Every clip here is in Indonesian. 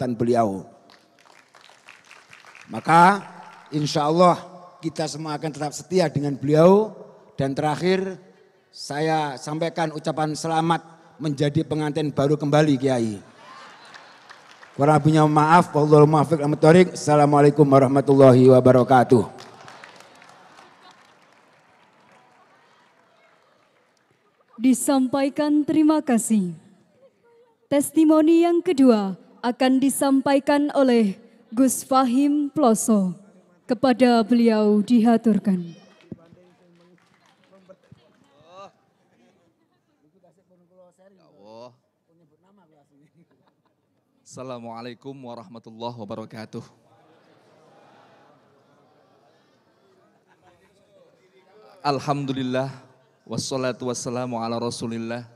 kekuatan beliau. Maka insya Allah kita semua akan tetap setia dengan beliau. Dan terakhir saya sampaikan ucapan selamat menjadi pengantin baru kembali Kiai. Kurang punya maaf. Wallahul muafiq Assalamualaikum warahmatullahi wabarakatuh. Disampaikan terima kasih. Testimoni yang kedua akan disampaikan oleh Gus Fahim Ploso. Kepada beliau dihaturkan. Assalamualaikum warahmatullahi wabarakatuh. Alhamdulillah wassalatu wassalamu ala Rasulillah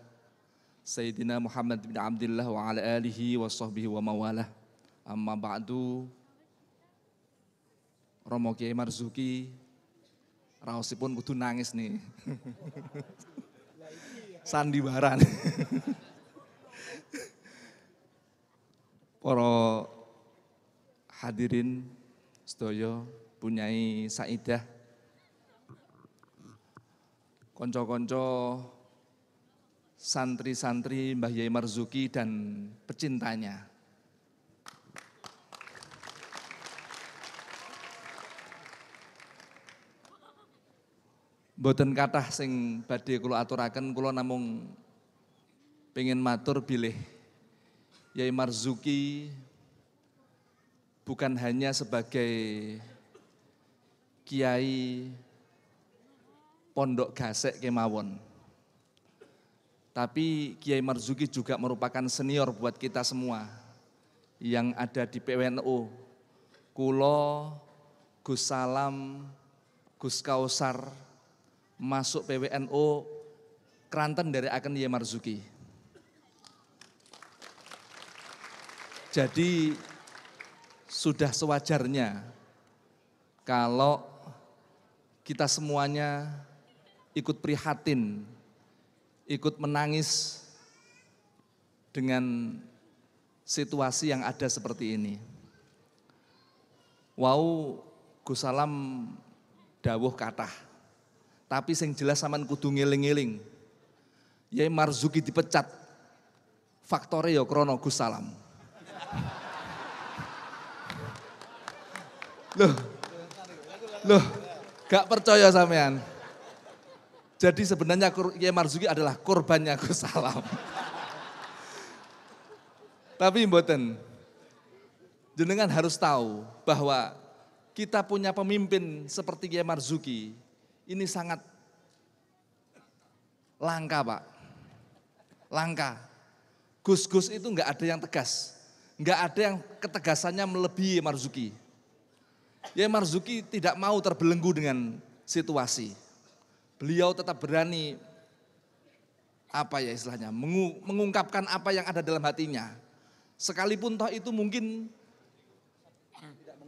Sayyidina Muhammad bin Abdullah wa ala alihi wa sahbihi wa mawalah. Amma ba'du. Romo Kiai Marzuki pun kudu nangis nih. Sandiwaran. Para hadirin sedaya punyai saidah Konco-konco santri-santri Mbah Yai Marzuki dan pecintanya. Boten kathah sing badhe kula aturaken kula namung pengen matur bilih Yai Marzuki bukan hanya sebagai kiai pondok gasek kemawon. Tapi Kiai Marzuki juga merupakan senior buat kita semua yang ada di PWNU. Kulo, Gus Salam, Gus Kausar masuk PWNU Keranten dari Aken Kiai Marzuki. Jadi sudah sewajarnya kalau kita semuanya ikut prihatin ikut menangis dengan situasi yang ada seperti ini. Wow, Gus Salam dawuh kata, Tapi sing jelas saman kudu ngiling-ngiling. Yai Marzuki dipecat. Faktore ya Krono Gus Salam. Loh. Loh, gak percaya sampean. Jadi sebenarnya Kiai Marzuki adalah korbannya Gus Salam. Tapi mboten. Jenengan harus tahu bahwa kita punya pemimpin seperti Kiai Marzuki ini sangat langka, Pak. Langka. Gus-gus itu enggak ada yang tegas. Enggak ada yang ketegasannya melebihi Marzuki. Ya Marzuki tidak mau terbelenggu dengan situasi beliau tetap berani apa ya istilahnya mengungkapkan apa yang ada dalam hatinya sekalipun toh itu mungkin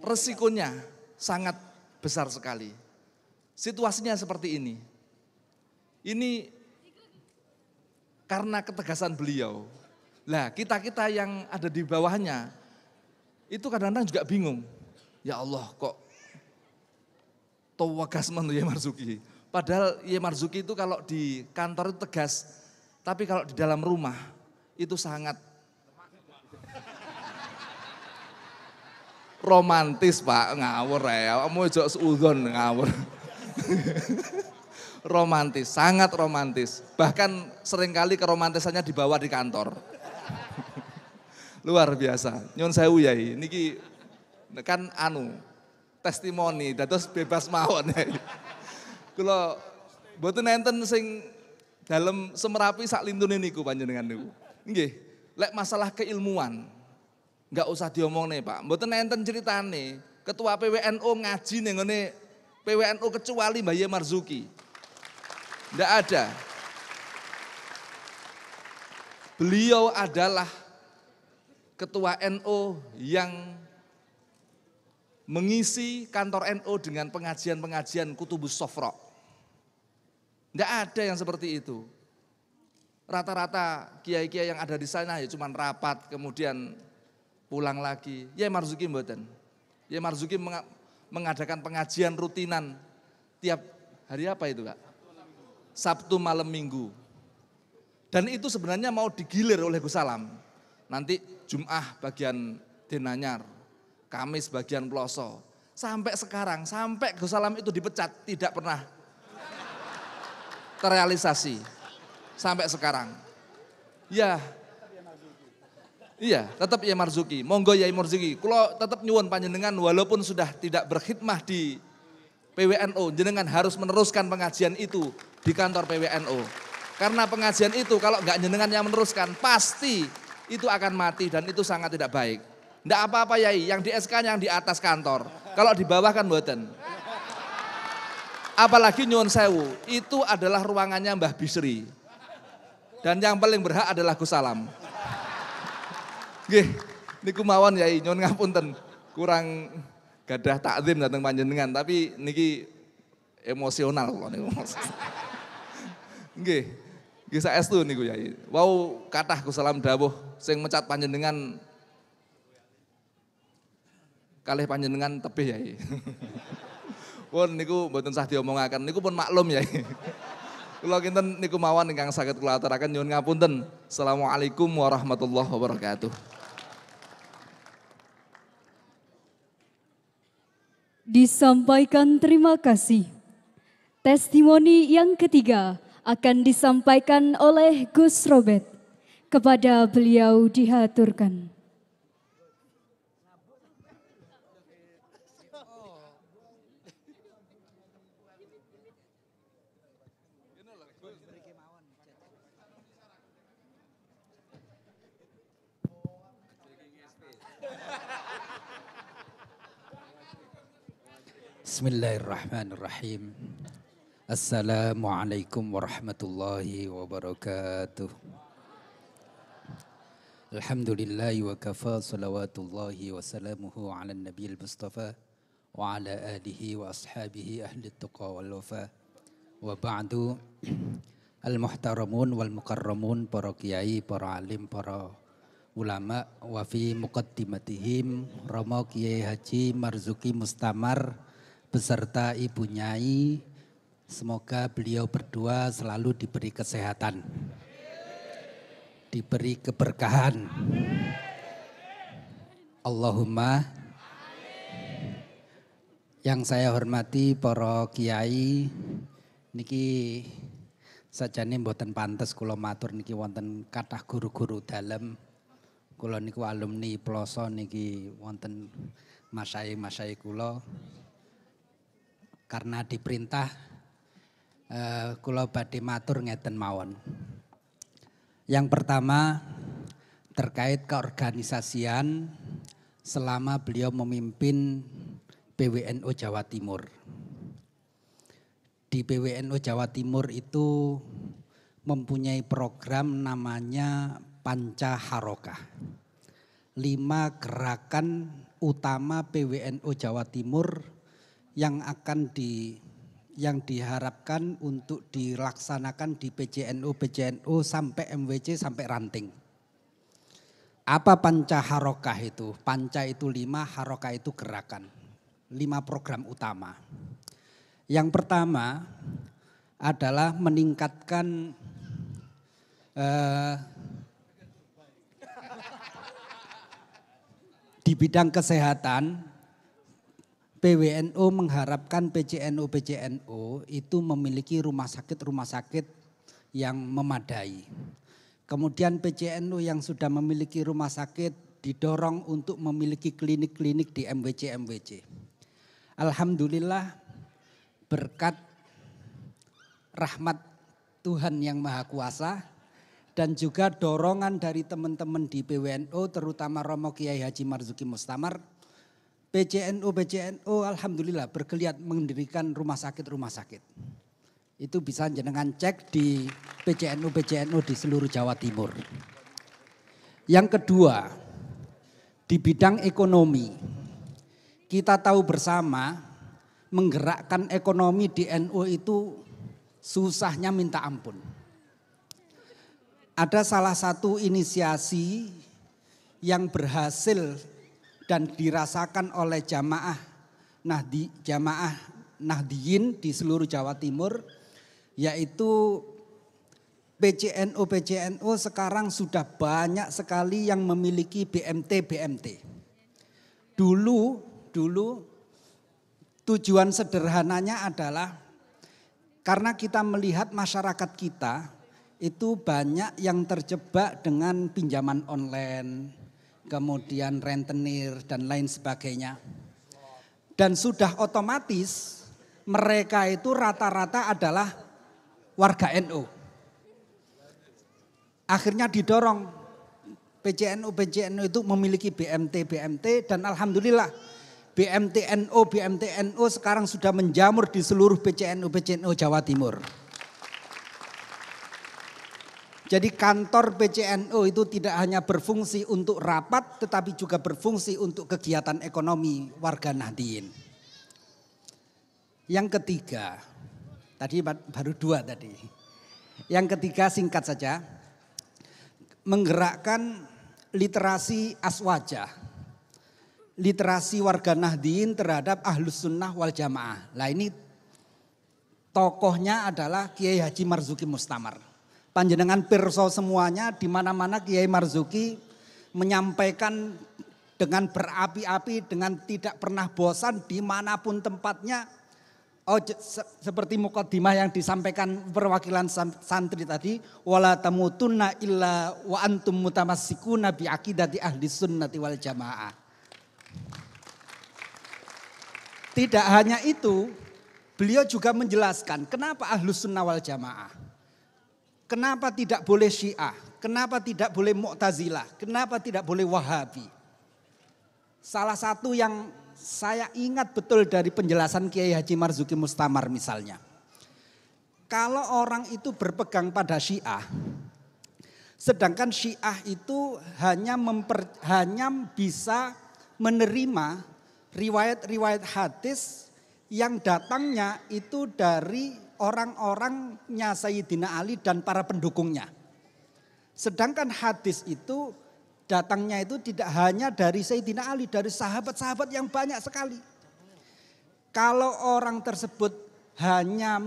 resikonya sangat besar sekali situasinya seperti ini ini karena ketegasan beliau lah kita kita yang ada di bawahnya itu kadang-kadang juga bingung ya Allah kok tawagas ya marzuki Padahal Ye ya, Marzuki itu kalau di kantor itu tegas, tapi kalau di dalam rumah itu sangat romantis pak ngawur ya kamu jok seudon ngawur romantis sangat romantis bahkan seringkali keromantisannya dibawa di kantor luar biasa nyon saya ya niki kan anu testimoni terus bebas mawon ya Kula mboten nenten sing dalam semerapi sak lintune niku panjenengan niku. Nggih, lek masalah keilmuan nggak usah diomongne, Pak. Mboten enten ceritane. Ketua PWNU ngaji ning ngene PWNU kecuali Mbah Marzuki. Enggak ada. Beliau adalah ketua NU NO yang mengisi kantor NU NO dengan pengajian-pengajian Kutubus sofrok. Tidak ada yang seperti itu. Rata-rata kiai-kiai yang ada di sana ya cuman rapat, kemudian pulang lagi. Ya Marzuki mboten. Ya Marzuki mengadakan pengajian rutinan tiap hari apa itu Kak? Sabtu malam minggu. Dan itu sebenarnya mau digilir oleh Gus Salam. Nanti Jum'ah bagian Denanyar, Kamis bagian Peloso. Sampai sekarang, sampai Gus Salam itu dipecat, tidak pernah terrealisasi sampai sekarang. Ya, iya tetap ya Marzuki. Monggo ya Marzuki. Kalau tetap nyuwun panjenengan walaupun sudah tidak berkhidmah di PWNO, jenengan harus meneruskan pengajian itu di kantor PWNO. Karena pengajian itu kalau nggak jenengan yang meneruskan, pasti itu akan mati dan itu sangat tidak baik. ndak apa-apa Yai, yang di SK yang di atas kantor. Kalau di bawah kan buatan. Apalagi nyuwun sewu, itu adalah ruangannya Mbah Bisri. Dan yang paling berhak adalah Gus Salam. Gih, niku mawon Yai, nyuwun ngapunten. Kurang gadah takzim dateng panjenengan, tapi niki emosional kula niku. Nggih. Nggih saestu niku Yai. Wau kathah Gus Salam dawuh sing mecat panjenengan kalih panjenengan tebih Yai. Pun niku mboten sah diomongaken, niku pun maklum ya. Kula kinten niku mawon ingkang saged kula aturaken nyuwun ngapunten. Assalamualaikum warahmatullahi wabarakatuh. Disampaikan terima kasih. Testimoni yang ketiga akan disampaikan oleh Gus Robert. Kepada beliau dihaturkan. بسم الله الرحمن الرحيم السلام عليكم ورحمة الله وبركاته الحمد لله وكفى صلوات الله وسلامه على النبي المصطفى وعلى آله وأصحابه أهل التقى والوفاء وبعد المحترمون والمكرمون para kiai, para alim, para ulama wa fi muqaddimatihim Romo Kiai Haji Marzuki Mustamar beserta Ibu Nyai. Semoga beliau berdua selalu diberi kesehatan. Diberi keberkahan. Allahumma yang saya hormati para kiai niki saja nih buatan pantas kulo matur niki wonten kata guru-guru dalam kulo niku alumni Ploso niki wonten masai-masai kulo karena diperintah eh, kula badhe matur ngeten mawon. Yang pertama terkait keorganisasian selama beliau memimpin PWNU Jawa Timur. Di PWNU Jawa Timur itu mempunyai program namanya Panca Harokah. Lima gerakan utama PWNU Jawa Timur yang akan di yang diharapkan untuk dilaksanakan di PJNU PJNU sampai MWC sampai ranting. Apa panca harokah itu? Panca itu lima, harokah itu gerakan. Lima program utama. Yang pertama adalah meningkatkan eh, di bidang kesehatan PWNO mengharapkan PCNO PCNO itu memiliki rumah sakit-rumah sakit yang memadai. Kemudian PCNO yang sudah memiliki rumah sakit didorong untuk memiliki klinik-klinik di MWC MWC. Alhamdulillah berkat rahmat Tuhan yang Maha Kuasa dan juga dorongan dari teman-teman di PWNO terutama Romo Kiai Haji Marzuki Mustamar BCNU BCNU alhamdulillah bergeliat mendirikan rumah sakit rumah sakit. Itu bisa jenengan cek di BCNU BCNU di seluruh Jawa Timur. Yang kedua, di bidang ekonomi. Kita tahu bersama menggerakkan ekonomi di NU itu susahnya minta ampun. Ada salah satu inisiasi yang berhasil dan dirasakan oleh jamaah Nahdi jamaah Nahdiyin di seluruh Jawa Timur yaitu PCNO PCNO sekarang sudah banyak sekali yang memiliki BMT BMT. Dulu dulu tujuan sederhananya adalah karena kita melihat masyarakat kita itu banyak yang terjebak dengan pinjaman online, kemudian rentenir dan lain sebagainya. Dan sudah otomatis mereka itu rata-rata adalah warga NU. Akhirnya didorong PCNU PCNU itu memiliki BMT BMT dan alhamdulillah BMT NU BMT NU sekarang sudah menjamur di seluruh PCNU PCNU Jawa Timur. Jadi kantor PCNU itu tidak hanya berfungsi untuk rapat tetapi juga berfungsi untuk kegiatan ekonomi warga Nahdien. Yang ketiga, tadi baru dua tadi. Yang ketiga singkat saja, menggerakkan literasi aswaja, literasi warga Nahdien terhadap ahlus sunnah wal jamaah. Nah ini tokohnya adalah Kiai Haji Marzuki Mustamar panjenengan perso semuanya di mana-mana Kiai Marzuki menyampaikan dengan berapi-api, dengan tidak pernah bosan dimanapun tempatnya. Oh, se seperti mukadimah yang disampaikan perwakilan santri tadi, wala tamutunna illa wa antum mutamassikuna bi aqidati ahli sunnati wal jamaah. Tidak hanya itu, beliau juga menjelaskan kenapa ahlu sunnah wal jamaah. Kenapa tidak boleh Syiah? Kenapa tidak boleh Mu'tazilah? Kenapa tidak boleh Wahabi? Salah satu yang saya ingat betul dari penjelasan Kiai Haji Marzuki Mustamar misalnya. Kalau orang itu berpegang pada Syiah, sedangkan Syiah itu hanya memper, hanya bisa menerima riwayat-riwayat hadis yang datangnya itu dari orang-orangnya Sayyidina Ali dan para pendukungnya. Sedangkan hadis itu datangnya itu tidak hanya dari Sayyidina Ali, dari sahabat-sahabat yang banyak sekali. Kalau orang tersebut hanya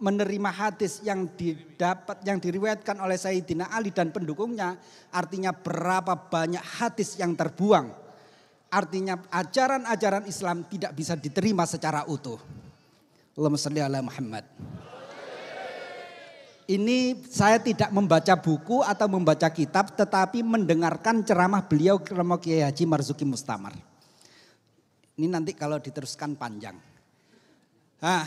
menerima hadis yang didapat yang diriwayatkan oleh Sayyidina Ali dan pendukungnya, artinya berapa banyak hadis yang terbuang. Artinya ajaran-ajaran Islam tidak bisa diterima secara utuh. Allahumma salli ala Muhammad. Ini saya tidak membaca buku atau membaca kitab tetapi mendengarkan ceramah beliau Romo Kiai Haji Marzuki Mustamar. Ini nanti kalau diteruskan panjang. Nah,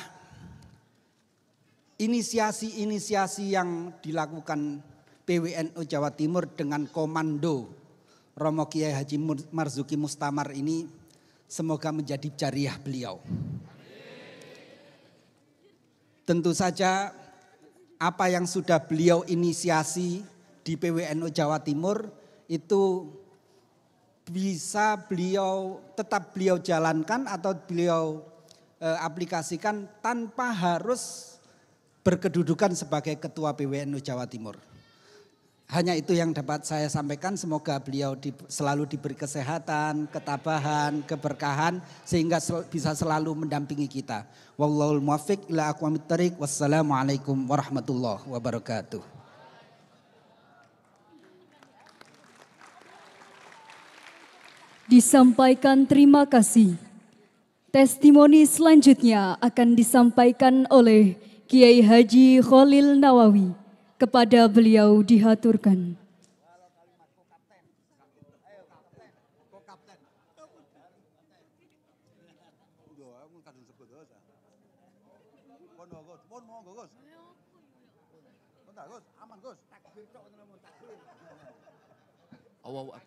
inisiasi-inisiasi yang dilakukan PWNU Jawa Timur dengan komando Romo Kiai Haji Marzuki Mustamar ini semoga menjadi jariah beliau. Tentu saja apa yang sudah beliau inisiasi di PWNU Jawa Timur itu bisa beliau tetap beliau jalankan atau beliau e, aplikasikan tanpa harus berkedudukan sebagai ketua PWNU Jawa Timur hanya itu yang dapat saya sampaikan. Semoga beliau di, selalu diberi kesehatan, ketabahan, keberkahan sehingga sel, bisa selalu mendampingi kita. Wallahul muwaffiq ila aqwamit thariq. Wassalamualaikum warahmatullahi wabarakatuh. Disampaikan terima kasih. Testimoni selanjutnya akan disampaikan oleh Kiai Haji Khalil Nawawi kepada beliau dihaturkan. Allah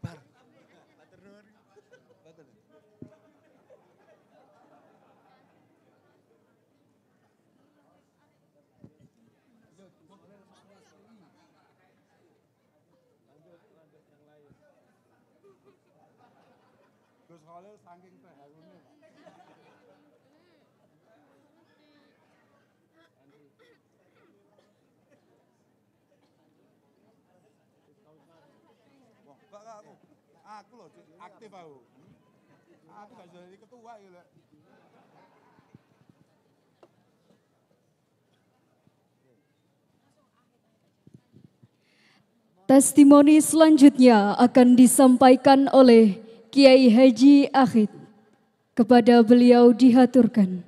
aktif aku. Aku gak jadi ketua gitu. Testimoni selanjutnya akan disampaikan oleh Kiai Haji Akhid. Kepada beliau dihaturkan.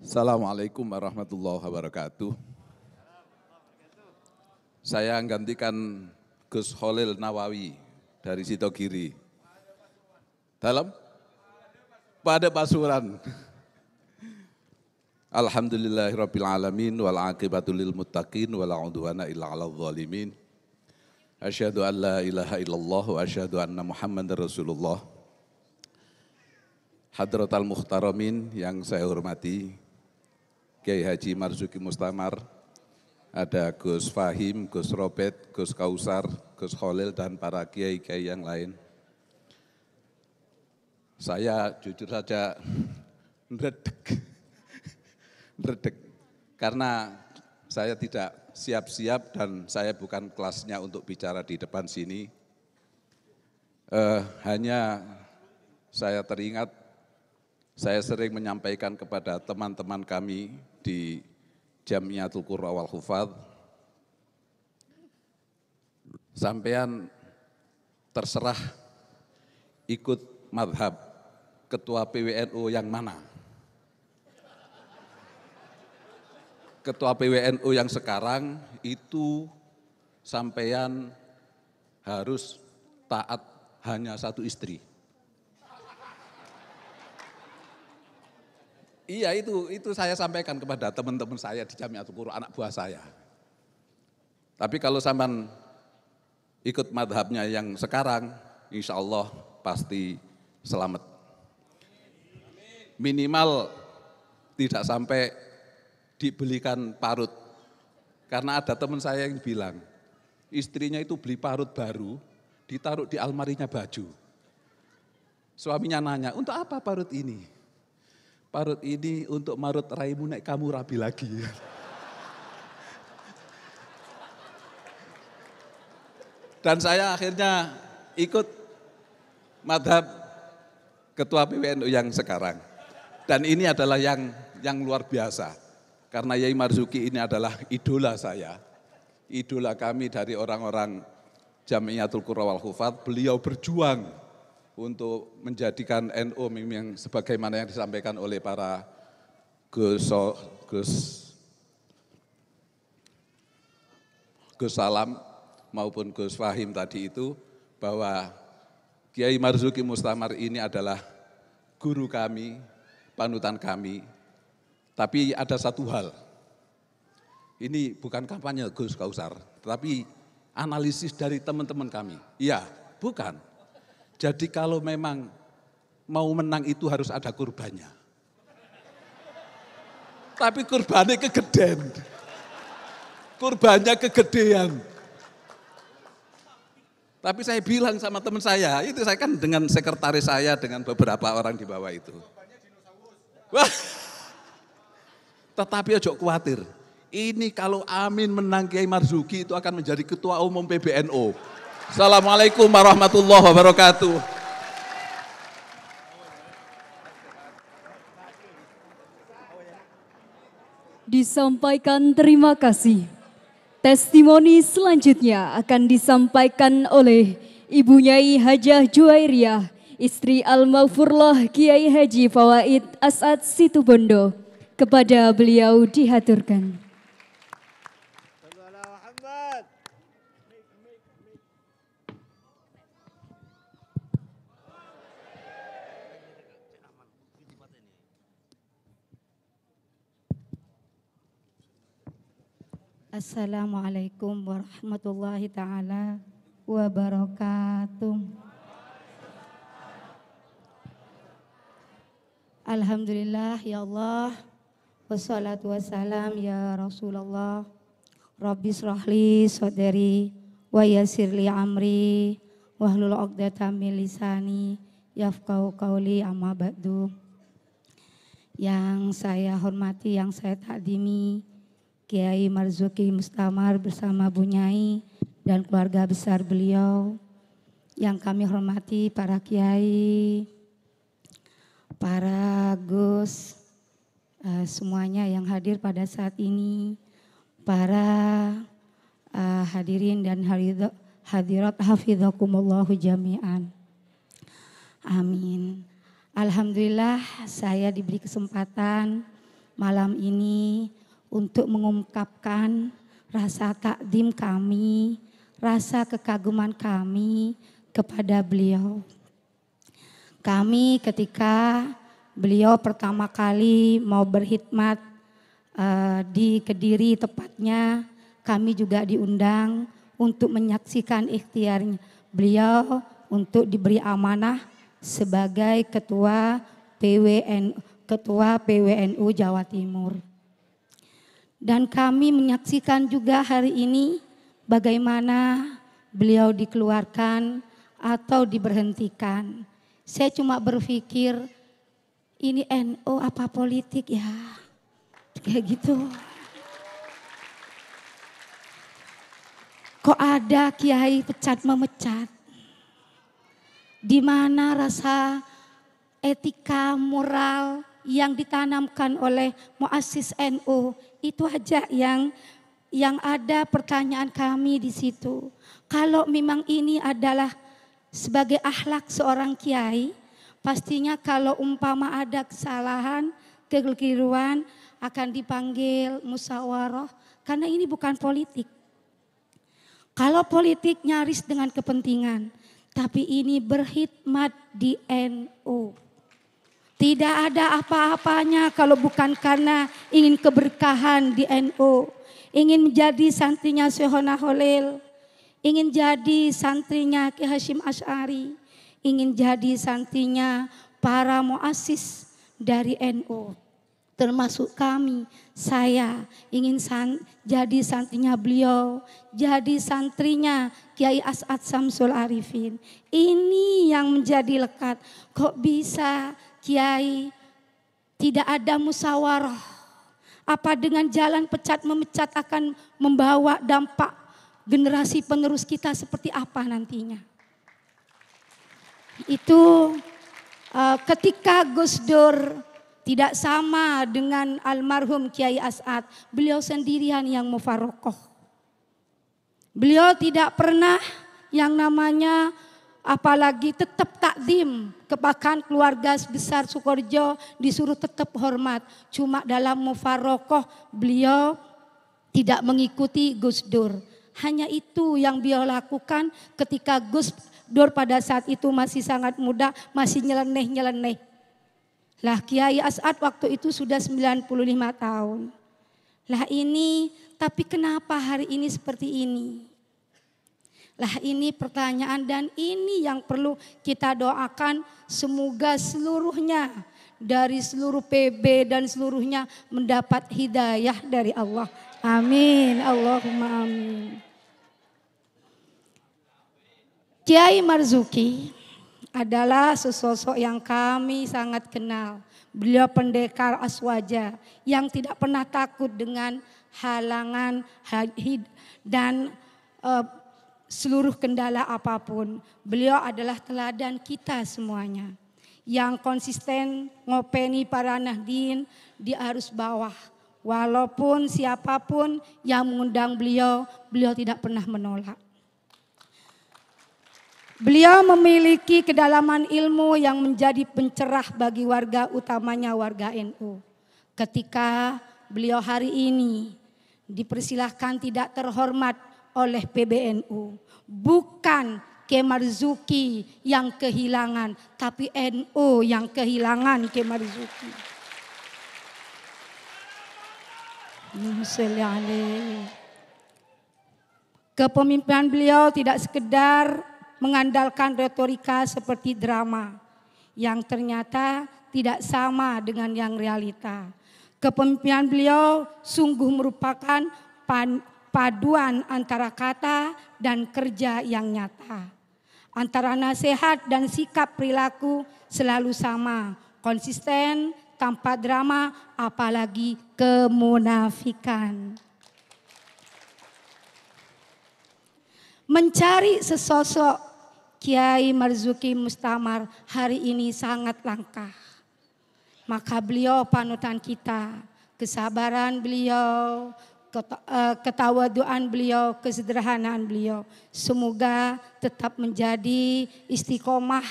Assalamualaikum warahmatullahi wabarakatuh. Saya gantikan Gus Holil Nawawi dari Sitogiri. Dalam? Pada pasuran. Alhamdulillahirrabbilalamin alamin wal aqibatu illa ala zalimin. Asyadu an la ilaha illallah wa asyadu anna Muhammad Rasulullah. al-Mukhtaramin yang saya hormati, Kiai Haji Marzuki Mustamar, ada Gus Fahim, Gus Robet, Gus Kausar, Gus Khalil, dan para kiai-kiai yang lain. Saya jujur saja redek, redek, karena saya tidak siap-siap dan saya bukan kelasnya untuk bicara di depan sini. Eh, hanya saya teringat, saya sering menyampaikan kepada teman-teman kami di Jamiatul Qurra wal Hufad. Sampean terserah ikut madhab ketua PWNU yang mana. Ketua PWNU yang sekarang itu sampean harus taat hanya satu istri. Iya itu itu saya sampaikan kepada teman-teman saya di Jamiatul Qur'an anak buah saya. Tapi kalau sampean ikut madhabnya yang sekarang, insya Allah pasti selamat. Minimal tidak sampai dibelikan parut. Karena ada teman saya yang bilang, istrinya itu beli parut baru, ditaruh di almarinya baju. Suaminya nanya, untuk apa parut ini? parut ini untuk marut raimu naik kamu rapi lagi. Dan saya akhirnya ikut madhab ketua PWNU yang sekarang. Dan ini adalah yang yang luar biasa. Karena Yai Marzuki ini adalah idola saya. Idola kami dari orang-orang Jamiatul Qurra wal Beliau berjuang untuk menjadikan NU NO yang sebagaimana yang disampaikan oleh para Gus Gus Gus Salam maupun Gus Fahim tadi itu bahwa Kiai Marzuki Mustamar ini adalah guru kami, panutan kami. Tapi ada satu hal, ini bukan kampanye Gus Kausar, tapi analisis dari teman-teman kami. Iya, bukan jadi kalau memang mau menang itu harus ada kurbannya. Tapi kurbannya kegedean, Kurbannya kegedean. Tapi saya bilang sama teman saya, itu saya kan dengan sekretaris saya, dengan beberapa orang di bawah itu. Wah. Tetapi ojo khawatir, ini kalau Amin menang Kiai Marzuki itu akan menjadi ketua umum PBNO. Assalamualaikum warahmatullahi wabarakatuh. Disampaikan terima kasih. Testimoni selanjutnya akan disampaikan oleh Ibu Nyai Hajah Juwairiyah, istri al mawfurlah Kiai Haji Fawaid Asad Situbondo. Kepada beliau dihaturkan. Assalamualaikum warahmatullahi taala wabarakatuh. Alhamdulillah ya Allah wassalatu wassalam ya Rasulullah. Rabbi srahli sodari wa yasirli amri wahlul uqdatam min lisani yafqau qawli amma ba'du. Yang saya hormati, yang saya takdimi, Kiai Marzuki Mustamar bersama Bunyai dan keluarga besar beliau. Yang kami hormati para kiai, para gus, uh, semuanya yang hadir pada saat ini, para uh, hadirin dan hadirat, hadirat hafidhakumullahu jami'an. Amin. Alhamdulillah saya diberi kesempatan malam ini untuk mengungkapkan rasa takdim kami, rasa kekaguman kami kepada beliau. Kami ketika beliau pertama kali mau berkhidmat uh, di Kediri tepatnya, kami juga diundang untuk menyaksikan ikhtiarnya. Beliau untuk diberi amanah sebagai ketua PWN ketua PWNU Jawa Timur. Dan kami menyaksikan juga hari ini bagaimana beliau dikeluarkan atau diberhentikan. Saya cuma berpikir ini NO apa politik ya. Kayak gitu. Kok ada kiai pecat memecat? Di mana rasa etika moral yang ditanamkan oleh muasis NU NO itu aja yang yang ada pertanyaan kami di situ. Kalau memang ini adalah sebagai akhlak seorang kiai, pastinya kalau umpama ada kesalahan, kekeliruan akan dipanggil musyawarah karena ini bukan politik. Kalau politik nyaris dengan kepentingan, tapi ini berkhidmat di NU. NO. Tidak ada apa-apanya kalau bukan karena ingin keberkahan di NU. Ingin menjadi santrinya Sehona Holil. Ingin jadi santrinya Ki Hashim Ash'ari. Ingin jadi santrinya para muasis dari NU. Termasuk kami, saya ingin san, jadi santrinya beliau, jadi santrinya Kiai As'ad Samsul Arifin. Ini yang menjadi lekat. Kok bisa kiai, tidak ada musyawarah. Apa dengan jalan pecat memecat akan membawa dampak generasi penerus kita seperti apa nantinya? Itu uh, ketika Gus Dur tidak sama dengan almarhum Kiai As'ad, beliau sendirian yang mufarokoh. Beliau tidak pernah yang namanya apalagi tetap takzim kebahkan keluarga besar Sukorjo disuruh tetap hormat cuma dalam mufarokoh beliau tidak mengikuti Gus Dur hanya itu yang beliau lakukan ketika Gus Dur pada saat itu masih sangat muda masih nyeleneh-nyeleneh lah Kiai As'ad waktu itu sudah 95 tahun lah ini tapi kenapa hari ini seperti ini lah ini pertanyaan dan ini yang perlu kita doakan semoga seluruhnya dari seluruh PB dan seluruhnya mendapat hidayah dari Allah. Amin. Allahumma amin. Kiai Marzuki adalah sesosok yang kami sangat kenal. Beliau pendekar aswaja yang tidak pernah takut dengan halangan dan uh, seluruh kendala apapun. Beliau adalah teladan kita semuanya. Yang konsisten ngopeni para nahdin di arus bawah. Walaupun siapapun yang mengundang beliau, beliau tidak pernah menolak. Beliau memiliki kedalaman ilmu yang menjadi pencerah bagi warga utamanya warga NU. Ketika beliau hari ini dipersilahkan tidak terhormat oleh PBNU. Bukan Kemarzuki yang kehilangan, tapi NU yang kehilangan Kemarzuki. Kepemimpinan beliau tidak sekedar mengandalkan retorika seperti drama yang ternyata tidak sama dengan yang realita. Kepemimpinan beliau sungguh merupakan paduan antara kata dan kerja yang nyata. Antara nasihat dan sikap perilaku selalu sama, konsisten, tanpa drama, apalagi kemunafikan. Mencari sesosok Kiai Marzuki Mustamar hari ini sangat langkah. Maka beliau panutan kita, kesabaran beliau, Eh, ketawaduan beliau, kesederhanaan beliau. Semoga tetap menjadi istiqomah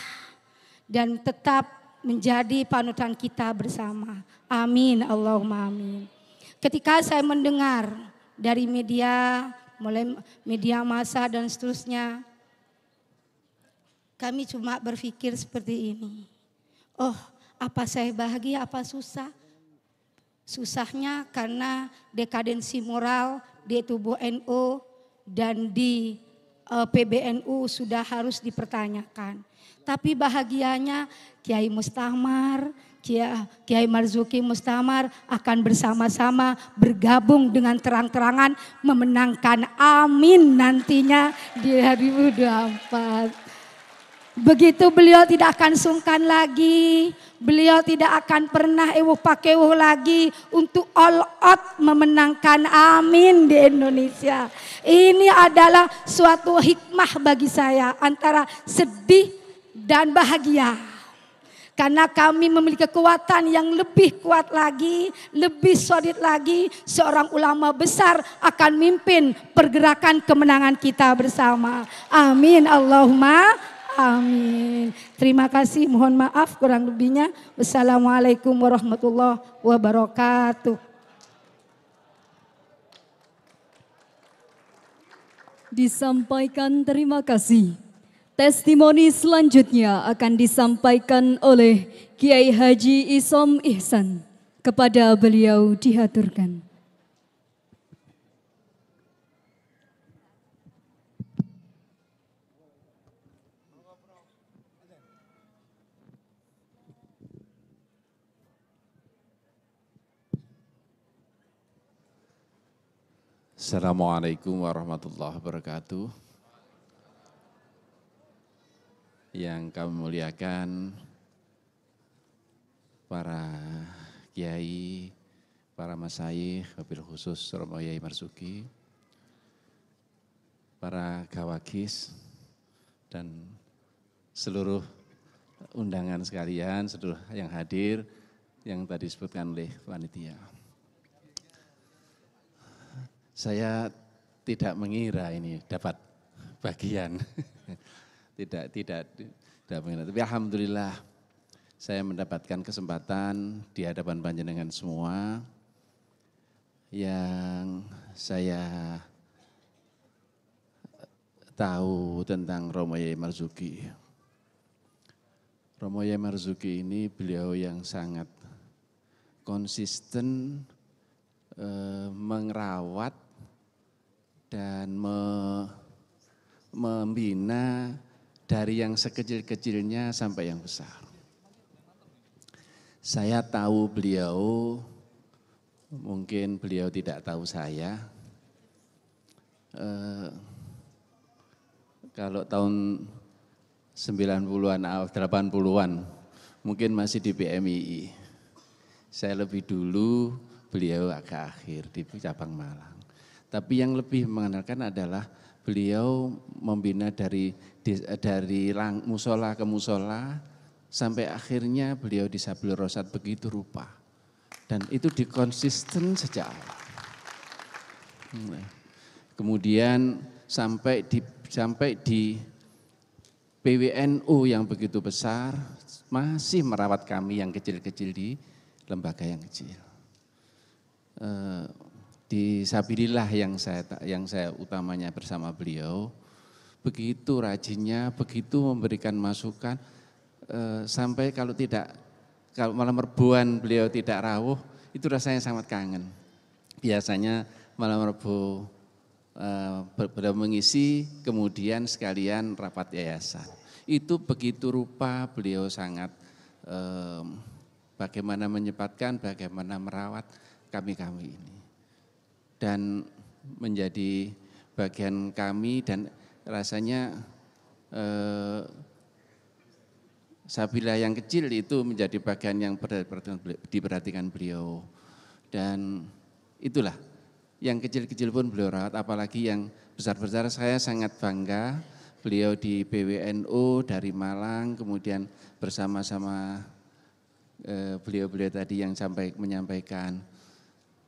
dan tetap menjadi panutan kita bersama. Amin, Allahumma amin. Ketika saya mendengar dari media, mulai media massa dan seterusnya, kami cuma berpikir seperti ini. Oh, apa saya bahagia, apa susah? Susahnya karena dekadensi moral di tubuh NU dan di e, PBNU sudah harus dipertanyakan. Tapi bahagianya Kiai Mustamar, Kiai Marzuki Mustamar akan bersama-sama bergabung dengan terang-terangan memenangkan amin nantinya di hari 2024. Begitu beliau tidak akan sungkan lagi, beliau tidak akan pernah ewuh pakewuh lagi untuk all out memenangkan amin di Indonesia. Ini adalah suatu hikmah bagi saya antara sedih dan bahagia. Karena kami memiliki kekuatan yang lebih kuat lagi, lebih solid lagi. Seorang ulama besar akan mimpin pergerakan kemenangan kita bersama. Amin. Allahumma Amin. Terima kasih. Mohon maaf kurang lebihnya. Wassalamualaikum warahmatullahi wabarakatuh. Disampaikan terima kasih. Testimoni selanjutnya akan disampaikan oleh Kiai Haji Isom Ihsan. Kepada beliau dihaturkan. Assalamualaikum warahmatullahi wabarakatuh. Yang kami muliakan para kiai, para masayih, wabil khusus Romo Yai Marsuki, para kawakis dan seluruh undangan sekalian, seluruh yang hadir, yang tadi disebutkan oleh panitia. Saya tidak mengira ini dapat bagian. tidak, tidak, tidak mengira. Tapi Alhamdulillah saya mendapatkan kesempatan di hadapan panjenengan semua yang saya tahu tentang Romo Yai Marzuki. Romo Yai Marzuki ini beliau yang sangat konsisten eh, dan me, membina dari yang sekecil-kecilnya sampai yang besar. Saya tahu beliau, mungkin beliau tidak tahu saya. Eh, kalau tahun 90-an, atau 80-an, mungkin masih di PMII. Saya lebih dulu, beliau agak akhir di Cabang Malang. Tapi yang lebih mengenalkan adalah beliau membina dari dari lang, musola ke musola sampai akhirnya beliau di Rosat begitu rupa. Dan itu dikonsisten sejak awal. Kemudian sampai di sampai di PWNU yang begitu besar masih merawat kami yang kecil-kecil di lembaga yang kecil. Eh, di Sabirilah yang saya yang saya utamanya bersama beliau begitu rajinnya begitu memberikan masukan e, sampai kalau tidak kalau malam merbuan beliau tidak rawuh itu rasanya sangat kangen biasanya malam rebu e, beliau mengisi kemudian sekalian rapat yayasan itu begitu rupa beliau sangat e, bagaimana menyempatkan bagaimana merawat kami kami ini dan menjadi bagian kami dan rasanya eh, Sabila yang kecil itu menjadi bagian yang diperhatikan beliau dan itulah yang kecil-kecil pun beliau rawat apalagi yang besar-besar saya sangat bangga beliau di PWNU dari Malang kemudian bersama-sama eh, beliau-beliau tadi yang sampai menyampaikan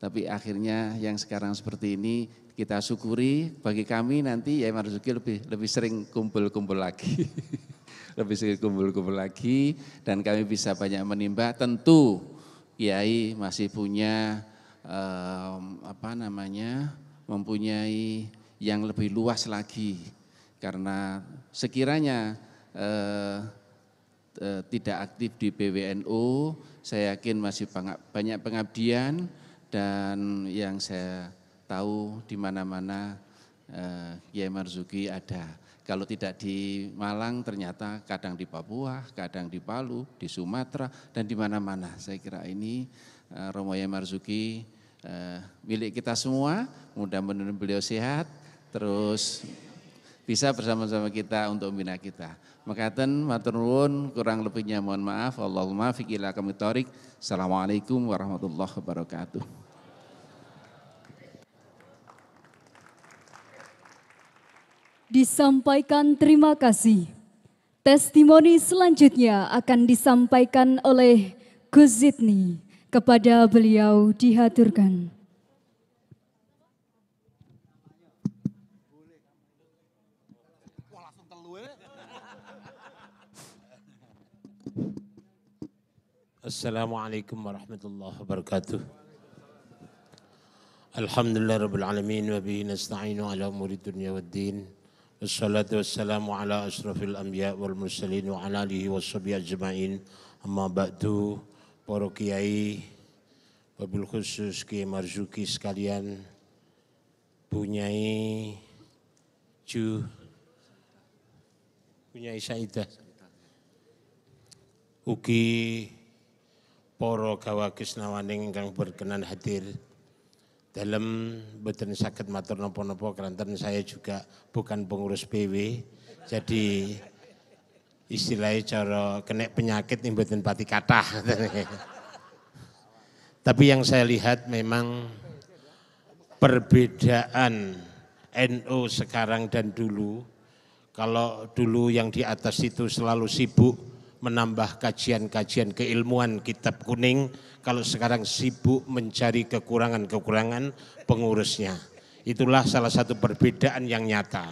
tapi akhirnya yang sekarang seperti ini kita syukuri bagi kami nanti ya Marzuki lebih lebih sering kumpul-kumpul lagi. lebih sering kumpul-kumpul lagi dan kami bisa banyak menimba tentu Kiai masih punya um, apa namanya mempunyai yang lebih luas lagi karena sekiranya eh, eh, tidak aktif di PWNU, saya yakin masih banyak pengabdian dan yang saya tahu di mana-mana eh, Kiai Marzuki ada. Kalau tidak di Malang ternyata kadang di Papua, kadang di Palu, di Sumatera dan di mana-mana. Saya kira ini eh, Romo Kiai Marzuki eh, milik kita semua. Mudah-mudahan beliau sehat terus bisa bersama-sama kita untuk membina kita. Makaten matur nuwun kurang lebihnya mohon maaf. Allahumma fiqila kami tarik. Assalamualaikum warahmatullahi wabarakatuh. disampaikan terima kasih. Testimoni selanjutnya akan disampaikan oleh Gus Zidni. Kepada beliau dihaturkan. Assalamualaikum warahmatullahi wabarakatuh. Alhamdulillah rabbil alamin wa bihi nasta'inu ala umuri dunya waddin. Wassalatu wassalamu ala asrafil anbiya wal mursalin wa ala alihi washabihi ajma'in. Amma ba'du para kiai wabil khusus ki Marzuki sekalian punyai Ju punyai Saidah ugi para gawagis nawaning ingkang berkenan hadir dalam beten sakit matur nopo-nopo keranten saya juga bukan pengurus PW. Jadi istilahnya cara kena penyakit ini beten pati kata. Tapi yang saya lihat memang perbedaan NU sekarang dan dulu. Kalau dulu yang di atas itu selalu sibuk menambah kajian-kajian keilmuan kitab kuning kalau sekarang sibuk mencari kekurangan-kekurangan pengurusnya. Itulah salah satu perbedaan yang nyata.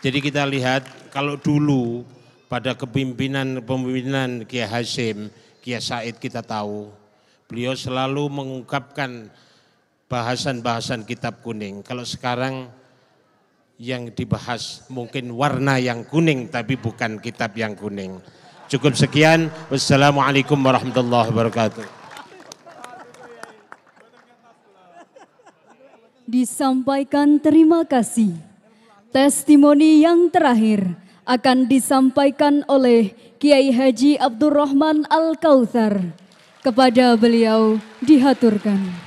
Jadi kita lihat kalau dulu pada kepimpinan pemimpinan Kia Hasim, Kia Said kita tahu beliau selalu mengungkapkan bahasan-bahasan kitab kuning. Kalau sekarang yang dibahas mungkin warna yang kuning tapi bukan kitab yang kuning. Cukup sekian. Wassalamualaikum warahmatullahi wabarakatuh. Disampaikan terima kasih. Testimoni yang terakhir akan disampaikan oleh Kiai Haji Abdurrahman Al-Kautsar. Kepada beliau dihaturkan.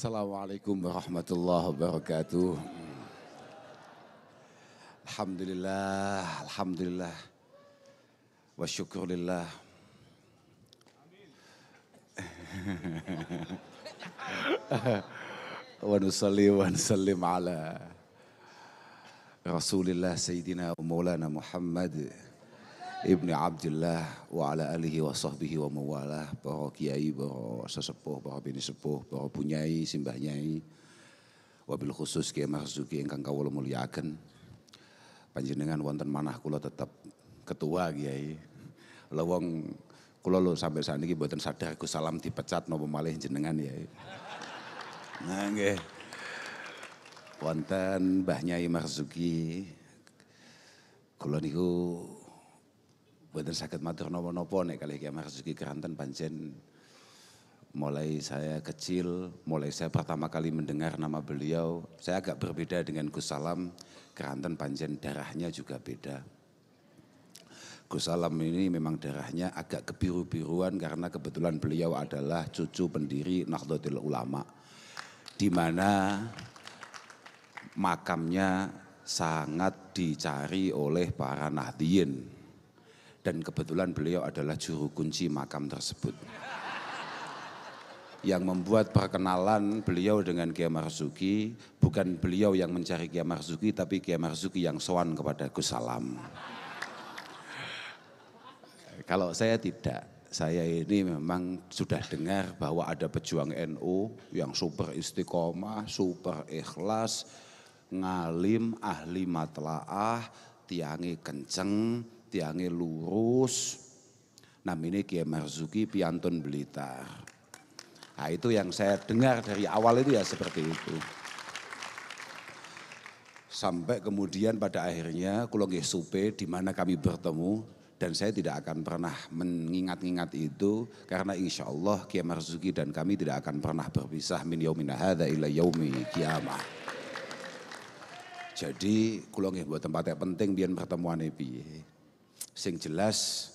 السلام عليكم ورحمة الله وبركاته الحمد لله الحمد لله والشكر لله ونصلي ونسلم على رسول الله سيدنا ومولانا محمد Ibni Abdullah wa ala alihi wa sahbihi wa mawalah bahwa kiai, bahwa sesepuh, bahwa bini sepuh, bahwa punyai, simbah nyai wabil khusus Kiai Marzuki ingkang kawula muliakan panjenengan wonten manah kula tetap ketua kiai lawang kula lo sampai saat ini buatan sadar ku salam dipecat nopo malih jenengan ya nah nggih wonten Mbah Nyai Marzuki kula niku Buatan sakit matur nopo-nopo nih kali kiamah Masuki Keranten Panjen. mulai saya kecil, mulai saya pertama kali mendengar nama beliau, saya agak berbeda dengan Gus Salam, Keranten Panjen darahnya juga beda. Gus Salam ini memang darahnya agak kebiru-biruan karena kebetulan beliau adalah cucu pendiri Nahdlatul Ulama. Di mana makamnya sangat dicari oleh para nahdien dan kebetulan beliau adalah juru kunci makam tersebut. Yang membuat perkenalan beliau dengan Kiai Marzuki bukan beliau yang mencari Kiai Marzuki tapi Kiai Marzuki yang sowan kepada Gus Salam. Kalau saya tidak, saya ini memang sudah dengar bahwa ada pejuang NU yang super istiqomah, super ikhlas, ngalim, ahli matlaah, tiangi kenceng, Tiangnya lurus. ini Kiai Marzuki Piantun Blitar. Nah, itu yang saya dengar dari awal itu ya seperti itu. Sampai kemudian pada akhirnya kulo supe di mana kami bertemu dan saya tidak akan pernah mengingat-ingat itu karena insya Allah Kiai Marzuki dan kami tidak akan pernah berpisah min yaumina hadha ila yaumi kiamah. Jadi kula buat tempat yang penting biar pertemuan ini. Sing jelas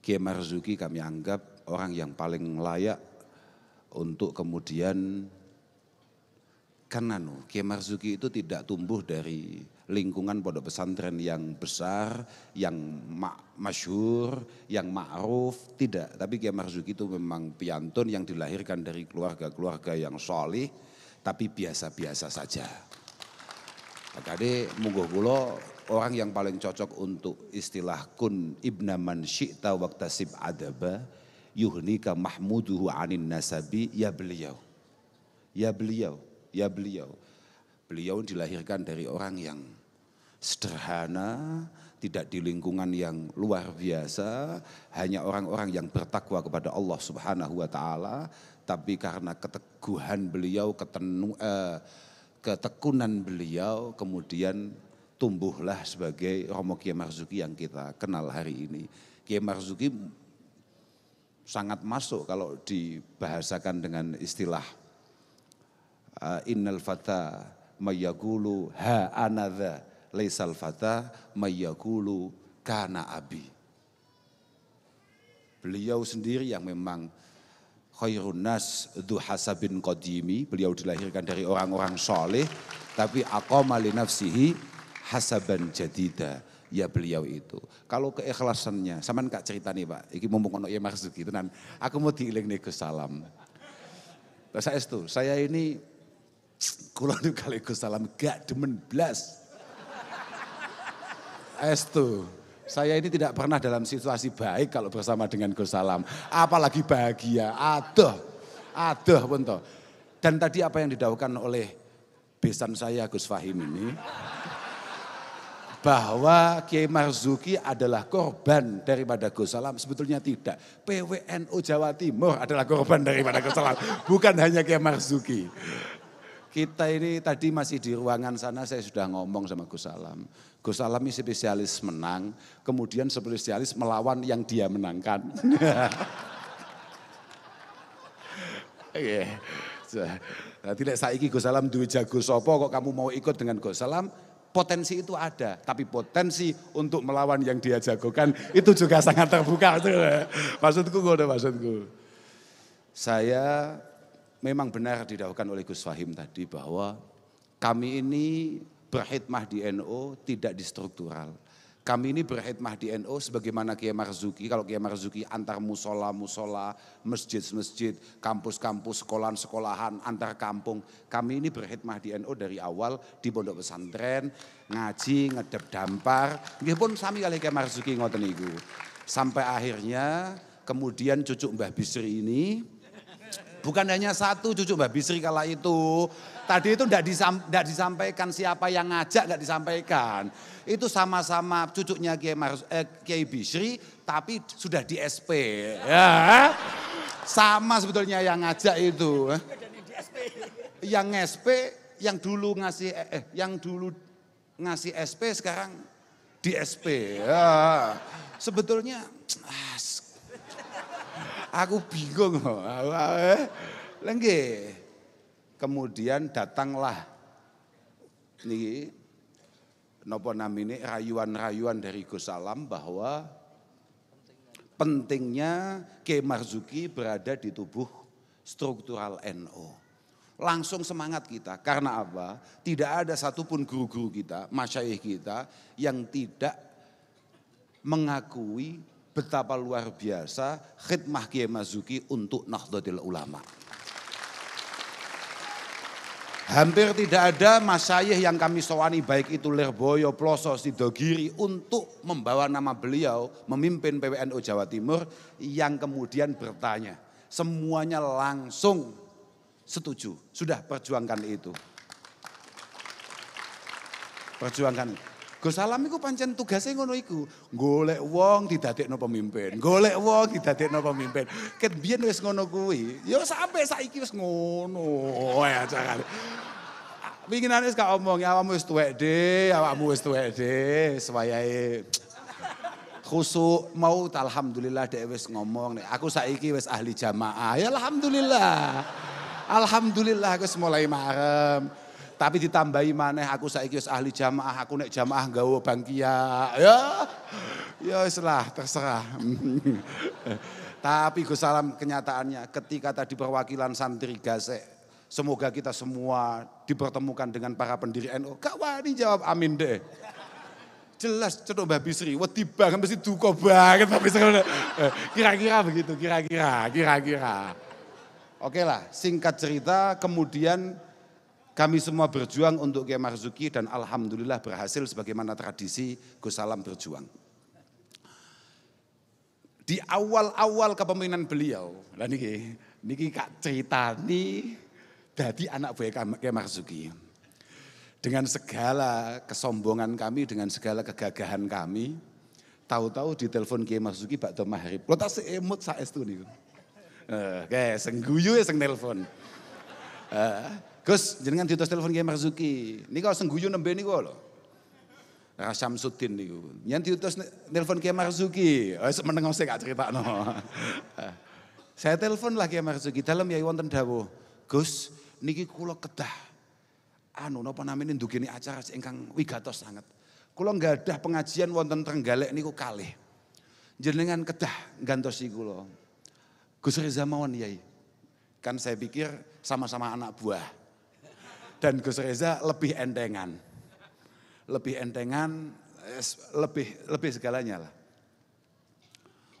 Kiai Marzuki kami anggap orang yang paling layak untuk kemudian karena anu, no, Kiai Marzuki itu tidak tumbuh dari lingkungan pondok pesantren yang besar, yang ma masyhur, yang ma'ruf, tidak. Tapi Kiai Marzuki itu memang piantun yang dilahirkan dari keluarga-keluarga yang solih, tapi biasa-biasa saja. Tadi munggu Gulo orang yang paling cocok untuk istilah kun ibna man syi'ta waktasib adaba yuhnika mahmuduhu anin nasabi ya beliau. Ya beliau, ya beliau. Beliau dilahirkan dari orang yang sederhana, tidak di lingkungan yang luar biasa, hanya orang-orang yang bertakwa kepada Allah Subhanahu wa taala, tapi karena keteguhan beliau, ketenu, eh, ketekunan beliau kemudian tumbuhlah sebagai Romo Kiai Marzuki yang kita kenal hari ini. Kiai Marzuki sangat masuk kalau dibahasakan dengan istilah eh, innal fata mayakulu ha anadha leisal fata mayakulu kana abi. Beliau sendiri yang memang khairun nas bin qadimi, beliau dilahirkan dari orang-orang soleh, tapi akomali nafsihi hasaban jadida ya beliau itu. Kalau keikhlasannya, sama kak cerita nih pak, ini mumpung ono ya maksud gitu, nan, aku mau diiling nih ke salam. saya itu, saya ini kulo nu kali ke salam gak demen blas. itu, eh, saya ini tidak pernah dalam situasi baik kalau bersama dengan Gus Salam. Apalagi bahagia, aduh, aduh pun Dan tadi apa yang didahukan oleh besan saya Gus Fahim ini bahwa Kiai Marzuki adalah korban daripada Gus Salam. Sebetulnya tidak. PWNU Jawa Timur adalah korban daripada Gus Salam. Bukan hanya Kiai Marzuki. Kita ini tadi masih di ruangan sana saya sudah ngomong sama Gus Salam. Gus Salam ini spesialis menang, kemudian spesialis melawan yang dia menangkan. Oke. Okay. Nah, tidak saiki Gus Salam duwe jago sapa kok kamu mau ikut dengan Gus Salam? potensi itu ada, tapi potensi untuk melawan yang dia jagokan itu juga sangat terbuka. Maksudku, gue udah maksudku. Saya memang benar didakwakan oleh Gus Fahim tadi bahwa kami ini berkhidmah di NO tidak di struktural. Kami ini berkhidmat di NU NO sebagaimana Kiai Marzuki. Kalau Kiai Marzuki antar musola, musola, masjid-masjid, kampus-kampus, sekolahan-sekolahan, antar kampung. Kami ini berkhidmat di NU NO dari awal di pondok pesantren, ngaji, ngedep dampar. Nggih pun sami kali Kiai Marzuki ngoten itu. Sampai akhirnya kemudian cucu Mbah Bisri ini bukan hanya satu cucu Mbah Bisri kala itu. Tadi itu tidak disampaikan siapa yang ngajak tidak disampaikan itu sama-sama cucunya Kiai, Mar, eh, Kiai Bishri tapi sudah di SP. Ya. Eh? Sama sebetulnya yang ngajak itu. Eh? Yang SP yang dulu ngasih eh, eh yang dulu ngasih SP sekarang di SP. Ya. Sebetulnya ah, aku bingung. Lengge. Kemudian datanglah nih nopo namine rayuan-rayuan dari Gus Salam bahwa pentingnya Kiai Marzuki berada di tubuh struktural NO. Langsung semangat kita, karena apa? Tidak ada satupun guru-guru kita, masyaih kita yang tidak mengakui betapa luar biasa khidmah Kiai Marzuki untuk Nahdlatul Ulama. Hampir tidak ada masayih yang kami sowani baik itu Lerboyo, Ploso, Sidogiri untuk membawa nama beliau memimpin PWNU Jawa Timur yang kemudian bertanya. Semuanya langsung setuju, sudah perjuangkan itu. Perjuangkan itu. Gus Salam itu pancen tugasnya ngono iku. Golek wong no pemimpin, golek wong didadekno pemimpin. Ket biyen wis ngono kuwi. Ya sampe saiki wis ngono. Oh Ya jangan. Bikin wis gak omong, awakmu wis tuwek de, awakmu wis tuwek de, sewayahe khusuk mau alhamdulillah dek wis ngomong aku saiki wis ahli jamaah. Ya alhamdulillah. Alhamdulillah aku mulai marem. Tapi ditambahi maneh aku saiki wis ahli jamaah, aku nek jamaah nggawa bangkia. Ya. Ya wis lah, terserah. Tapi Gus Salam kenyataannya ketika tadi perwakilan santri Gasek, semoga kita semua dipertemukan dengan para pendiri NU. Kak wani jawab amin deh jelas cedok Mbak Bisri, wedi banget mesti duka banget Mbak Bisri. Eh, kira-kira begitu, kira-kira, kira-kira. Oke lah, singkat cerita kemudian kami semua berjuang untuk Kiai Marzuki dan alhamdulillah berhasil sebagaimana tradisi Gus Salam berjuang. Di awal-awal kepemimpinan beliau, lah niki, niki kak ceritani dari anak buah Kiai Marzuki. Dengan segala kesombongan kami, dengan segala kegagahan kami, tahu-tahu di telepon Kiai Marzuki Tom mahrib. Lo tak seemut saat itu nih. Eh, uh, kayak sengguyu ya seng telepon. Eh, Gus, jenengan diutus telepon Kiai Marzuki. kau sengguyu nembe niku loh. Rasam ya, Syamsuddin niku. di diutus telepon Kiai Marzuki. Oh, meneng saya gak cerita No. Saya telepon lah Kiai Marzuki dalam yai wonten dawuh. Gus, niki kulo kedah anu napa namine ndugeni acara ingkang wigatos sangat. Kulo nggak ada pengajian wonten Terenggalek niku kalih. Jenengan kedah niku kula. Gus Reza mawon Yai. Kan saya pikir sama-sama anak buah dan Gus Reza lebih entengan. Lebih entengan, lebih lebih segalanya lah.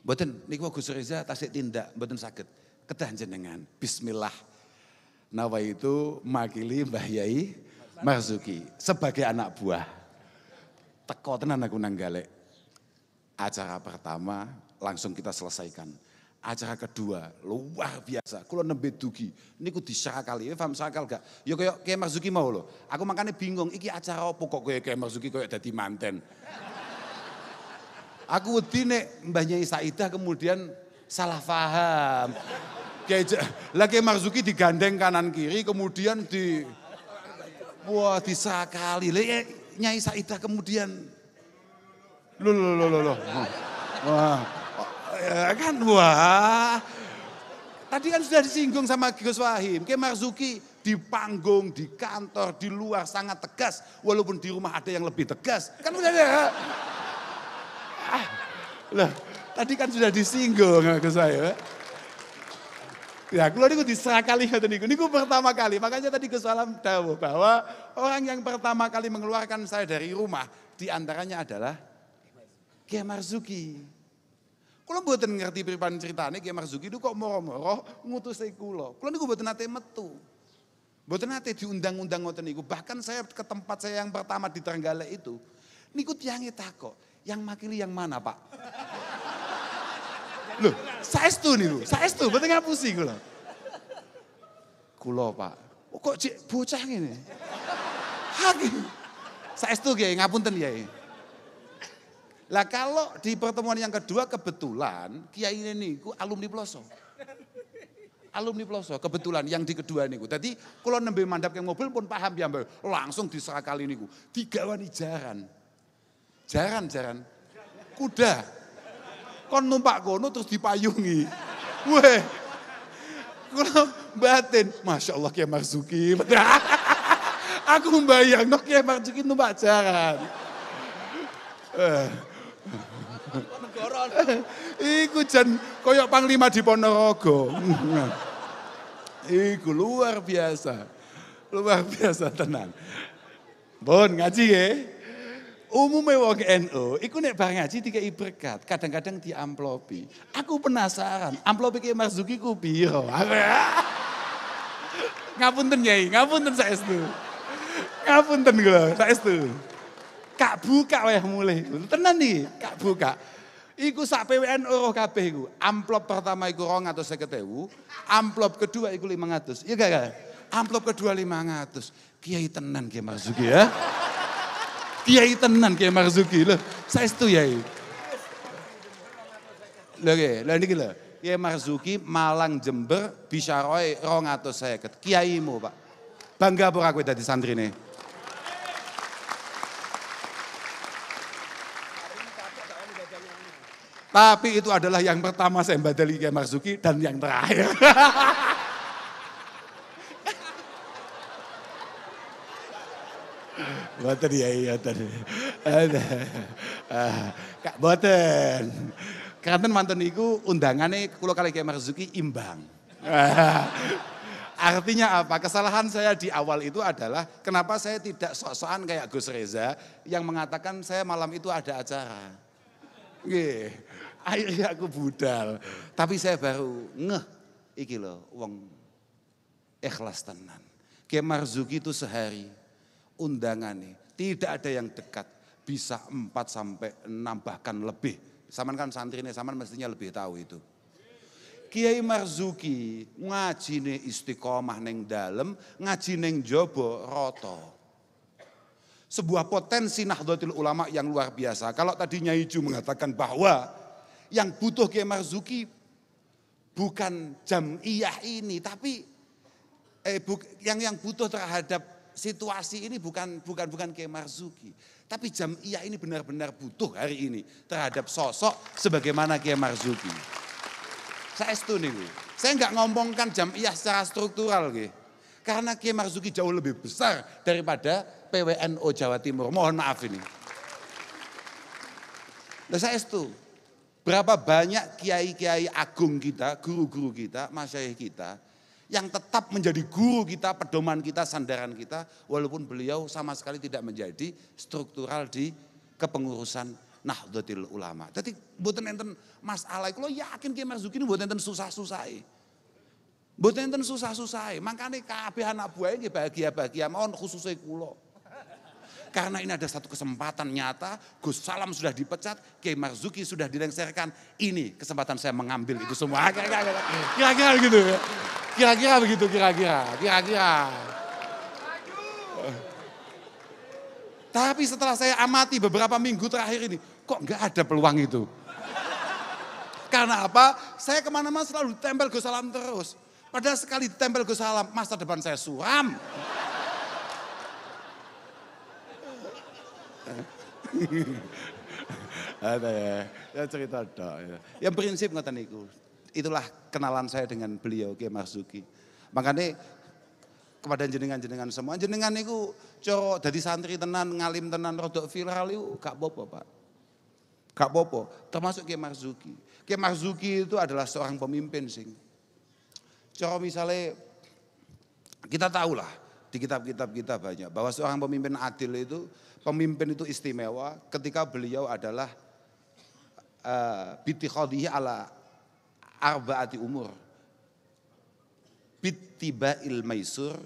Mboten niku Gus Reza tasik tindak, mboten sakit. Kedah jenengan. Bismillah. Nawa itu makili Mbah Yai Marzuki sebagai anak buah. Teko tenan aku nanggalek. Acara pertama langsung kita selesaikan acara kedua luar biasa kulo nembe dugi niku disakal kali ya, paham sakal gak ya kaya Kiai Marzuki mau lo, aku makanya bingung iki acara apa kok kaya Kiai Marzuki kayak dadi manten aku wedi nek Mbah Nyai Saidah kemudian salah paham kayak lah Kiai Marzuki digandeng kanan kiri kemudian di wah disakali lah Nyai Saidah kemudian lo lo lo lo, wah ya kan wah. Tadi kan sudah disinggung sama Gus Wahim, Kiai Marzuki di panggung, di kantor, di luar sangat tegas. Walaupun di rumah ada yang lebih tegas. Kan udah ada. Ya? Ah, loh, tadi kan sudah disinggung ke saya. Ya, ya kalau kali ya tadi niku. Niku pertama kali. Makanya tadi Gus Salam tahu bahwa orang yang pertama kali mengeluarkan saya dari rumah di antaranya adalah Kiai Marzuki. Kulo mboten ngerti pripun ceritane Kiai Marzuki itu kok moro-moro saya kulo. Kulo niku mboten nate metu. Mboten nate diundang-undang ngoten niku. Bahkan saya ke tempat saya yang pertama di Trenggalek itu niku itu takok, yang makili yang mana, Pak? Loh, saya niku, saestu mboten ngapusi kulo. Kulo, Pak. Oh, kok cek bocah ngene? saya itu Kiai, ngapun Kiai. Lah kalau di pertemuan yang kedua kebetulan kiai ini niku alumni Ploso. Alumni Ploso kebetulan yang di kedua niku. Tadi kalau nembe mandap ke mobil pun paham ya mbak. Langsung diserakali niku. Digawani jaran. Jaran jaran. Kuda. Kon numpak kono terus dipayungi. Weh. Kalau batin, Masya Allah Kiai Marzuki. Aku membayang, no Kiai Marzuki numpak jaran. Uh. Iku jen koyok panglima di Ponorogo. Iku luar biasa. Luar biasa tenang. Bon ngaji ya. Umumnya wong NU, iku nek bareng ngaji tiga berkat, kadang-kadang di diamplopi. Aku penasaran, amplopi kayak Mas Zuki ku piro? ngapunten Nyai, ngapunten saestu. Ngapunten saya itu, Kak buka wah mulai. Tenan nih, kak buka. Iku sak PWN uruh kabeh iku. Amplop pertama iku seketewu. amplop kedua iku lima ngatus. Iya gak, gak? Amplop kedua lima ngatus. Kiai tenan Kiai Marzuki ya. Kiai tenan Kiai Marzuki loh. Saya itu ya. Loh, nggih, loh, ini gila. Kiai Marzuki Malang Jember Bisharoy 250. Kiaimu, Pak. Bangga pura aku santri nih. Tapi itu adalah yang pertama saya badali Kiai Marzuki dan yang terakhir. Boten ya iya tadi. Kak boten. Kanten mantan iku undangannya kula kali Kiai Marzuki imbang. Artinya apa? Kesalahan saya di awal itu adalah kenapa saya tidak sok-sokan kayak Gus Reza yang mengatakan saya malam itu ada acara. Gih akhirnya aku budal. Tapi saya baru ngeh, iki loh, wong ikhlas tenan. Kiai Marzuki itu sehari undangan nih, tidak ada yang dekat, bisa empat sampai enam bahkan lebih. Saman kan santri ini, saman mestinya lebih tahu itu. Kiai Marzuki ngaji nih istiqomah neng dalam ngaji neng jobo roto. Sebuah potensi Nahdlatul Ulama yang luar biasa. Kalau tadinya Iju mengatakan bahwa yang butuh Kiai Marzuki bukan iya ini, tapi eh, bu, yang yang butuh terhadap situasi ini bukan bukan bukan Kiai Marzuki, tapi iya ini benar-benar butuh hari ini terhadap sosok sebagaimana Kiai Marzuki. Saya setuju nih, saya nggak ngomongkan jam iya secara struktural, gitu. karena Kiai Marzuki jauh lebih besar daripada PWNO Jawa Timur. Mohon maaf ini. Nah, saya setuju. Berapa banyak kiai-kiai agung kita, guru-guru kita, masyayikh kita yang tetap menjadi guru kita, pedoman kita, sandaran kita walaupun beliau sama sekali tidak menjadi struktural di kepengurusan Nahdlatul Ulama. Jadi buatan enten masalah kalau yakin Kiai Marzuki ini buat enten susah susai, buat enten susah susai, makanya kabeh anak ini bahagia-bahagia mohon khususnya kula. Karena ini ada satu kesempatan nyata, Gus Salam sudah dipecat, Kiai Marzuki sudah dilengsarkan. Ini kesempatan saya mengambil itu semua. Ah, kira-kira begitu. Ya. Kira-kira begitu, kira-kira. Kira-kira. Tapi setelah saya amati beberapa minggu terakhir ini, kok nggak ada peluang itu? Karena apa? Saya kemana-mana selalu tempel Gus Salam terus. Padahal sekali tempel Gus Salam, masa depan saya suram. Ada ya, ya cerita dok. Ya. Yang prinsip ngata niku. Itulah kenalan saya dengan beliau Kiai Marzuki. Makanya kepada jenengan-jenengan semua, jenengan niku coro dari santri tenan, ngalim tenan, rodok viral itu gak popo pak. Gak popo, termasuk Kiai Marzuki. Kiai Marzuki itu adalah seorang pemimpin sing. Coro misalnya kita tahulah di kitab-kitab kita banyak bahwa seorang pemimpin adil itu pemimpin itu istimewa ketika beliau adalah uh, eh, bitikhadihi ala arbaati umur ba'il maisur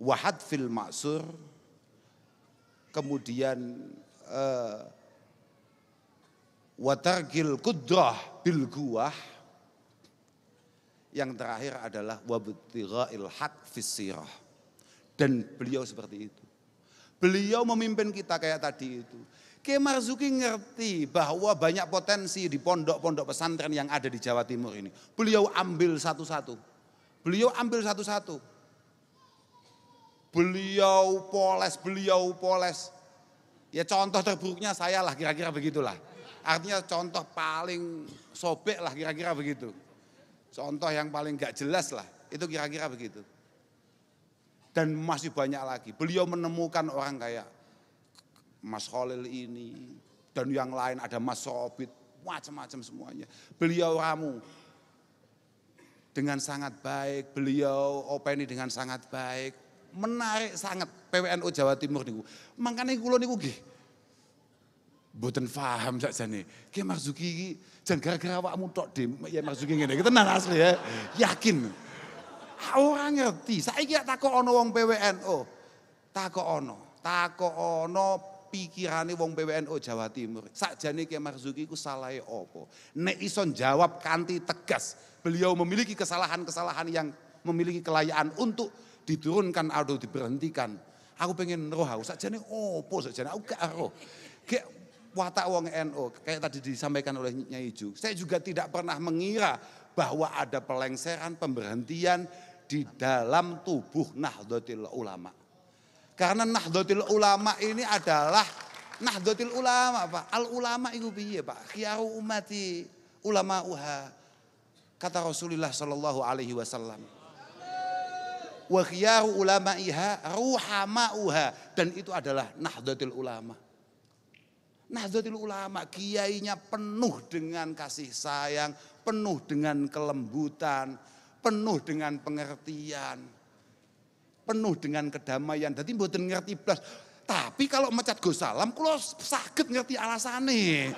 wahad fil maksur kemudian uh, eh, watargil kudrah bil guwah yang terakhir adalah wabtigail haq fisirah. Dan beliau seperti itu. Beliau memimpin kita kayak tadi itu. Kemarzuki Marzuki ngerti bahwa banyak potensi di pondok-pondok pesantren yang ada di Jawa Timur ini. Beliau ambil satu-satu. Beliau ambil satu-satu. Beliau poles, beliau poles. Ya contoh terburuknya saya lah kira-kira begitulah. Artinya contoh paling sobek lah kira-kira begitu. Contoh yang paling gak jelas lah. Itu kira-kira begitu dan masih banyak lagi. Beliau menemukan orang kayak Mas Khalil ini dan yang lain ada Mas Sobit, macam-macam semuanya. Beliau ramu dengan sangat baik, beliau openi dengan sangat baik, menarik sangat PWNU Jawa Timur niku. Makanya kula niku gih, Mboten paham saja nih. Ki Marzuki jangan gara-gara awakmu tok, Dim. Ya Marzuki ngene. Tenan asli ya. Yakin. Ora ngerti. Saiki tak takok ono wong PWNO. Oh, takok ono, Takok ono pikirane wong PWNO oh, Jawa Timur. Sakjane kayak Marzuki iku salahe apa? Nek iso jawab kanti tegas. Beliau memiliki kesalahan-kesalahan yang memiliki kelayaan untuk diturunkan atau diberhentikan. Aku pengen roh aku sakjane opo sakjane aku gak roh. Kayak watak wong NO kayak tadi disampaikan oleh Nyai Ju. Saya juga tidak pernah mengira bahwa ada pelengseran, pemberhentian di dalam tubuh Nahdlatul Ulama. Karena Nahdlatul Ulama ini adalah Nahdlatul Ulama, Pak. Al ulama itu piye, Pak? Khiyaru umati ulama uha. Kata Rasulullah sallallahu alaihi wasallam. Wa khiyaru ulama iha ruhama uha. Dan itu adalah Nahdlatul Ulama. Nahdlatul Ulama kiainya penuh dengan kasih sayang, penuh dengan kelembutan, penuh dengan pengertian, penuh dengan kedamaian. Jadi buat ngerti blas. Tapi kalau mecat Gus Salam, kalau sakit ngerti alasannya.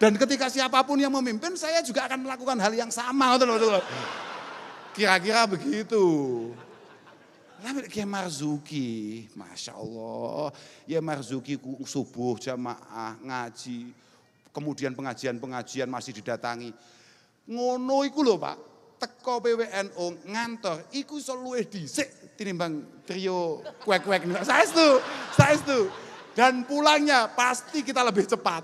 Dan ketika siapapun yang memimpin, saya juga akan melakukan hal yang sama. Kira-kira begitu. Lalu Kiai Marzuki, Masya Allah. Ya Marzuki subuh jamaah, ngaji. Kemudian pengajian-pengajian masih didatangi. Ngono iku lho Pak, teko PWNU ngantor iku iso luwih dhisik tinimbang trio kuek-kuek. Saestu, saestu. Dan pulangnya pasti kita lebih cepat.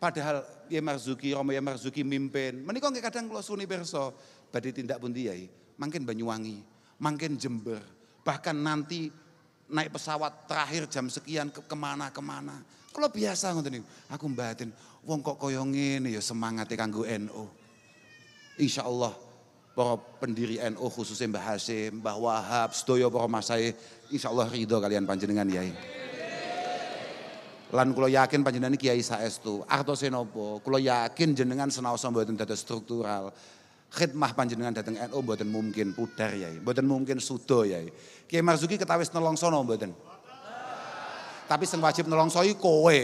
Padahal ya Marzuki, Romo ya Marzuki mimpin. Menikah kadang kalau suni berso, badi tindak pun diai. Mungkin Banyuwangi, mungkin Jember. Bahkan nanti naik pesawat terakhir jam sekian ke kemana-kemana. Kalau biasa nih? aku mbatin, wong kok kaya ngene ya semangate kanggo NU. Insya Allah para pendiri NU khususnya Mbah Hasim, Mbah Wahab, sedaya para masae insya Allah ridho kalian panjenengan yai. Lan kula yakin panjenengan kiai saestu, artose napa? Kula yakin jenengan senaosa mboten dados struktural. Khidmah panjenengan dateng NU mboten mungkin pudar yai, mboten mungkin sudo yai. Kiai Marzuki ketawis nelongsono mboten? Tapi sing wajib nelongso kowe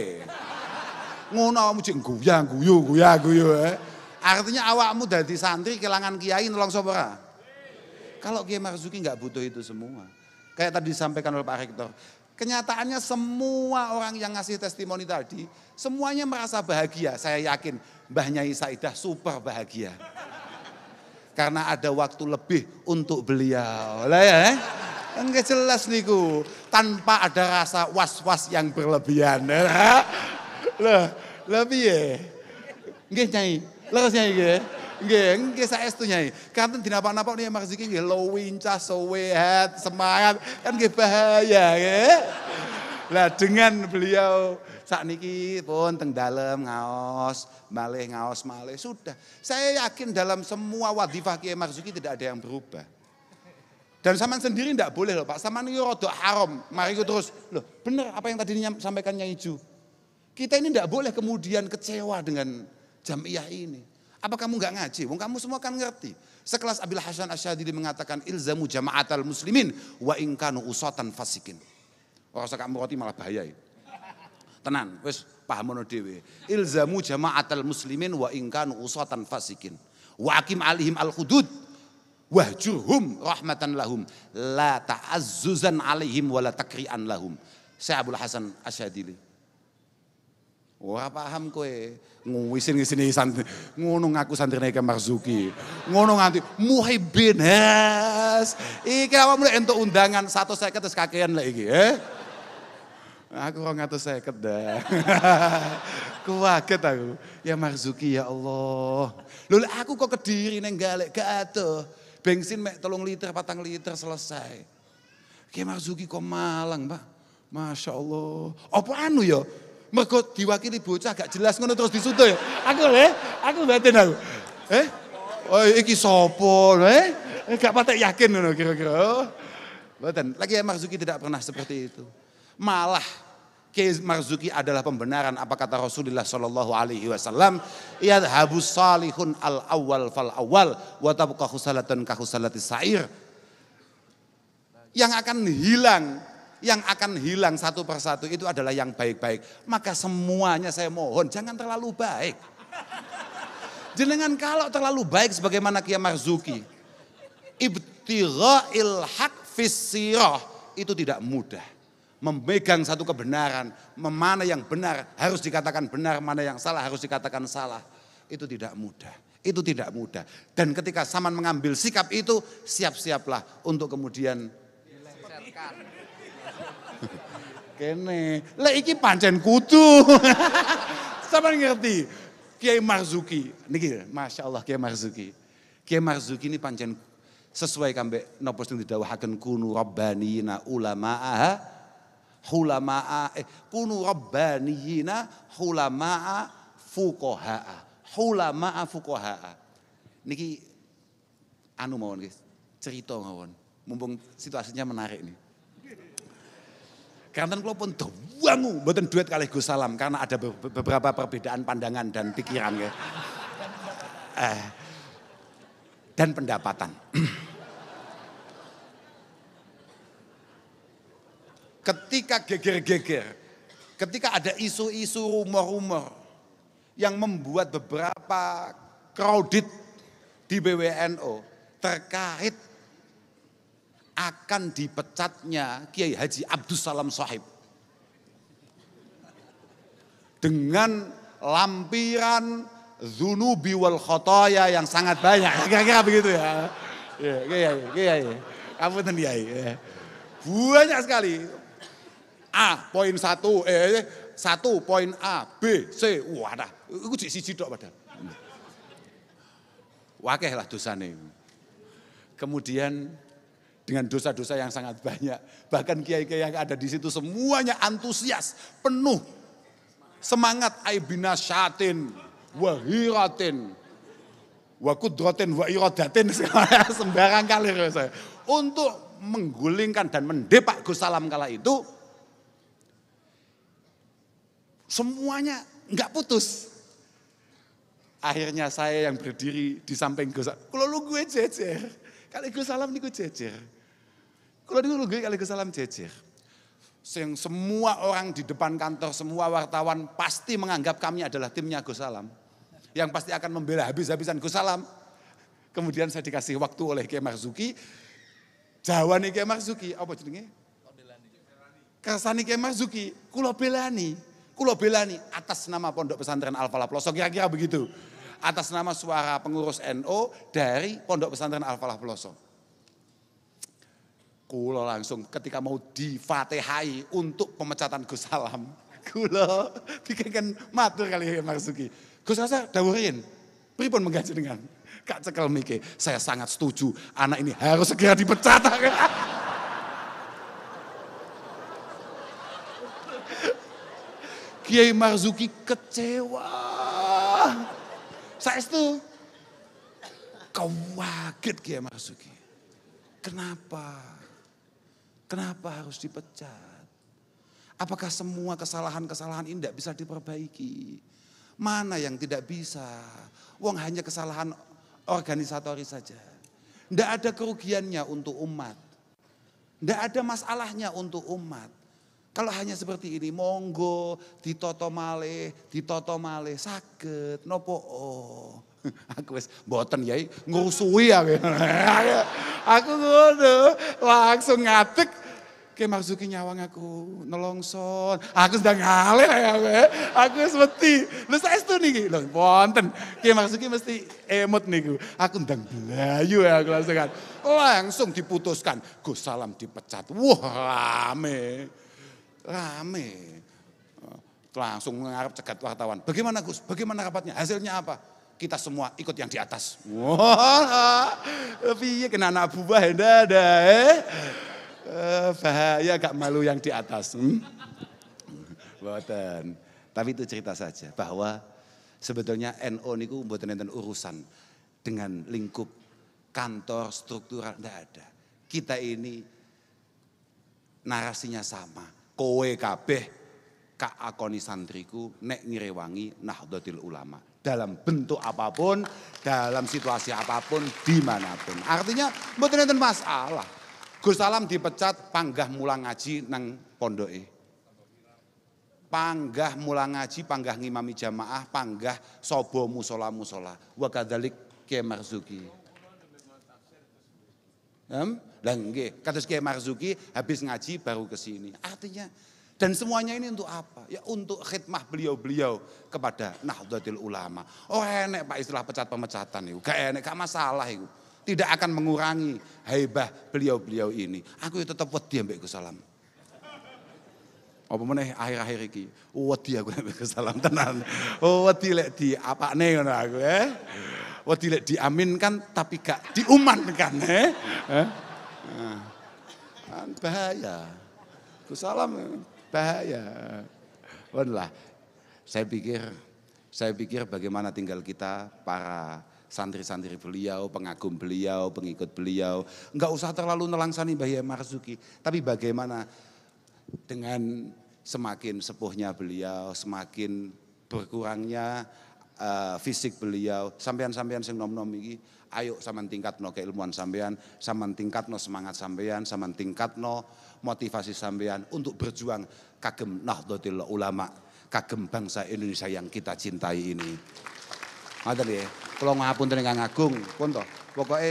ngono awakmu jek guyang guyu guyang guyu eh. Artinya awakmu dari santri kelangan kiai nolong sapa ora? Kalau Kiai Marzuki nggak butuh itu semua. Kayak tadi disampaikan oleh Pak Rektor, kenyataannya semua orang yang ngasih testimoni tadi, semuanya merasa bahagia. Saya yakin Mbah Nyai Saidah super bahagia. Karena ada waktu lebih untuk beliau. Lah ya, enggak eh? jelas niku. Tanpa ada rasa was-was yang berlebihan. Eh. Loh, lah piye? Nggih nyai. Leres nyai nggih. Nggih, nggih saestu nyai. Kanten dinapak-napak nih Mas Ziki nggih lowincah sowehat semangat kan nggih bahaya nggih. Lah dengan beliau saat niki pun teng dalam ngaos, malih ngaos malih sudah. Saya yakin dalam semua wadifah Kiai Marzuki tidak ada yang berubah. Dan saman sendiri tidak boleh loh Pak, saman ini rodok haram. Mari terus, loh bener apa yang tadi sampaikan Nyai Ju. Kita ini tidak boleh kemudian kecewa dengan jamiah ini. Apa kamu nggak ngaji? Wong kamu semua kan ngerti. Sekelas Abil Hasan Asyadili mengatakan ilzamu jama'at al muslimin wa ingkano usatan fasikin. Orang oh, sakam kamu roti malah bahaya Ya. Tenan, wes paham ono dewe. Ilzamu jama'at al muslimin wa ingkano usatan fasikin. Wa akim alihim al hudud wahjurhum rahmatan lahum la ta'azzuzan alihim wa la takri'an lahum. Saya Abul Hasan Asyadili. Wah paham kowe. Nguwisin ngisini santri. Ngono ngaku santrine ke Marzuki. Ngono nganti muhibin. Yes. Iki kenapa mulai entuk undangan 150 terus kakean lek iki, eh. Aku orang ngatus seket dah. Kuwaget aku. Ya Marzuki ya Allah. Lho aku kok kediri neng galek gak atuh. Bensin mek tolong liter, patang liter selesai. Ki Marzuki kok malang, Pak. Masya Allah. Apa anu ya? mergo diwakili bocah gak jelas ngono terus disuto ya. Aku le, eh, aku batin aku. Eh? Oh, iki sapa? Eh? eh? Gak patek yakin ngono kira-kira. Mboten. Lagi ya Marzuki tidak pernah seperti itu. Malah Kiai Marzuki adalah pembenaran apa kata Rasulullah Shallallahu Alaihi Wasallam. Ya habus salihun al awal fal awal watabu kahusalatan kahusalati sair. Yang akan hilang yang akan hilang satu persatu itu adalah yang baik-baik. Maka semuanya saya mohon jangan terlalu baik. Jenengan kalau terlalu baik sebagaimana Kiai Marzuki. Ibtigha'il hak fisiroh itu tidak mudah. Memegang satu kebenaran, mana yang benar harus dikatakan benar, mana yang salah harus dikatakan salah. Itu tidak mudah. Itu tidak mudah. Dan ketika Saman mengambil sikap itu, siap-siaplah untuk kemudian kene. Lah iki pancen kudu. Sama ngerti. Kiai Marzuki. Niki, Masya Allah Kiai Marzuki. Kiai Marzuki ini pancen sesuai kambek nopo sing didhawuhaken kunu rabbaniyina ulamaa, hulamaa eh kunu rabbaniyina hulamaa fuqahaa hulamaa fuqahaa niki anu mawon guys cerita mawon mumpung situasinya menarik nih Kanten kula pun dawangu mboten duet gue salam karena ada beberapa perbedaan pandangan dan pikiran ya. Eh, dan pendapatan. ketika geger-geger, ketika ada isu-isu rumor-rumor yang membuat beberapa crowded di BWNO terkait akan dipecatnya Kiai Haji Abdus Salam Sohib Dengan lampiran zunubi wal khotoya yang sangat banyak. Kira-kira begitu ya. Iya, iya, iya, Kiai, Kiai, Kamu tenyai, Ya. Banyak sekali. A, poin satu, eh, satu, poin A, B, C, wadah. Itu sisi dok padahal. Wakeh lah dosane. Kemudian dengan dosa-dosa yang sangat banyak. Bahkan kiai-kiai yang ada di situ semuanya antusias, penuh semangat aibina syatin, wahiratin, wakudrotin, wairodatin, sembarang kali saya. Untuk menggulingkan dan mendepak Gus Salam kala itu, semuanya nggak putus. Akhirnya saya yang berdiri di samping Gus Salam, kalau lu gue jejer, kali Gus Salam gue jejer. Kalau dulu gue Salam jejer. Yang semua orang di depan kantor, semua wartawan pasti menganggap kami adalah timnya Gus Salam. Yang pasti akan membela habis-habisan Gus Salam. Kemudian saya dikasih waktu oleh Kiai Marzuki. nih Kiai Marzuki, apa jenenge? Kersani Kiai Marzuki, kulo belani. Kulo belani atas nama Pondok Pesantren Al-Falah Pelosok, kira-kira begitu. Atas nama suara pengurus NO dari Pondok Pesantren Al-Falah Pelosok. Kulo langsung ketika mau difatihai untuk pemecatan Gus Salam. Kulo bikinkan matur kali ya Marzuki. Gus Rasa dawuhin, pripun menggaji dengan Kak Cekel Mike. Saya sangat setuju anak ini harus segera dipecat. Kiai Marzuki kecewa. Saya itu kaget Kiai Marzuki. Kenapa? Kenapa harus dipecat? Apakah semua kesalahan-kesalahan ini tidak bisa diperbaiki? Mana yang tidak bisa? Wong hanya kesalahan organisatoris saja. Tidak ada kerugiannya untuk umat. Tidak ada masalahnya untuk umat. Kalau hanya seperti ini, monggo, ditoto male, ditoto male, sakit, nopo oh. aku wis mboten yai ngurusui aku. aku ngono, langsung ngatik, ke maksudnya nyawang aku, nelongson. Aku sedang ngalir ya, we. aku seperti. Lu saya itu nih, lo bonten ke maksudnya mesti emot nih, aku sedang belayu ya, aku langsung kan. Langsung diputuskan, Gus Salam dipecat. Wah rame, rame. Langsung ngarep cegat wartawan, bagaimana Gus, bagaimana rapatnya, hasilnya apa? kita semua ikut yang di atas. Wah, piye kena anak buah eh, ada eh? eh. Bahaya gak malu yang di atas. Hmm? Tapi itu cerita saja bahwa sebetulnya NO niku mboten enten urusan dengan lingkup kantor struktural ndak ada. Kita ini narasinya sama. Kowe kabeh akoni santriku nek ngirewangi Nahdlatul Ulama dalam bentuk apapun, dalam situasi apapun, dimanapun. Artinya, betul itu masalah. Gus Salam dipecat panggah mulang ngaji nang pondoi e. Panggah mulang ngaji, panggah ngimami jamaah, panggah sobo musola musola. Wakadalik Kiai Marzuki. Hmm? Dan kados Kiai Marzuki habis ngaji baru ke sini. Artinya dan semuanya ini untuk apa? Ya untuk khidmah beliau-beliau kepada Nahdlatul Ulama. Oh enek Pak istilah pecat-pemecatan itu. Gak enek, gak masalah itu. Tidak akan mengurangi haibah beliau-beliau ini. Aku ya tetap wedi ambek salam. Apa meneh akhir-akhir iki? Oh, wedi aku ambek salam tenan. Oh, wedi lek di apane ngono aku eh. Wedi lek diaminkan tapi gak diumankan eh. eh? Nah, bahaya. Kusalam. Bahaya. Wallah. Saya pikir saya pikir bagaimana tinggal kita para santri-santri beliau, pengagum beliau, pengikut beliau. Enggak usah terlalu nelangsani Mbah Yai Marzuki. Tapi bagaimana dengan semakin sepuhnya beliau, semakin berkurangnya uh, fisik beliau, sampean-sampean sing nom-nom ini, ayo tingkat no keilmuan sampean, tingkat no semangat sampean, tingkat no motivasi sampean untuk berjuang kagem Nahdlatul Ulama, kagem bangsa Indonesia yang kita cintai ini. Ngaten ya. Kalau ngapun dengan ngagung, pun toh. Pokoknya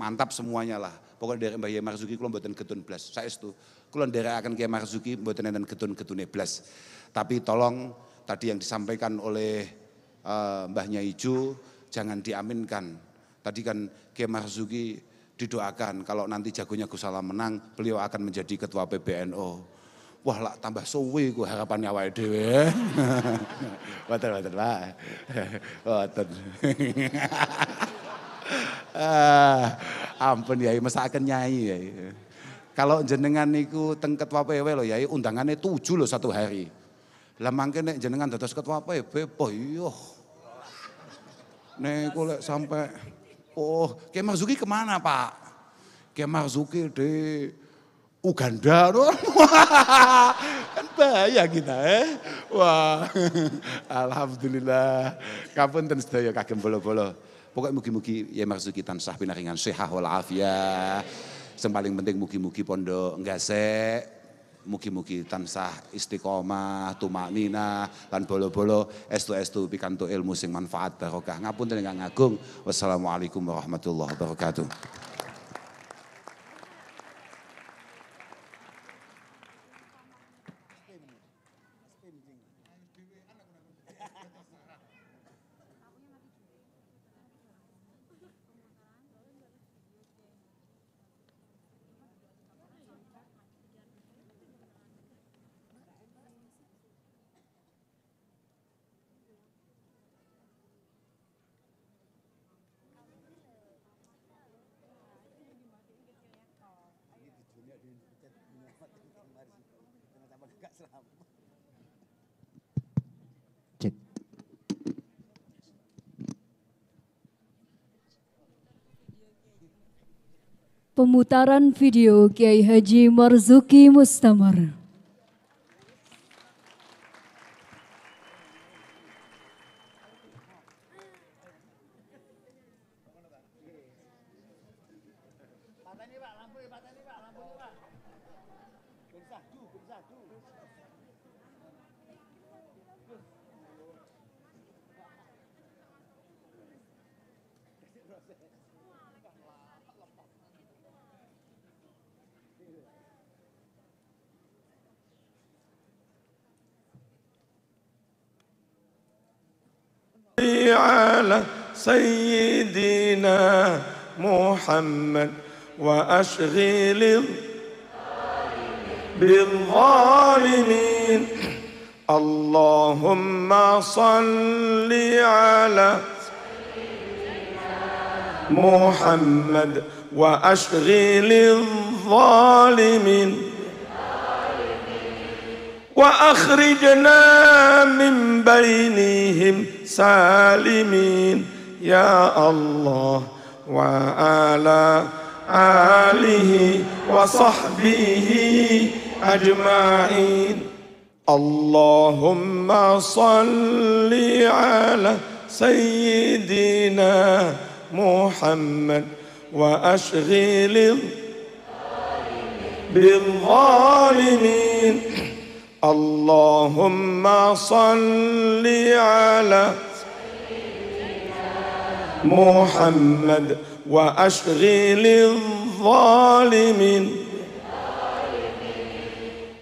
mantap semuanya lah. Pokoknya dari Mbak Yai Marzuki kalau buatan ketun belas. Saya itu. Kalau dari akan Kiai Marzuki buatan dan ketun-ketune belas. Tapi tolong tadi yang disampaikan oleh uh, Mbah Nyai Ju, jangan diaminkan. Tadi kan Kiai Marzuki didoakan kalau nanti jagonya Gus Salam menang, beliau akan menjadi ketua PBNO. Wah lah tambah suwe ku harapannya awake dhewe. Water water lah. Water. ah, ampun yai mesaken nyai yai. Kalau jenengan niku teng ketua PW lho yai undangannya tujuh loh satu hari. Lah mangke nek jenengan dados ketua PB boh iya. Nih lek sampai Oh, Kiai Marzuki kemana Pak? Kiai Marzuki di Uganda. kan bahaya kita eh. Wah, Alhamdulillah. Kapan dan sedaya kagem bolo-bolo. Pokoknya mugi-mugi ya Marzuki tansah pinaringan sehat wal afiyah. Yang paling penting mugi-mugi pondok enggak sek Mugi-mugi tansah istiqomah, nina, dan bolo-bolo estu-estu pikanto ilmu sing manfaat barokah. Ngapun ingkang ngagung. Wassalamualaikum warahmatullahi wabarakatuh. Pemutaran video Kiai Haji Marzuki Mustamar. صل على سيدنا محمد وأشغل بالظالمين اللهم صل على محمد وأشغل الظالمين واخرجنا من بينهم سالمين يا الله وعلى اله وصحبه اجمعين اللهم صل على سيدنا محمد واشغل بالظالمين اللهم صل على محمد وأشغل الظالمين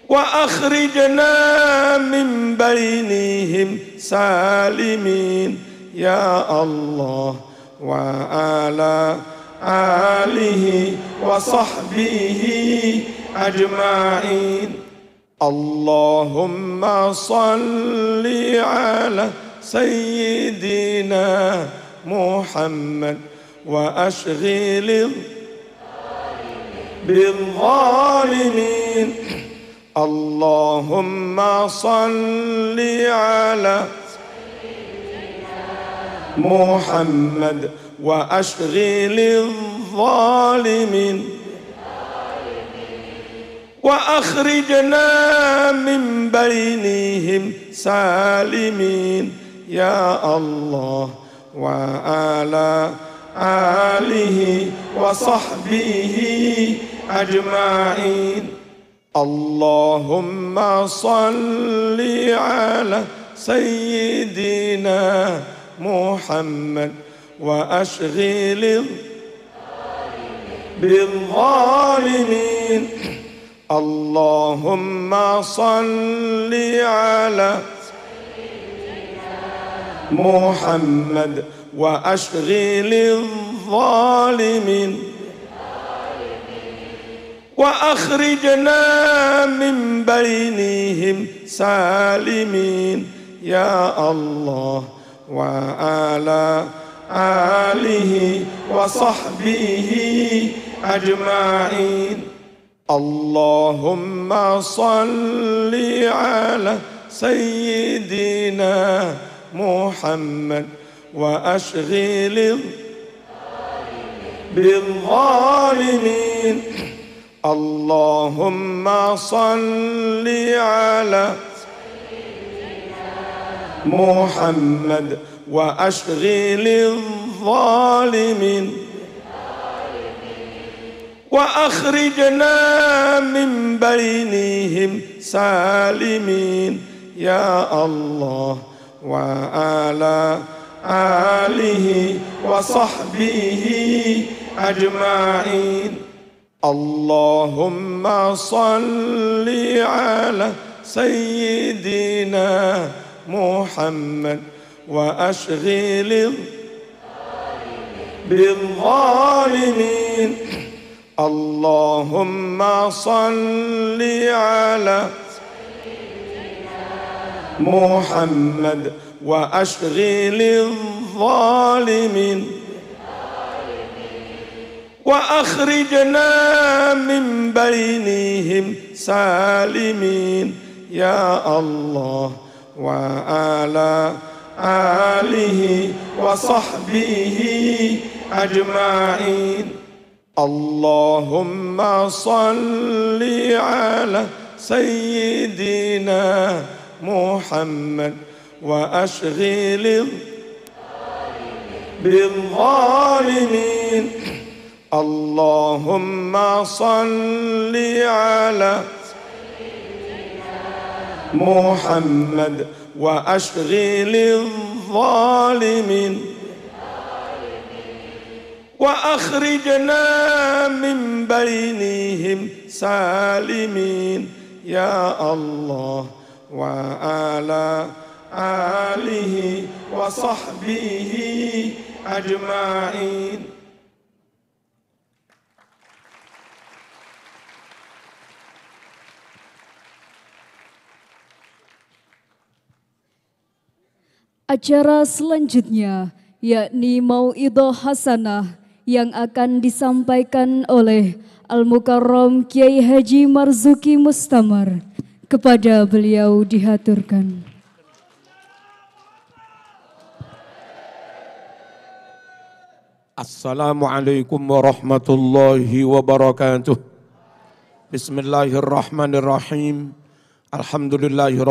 وأخرجنا من بينهم سالمين يا الله وعلى آله وصحبه أجمعين اللهم صل على سيدنا محمد وأشغل بالظالمين اللهم صل على محمد وأشغل الظالمين واخرجنا من بينهم سالمين يا الله وعلى اله وصحبه اجمعين اللهم صل على سيدنا محمد واشغل بالظالمين اللهم صل على محمد وأشغل الظالمين وأخرجنا من بينهم سالمين يا الله وعلى آله وصحبه أجمعين اللهم صل على سيدنا محمد وأشغل بالظالمين اللهم صل على محمد وأشغل الظالمين واخرجنا من بينهم سالمين يا الله وعلى اله وصحبه اجمعين اللهم صل على سيدنا محمد واشغل بالظالمين اللهم صل على محمد وأشغل الظالمين وأخرجنا من بينهم سالمين يا الله وعلى آله وصحبه أجمعين اللهم صل على سيدنا محمد وأشغل بالظالمين اللهم صل على محمد وأشغل الظالمين وأخرجنا من بينهم سالمين يا الله وعلى آله وصحبه أجمعين Acara selanjutnya yakni Mau'idho Hasanah yang akan disampaikan oleh Al-Mukarram Kiai Haji Marzuki Mustamar. Kepada beliau dihaturkan. Assalamualaikum warahmatullahi wabarakatuh. Bismillahirrahmanirrahim. Alhamdulillahi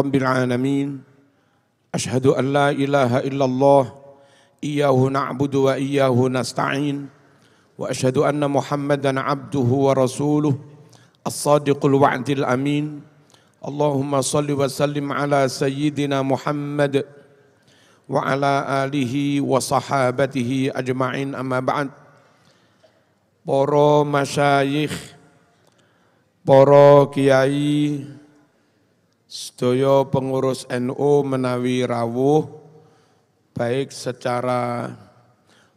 Ashadu an la ilaha illallah. Iyyahu na'budu wa iyyahu nasta'in. واشهد ان محمدا عبده ورسوله الصادق الوعد الامين اللهم صل وسلم على سيدنا محمد وعلى اله وصحابته اجمعين اما بعد para masyayikh para kiai sedaya pengurus NU NO menawi rawuh baik secara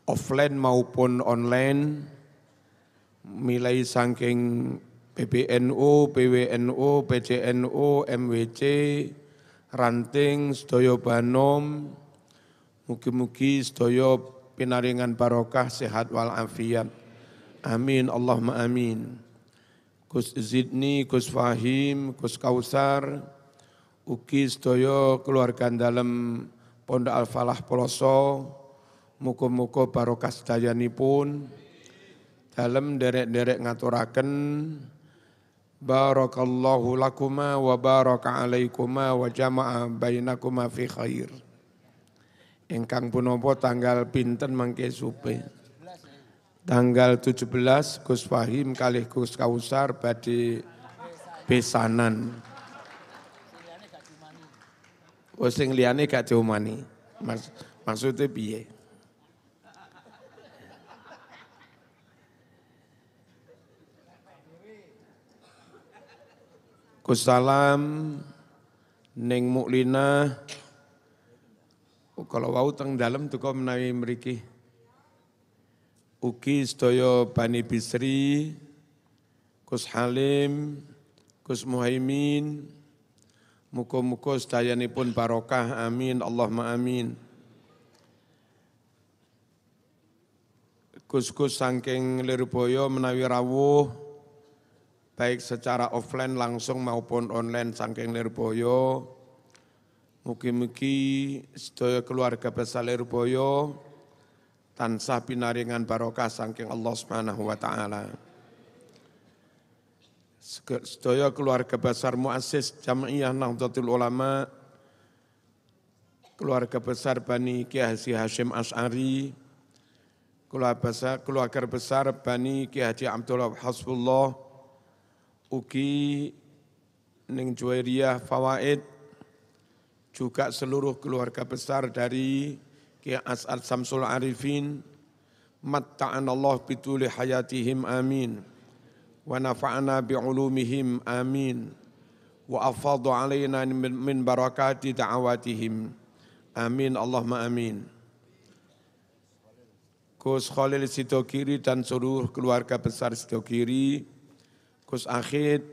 offline maupun online milai saking PBNU, PWNU, PCNU, MWC, Ranting, Sedoyo Banom, mugi-mugi Sedoyo pinaringan barokah sehat walafiat. Amin, Allahumma amin. Gus Zidni, Gus Fahim, Gus Kausar, Uki Sedoyo keluarga dalam Pondok Al-Falah poloso. Muka-muka barokah sedayani pun dalam derek-derek ngaturaken Barakallahu lakuma wa baraka alaikuma wa jama'a bainakuma fi khair. Engkang punopo tanggal pinten mangke supe. Tanggal 17 Gus Fahim kalih Gus Kausar badi besanan. Oh sing liyane gak diomani. Mas, maksudnya piye? Kusalam neng muklina, oh, kalau wau teng dalam tuh kau menawi meriki, uki stoyo Bani Bisri, Kus Halim, Kus Muhaimin, Muko-muko Stayani pun barokah. Amin, Allah ma amin. Kus-kus sangking Lirboyo menawi rawuh baik secara offline langsung maupun online sangking Lirboyo. Mugi-mugi sedaya keluarga besar Lirboyo tansah naringan barokah sangking Allah Subhanahu wa taala. Sedaya keluarga besar muassis Jamiah Nahdlatul Ulama keluarga besar Bani Kiai Hashim Asy'ari keluarga besar, keluarga besar Bani Kiai Abdullah Hasbullah ugi ning Juwairiyah Fawaid juga seluruh keluarga besar dari Ki As'ad Samsul Arifin Allah bituli hayatihim amin wa nafa'ana bi'ulumihim amin wa afadu alayna min barakati da'awatihim amin Allahumma amin Gus Khalil Sidokiri dan seluruh keluarga besar Sidokiri Gus Akhid,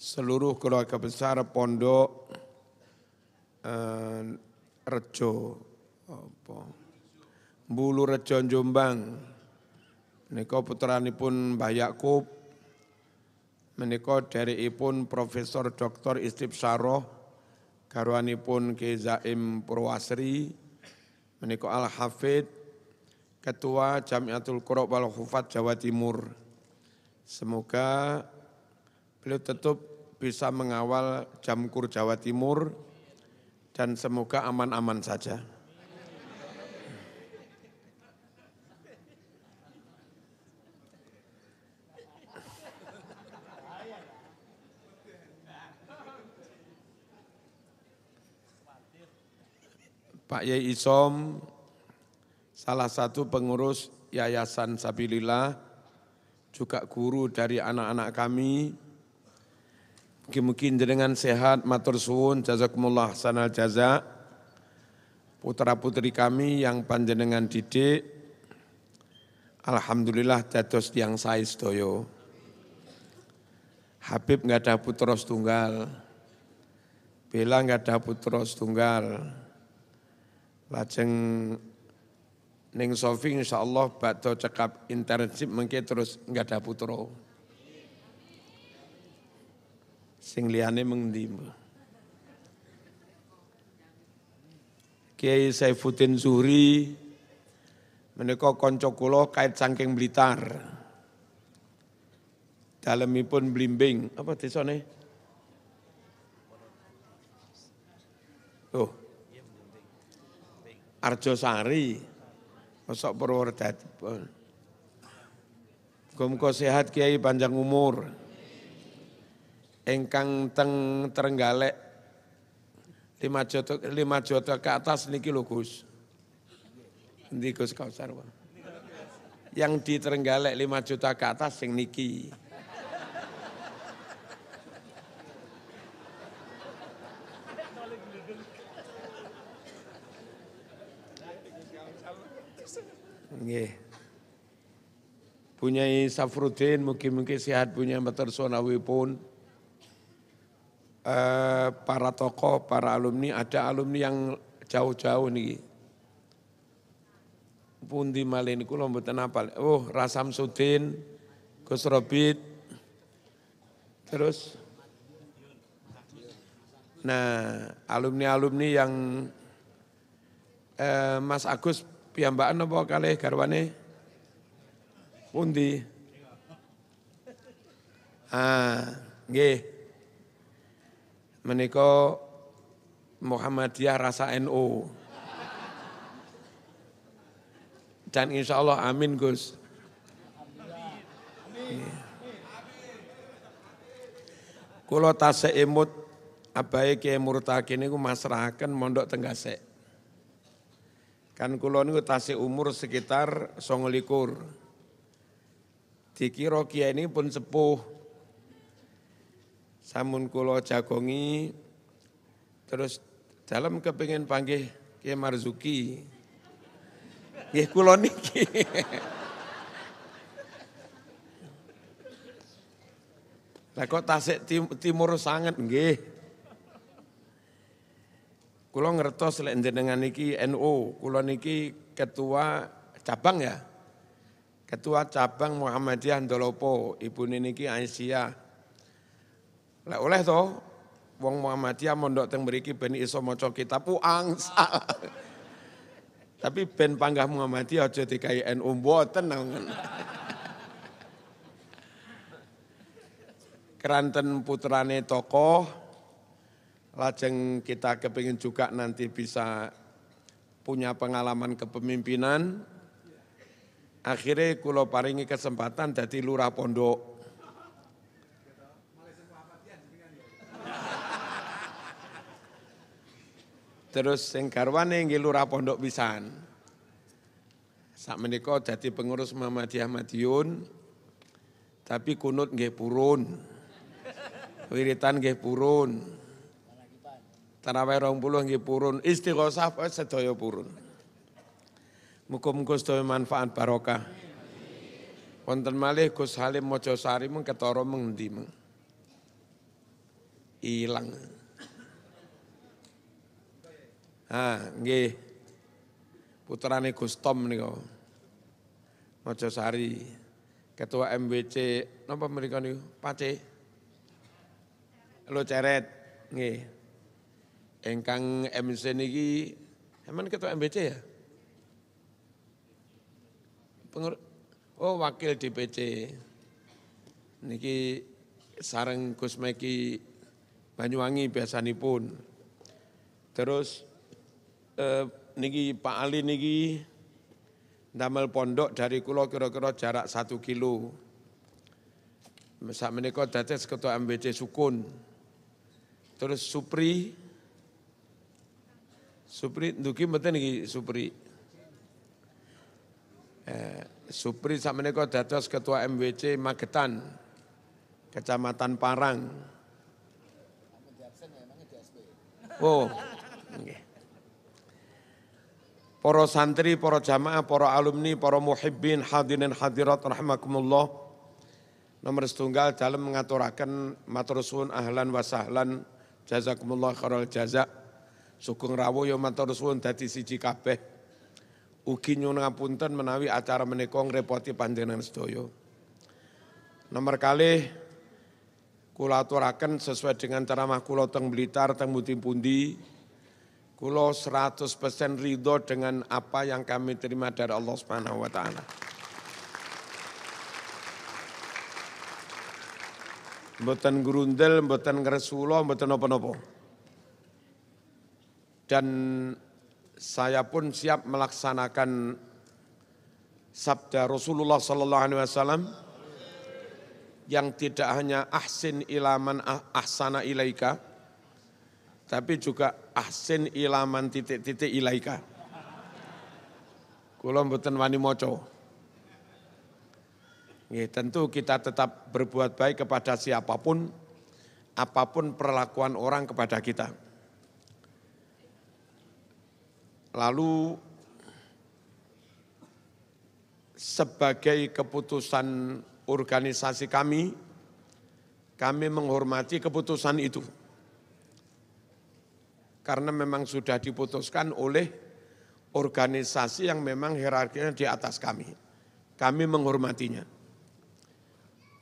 seluruh keluarga besar Pondok eh, Rejo, apa? Bulu Rejo Jombang, menika pun Mbah Yakub, dari ipun Profesor Dr. Istib Saroh, pun Ki Zaim Purwasri, menika Al Hafid, Ketua Jamiatul Kurok wal Jawa Timur. Semoga beliau tetap bisa mengawal Jamkur Jawa Timur dan semoga aman-aman saja. Pak Yai Isom, salah satu pengurus Yayasan Sabilillah, juga guru dari anak-anak kami. Mungkin-mungkin jenengan sehat, matur suwun, jazakumullah sanal jazak, Putra-putri kami yang panjenengan didik, Alhamdulillah dados yang saya sedoyo. Habib nggak ada putra tunggal, Bela nggak ada putra tunggal, Lajeng Neng Sofi insya Allah bakto cekap internship mungkin terus nggak ada putro. Sing liane mengdimba. Kiai Saifuddin Zuhri menika kanca kula kait saking Blitar. Dalemipun Blimbing, apa desane? Oh. Arjosari. Mosok Purwodadi. muga sehat Kiai panjang umur. Engkang teng Terenggalek lima juta lima juta ke atas niki lukus. Gus. kau Gus Yang di Terenggalek lima juta ke atas niki. Nggih. Punyai Safruddin mungkin-mungkin sehat punya meter Sonawi pun. E, eh, para tokoh, para alumni, ada alumni yang jauh-jauh nih. di malin kula mboten apal. Oh, Rasam Sudin, Gus Robit. Terus Nah, alumni-alumni yang eh, Mas Agus piyambakan apa kali garwane pundi ah nggih menika Muhammadiyah rasa NU NO. dan insya Allah amin Gus kalau tasik imut abai ke murtakin itu masrahaken mondok Tenggasek Kan kula niku tasih umur sekitar 29. Dikira kiai ini pun sepuh. Samun kula jagongi terus dalam kepingin panggil Kiai Marzuki. Nggih kula niki. Lah kok tasik timur sangat nggih. Kulo ngertos lek dengan niki NU, kulo niki ketua cabang ya. Ketua cabang Muhammadiyah Ndolopo, ibu niki Aisyah. Lek oleh to, wong Muhammadiyah mondok teng mriki ben iso maca kitab ku Tapi ben panggah Muhammadiyah aja dikai NU mboten nangen. Keranten putrane tokoh, Lajeng kita kepingin juga nanti bisa punya pengalaman kepemimpinan. Akhirnya kulo paringi kesempatan jadi lurah pondok. Terus sing garwane nggih lurah pondok pisan. Saat menikah jadi pengurus Muhammadiyah Madiun. Tapi kunut nggih purun. Wiritan nggih purun. Tarawih 20 nggih purun, istighosah sedaya purun. Muga-muga sedaya manfaat barokah. Wonten malih Gus Halim Mojosari mung ketara mengendi meng. Ilang. Ah, nggih. Putrane Gus Tom nika. Mojosari. Ketua MWC nopo mriku niku? Pace. Lo ceret. Nggih. Engkang MC niki emang ketua MBC ya? Pengur oh wakil DPC. Niki sareng Gus Meki Banyuwangi nipun. Terus eh, niki Pak Ali niki damel pondok dari kulo kira-kira jarak satu kilo. Saat menikah dates ketua MBC Sukun. Terus Supri, Supri duki mboten iki Supri. Eh, Supri sama Neko datos ketua MWC Magetan, Kecamatan Parang. Oh. Nggih. Poro santri, poro jamaah, poro alumni, poro muhibbin, hadirin hadirat rahimakumullah. Nomor setunggal dalam mengaturakan matur suwun ahlan wasahlan, sahlan jazakumullah khairal jazak. Sugeng rawuh ya matur suwun dadi siji kabeh. Ugi nyuwun ngapunten menawi acara menika ngrepoti panjenengan sedaya. Nomor kali, kula aturaken sesuai dengan ceramah kula teng Blitar teng pundi-pundi kula 100% ridho dengan apa yang kami terima dari Allah Subhanahu wa taala. Mboten grundel, mboten ngresula, mboten napa-napa dan saya pun siap melaksanakan sabda Rasulullah sallallahu alaihi wasallam yang tidak hanya ahsin ilaman ah-, ahsana ilaika tapi juga ahsin ilaman titik-titik ilaika. Kulom beten wani moco. Ya, tentu kita tetap berbuat baik kepada siapapun apapun perlakuan orang kepada kita. Lalu sebagai keputusan organisasi kami, kami menghormati keputusan itu. Karena memang sudah diputuskan oleh organisasi yang memang hierarkinya di atas kami. Kami menghormatinya.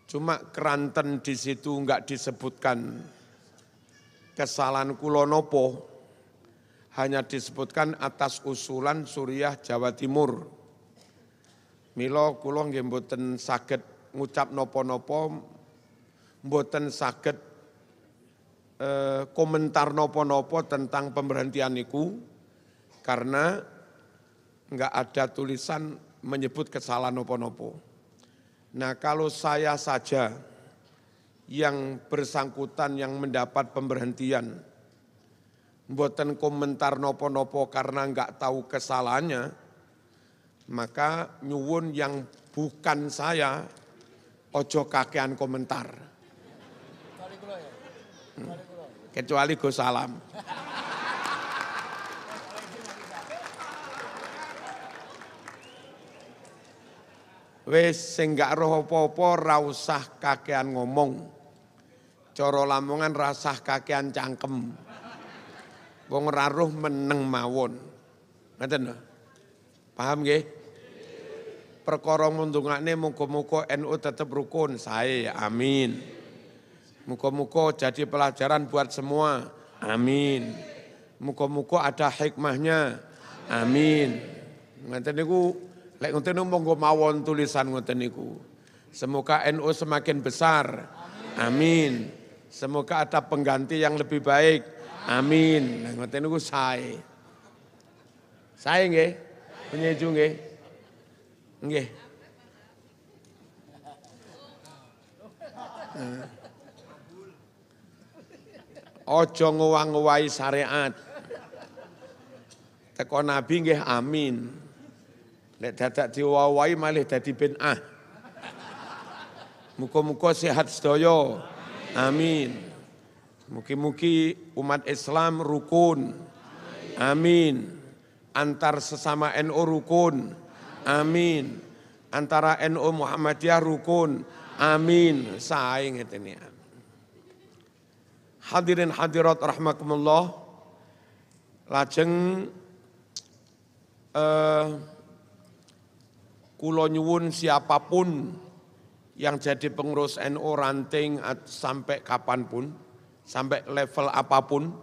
Cuma keranten di situ enggak disebutkan kesalahan kulonopo, hanya disebutkan atas usulan Suriah Jawa Timur. Milo kulo nggih mboten saged ngucap nopo-nopo, mboten saged eh, komentar nopo-nopo tentang pemberhentian niku karena nggak ada tulisan menyebut kesalahan nopo-nopo. Nah, kalau saya saja yang bersangkutan yang mendapat pemberhentian buatan komentar nopo-nopo karena nggak tahu kesalahannya, maka nyuwun yang bukan saya, ojo kakean komentar. Hmm. Kecuali gue salam. Wes sing gak roh apa-apa ra usah kakean ngomong. Cara lamongan rasah kakean cangkem wong raruh meneng mawon. Ngeten Paham nggih? Perkara mundungane muga-muga NU tetap rukun saya. Amin. Muga-muga jadi pelajaran buat semua. Amin. Muga-muga ada hikmahnya. Amin. Ngeten niku lek ngoten monggo mawon tulisan ngoten niku. Semoga NU semakin besar. Amin. Amin. Semoga ada pengganti yang lebih baik. Amin. Lah ngoten niku sae. Sae nggih. Penyeju nggih. Nggih. Ojo nah. ngowang-ngowahi syariat. Teko Nabi nggih amin. Nek dadak diwawai malih dadi ah. Muka-muka sehat sedoyo. amin. Mugi-mugi umat Islam rukun. Amin. Antar sesama NU NO rukun. Amin. Antara NU NO Muhammadiyah rukun. Amin. Saing itu ini. Hadirin hadirat rahmakumullah. Lajeng eh, kulo nyuwun siapapun yang jadi pengurus NU NO ranting sampai kapanpun sampai level apapun,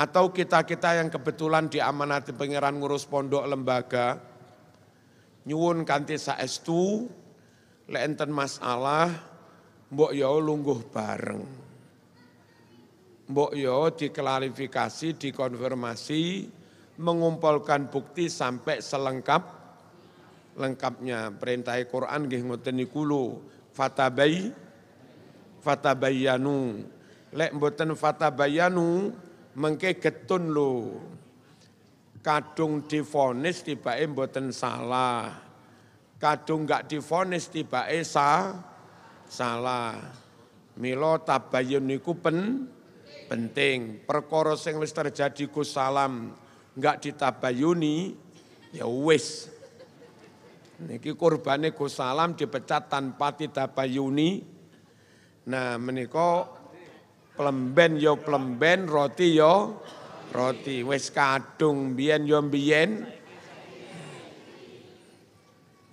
atau kita-kita yang kebetulan diamanati pangeran ngurus pondok lembaga, nyuwun kanti saestu, leenten masalah, mbok yo lungguh bareng. Mbok yo diklarifikasi, dikonfirmasi, mengumpulkan bukti sampai selengkap lengkapnya perintah Quran nggih ngoten niku lho fatabai fatabayanu lek mboten fatabayanu mengke getun lo Kadung difonis tibake mboten salah. Kadung gak difonis tibake sa salah. Milo tabayun niku pen penting. Perkara sing wis terjadi ku salam gak ditabayuni ya wis. Niki kurbane Gus Salam dipecat tanpa tidak bayuni. Nah menika Plemben yo ya plemben, roti yo ya roti. Wis kadung biyen yo ya biyen.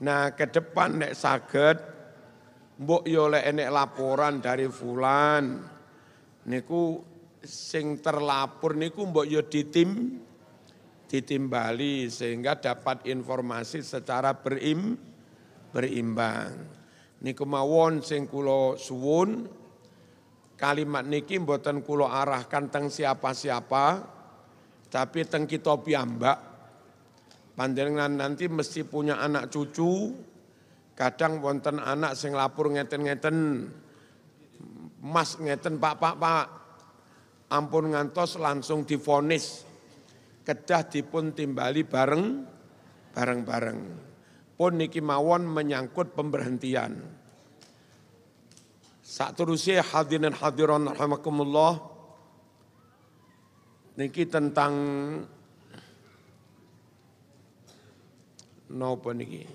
Nah, ke depan nek saged mbok yo lek enek laporan dari fulan niku sing terlapor niku mbok yo ditim ditimbali sehingga dapat informasi secara berim berimbang. Niku mawon sing kula suwun Kalimat niki mboten kulo arahkan teng siapa-siapa, tapi teng kita piyambak. pandangan nanti mesti punya anak cucu, kadang wonten anak sing lapor ngeten-ngeten. Mas ngeten Pak Pak Pak. Ampun ngantos langsung difonis. Kedah dipun timbali bareng bareng-bareng. Pun niki mawon menyangkut pemberhentian. Saat terusnya hadirin hadiran rahmakumullah Niki tentang Nopo niki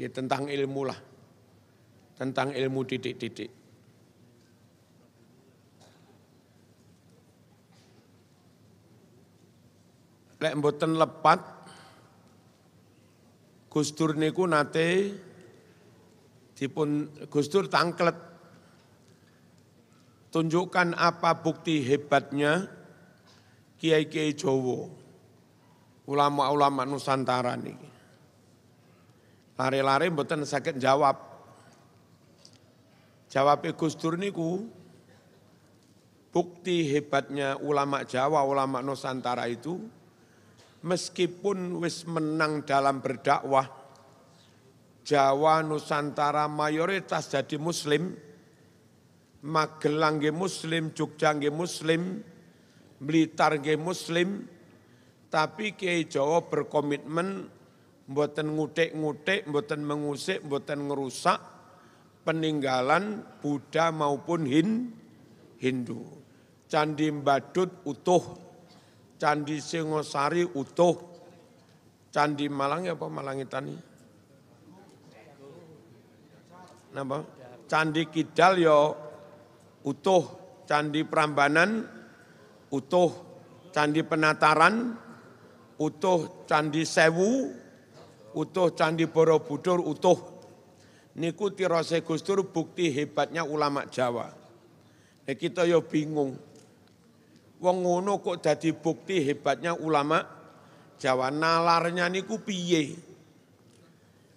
ya, Tentang ilmu lah Tentang ilmu titik-titik, Lek mboten lepat Gustur niku nate dipun Gustur tangklet Tunjukkan apa bukti hebatnya kiai-kiai Jowo, ulama-ulama Nusantara nih. Lari-lari mboten sakit jawab. Jawab Gus Dur niku bukti hebatnya ulama Jawa, ulama Nusantara itu meskipun wis menang dalam berdakwah Jawa Nusantara mayoritas jadi muslim Magelang nggih muslim, Jogja nggih muslim, Blitar nggih muslim, tapi Kiai Jawa berkomitmen mboten ngutik-ngutik, mboten mengusik, mboten ngerusak peninggalan Buddha maupun Hin, Hindu. Candi Badut utuh, Candi Singosari utuh, Candi Malang apa Malangitani? Napa? Candi Kidal yo ya utuh Candi Prambanan, utuh Candi Penataran, utuh Candi Sewu, utuh Candi Borobudur, utuh. Niku tirose Gustur bukti hebatnya ulama Jawa. Nah, kita yo bingung. Wong ngono kok jadi bukti hebatnya ulama Jawa. Nalarnya niku piye?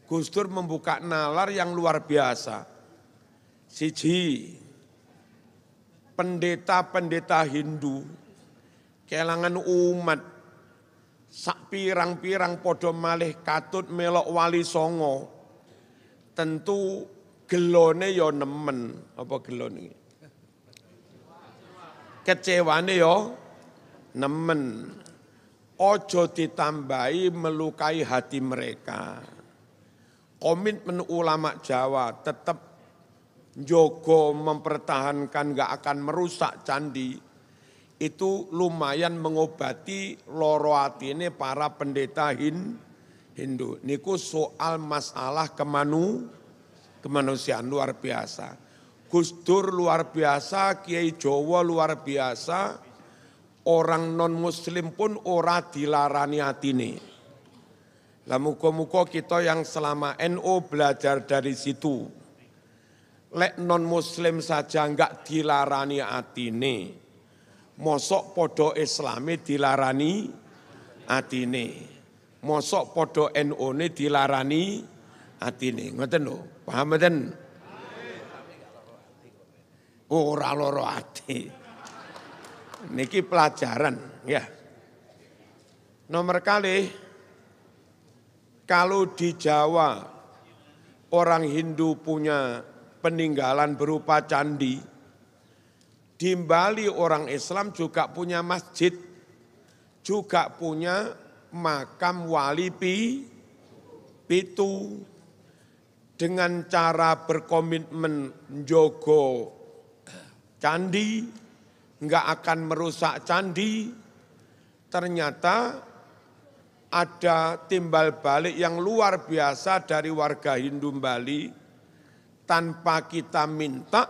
Gustur membuka nalar yang luar biasa. Siji, pendeta-pendeta Hindu, kelangan umat, sak pirang-pirang podo malih katut melok wali songo, tentu gelone yo ya nemen, apa gelone? Kecewane yo ya nemen. Ojo ditambahi melukai hati mereka. Komitmen ulama Jawa tetap Joko mempertahankan gak akan merusak candi, itu lumayan mengobati loro ini para pendeta Hindu. Niku soal masalah kemanu, kemanusiaan luar biasa. Gus Dur luar biasa, Kiai Jawa luar biasa, orang non muslim pun ora dilarani ini. Lah muka-muka kita yang selama NO belajar dari situ lek non muslim saja enggak dilarani atine. Mosok podo islami dilarani atine. Mosok podo NU ne dilarani atine. Ngoten lho, paham mboten? Ora loro ati. Niki pelajaran, ya. Nomor kali, kalau di Jawa orang Hindu punya peninggalan berupa candi. Di Bali orang Islam juga punya masjid, juga punya makam wali pi, pitu. Dengan cara berkomitmen menjogo candi, nggak akan merusak candi, ternyata ada timbal balik yang luar biasa dari warga Hindu Bali tanpa kita minta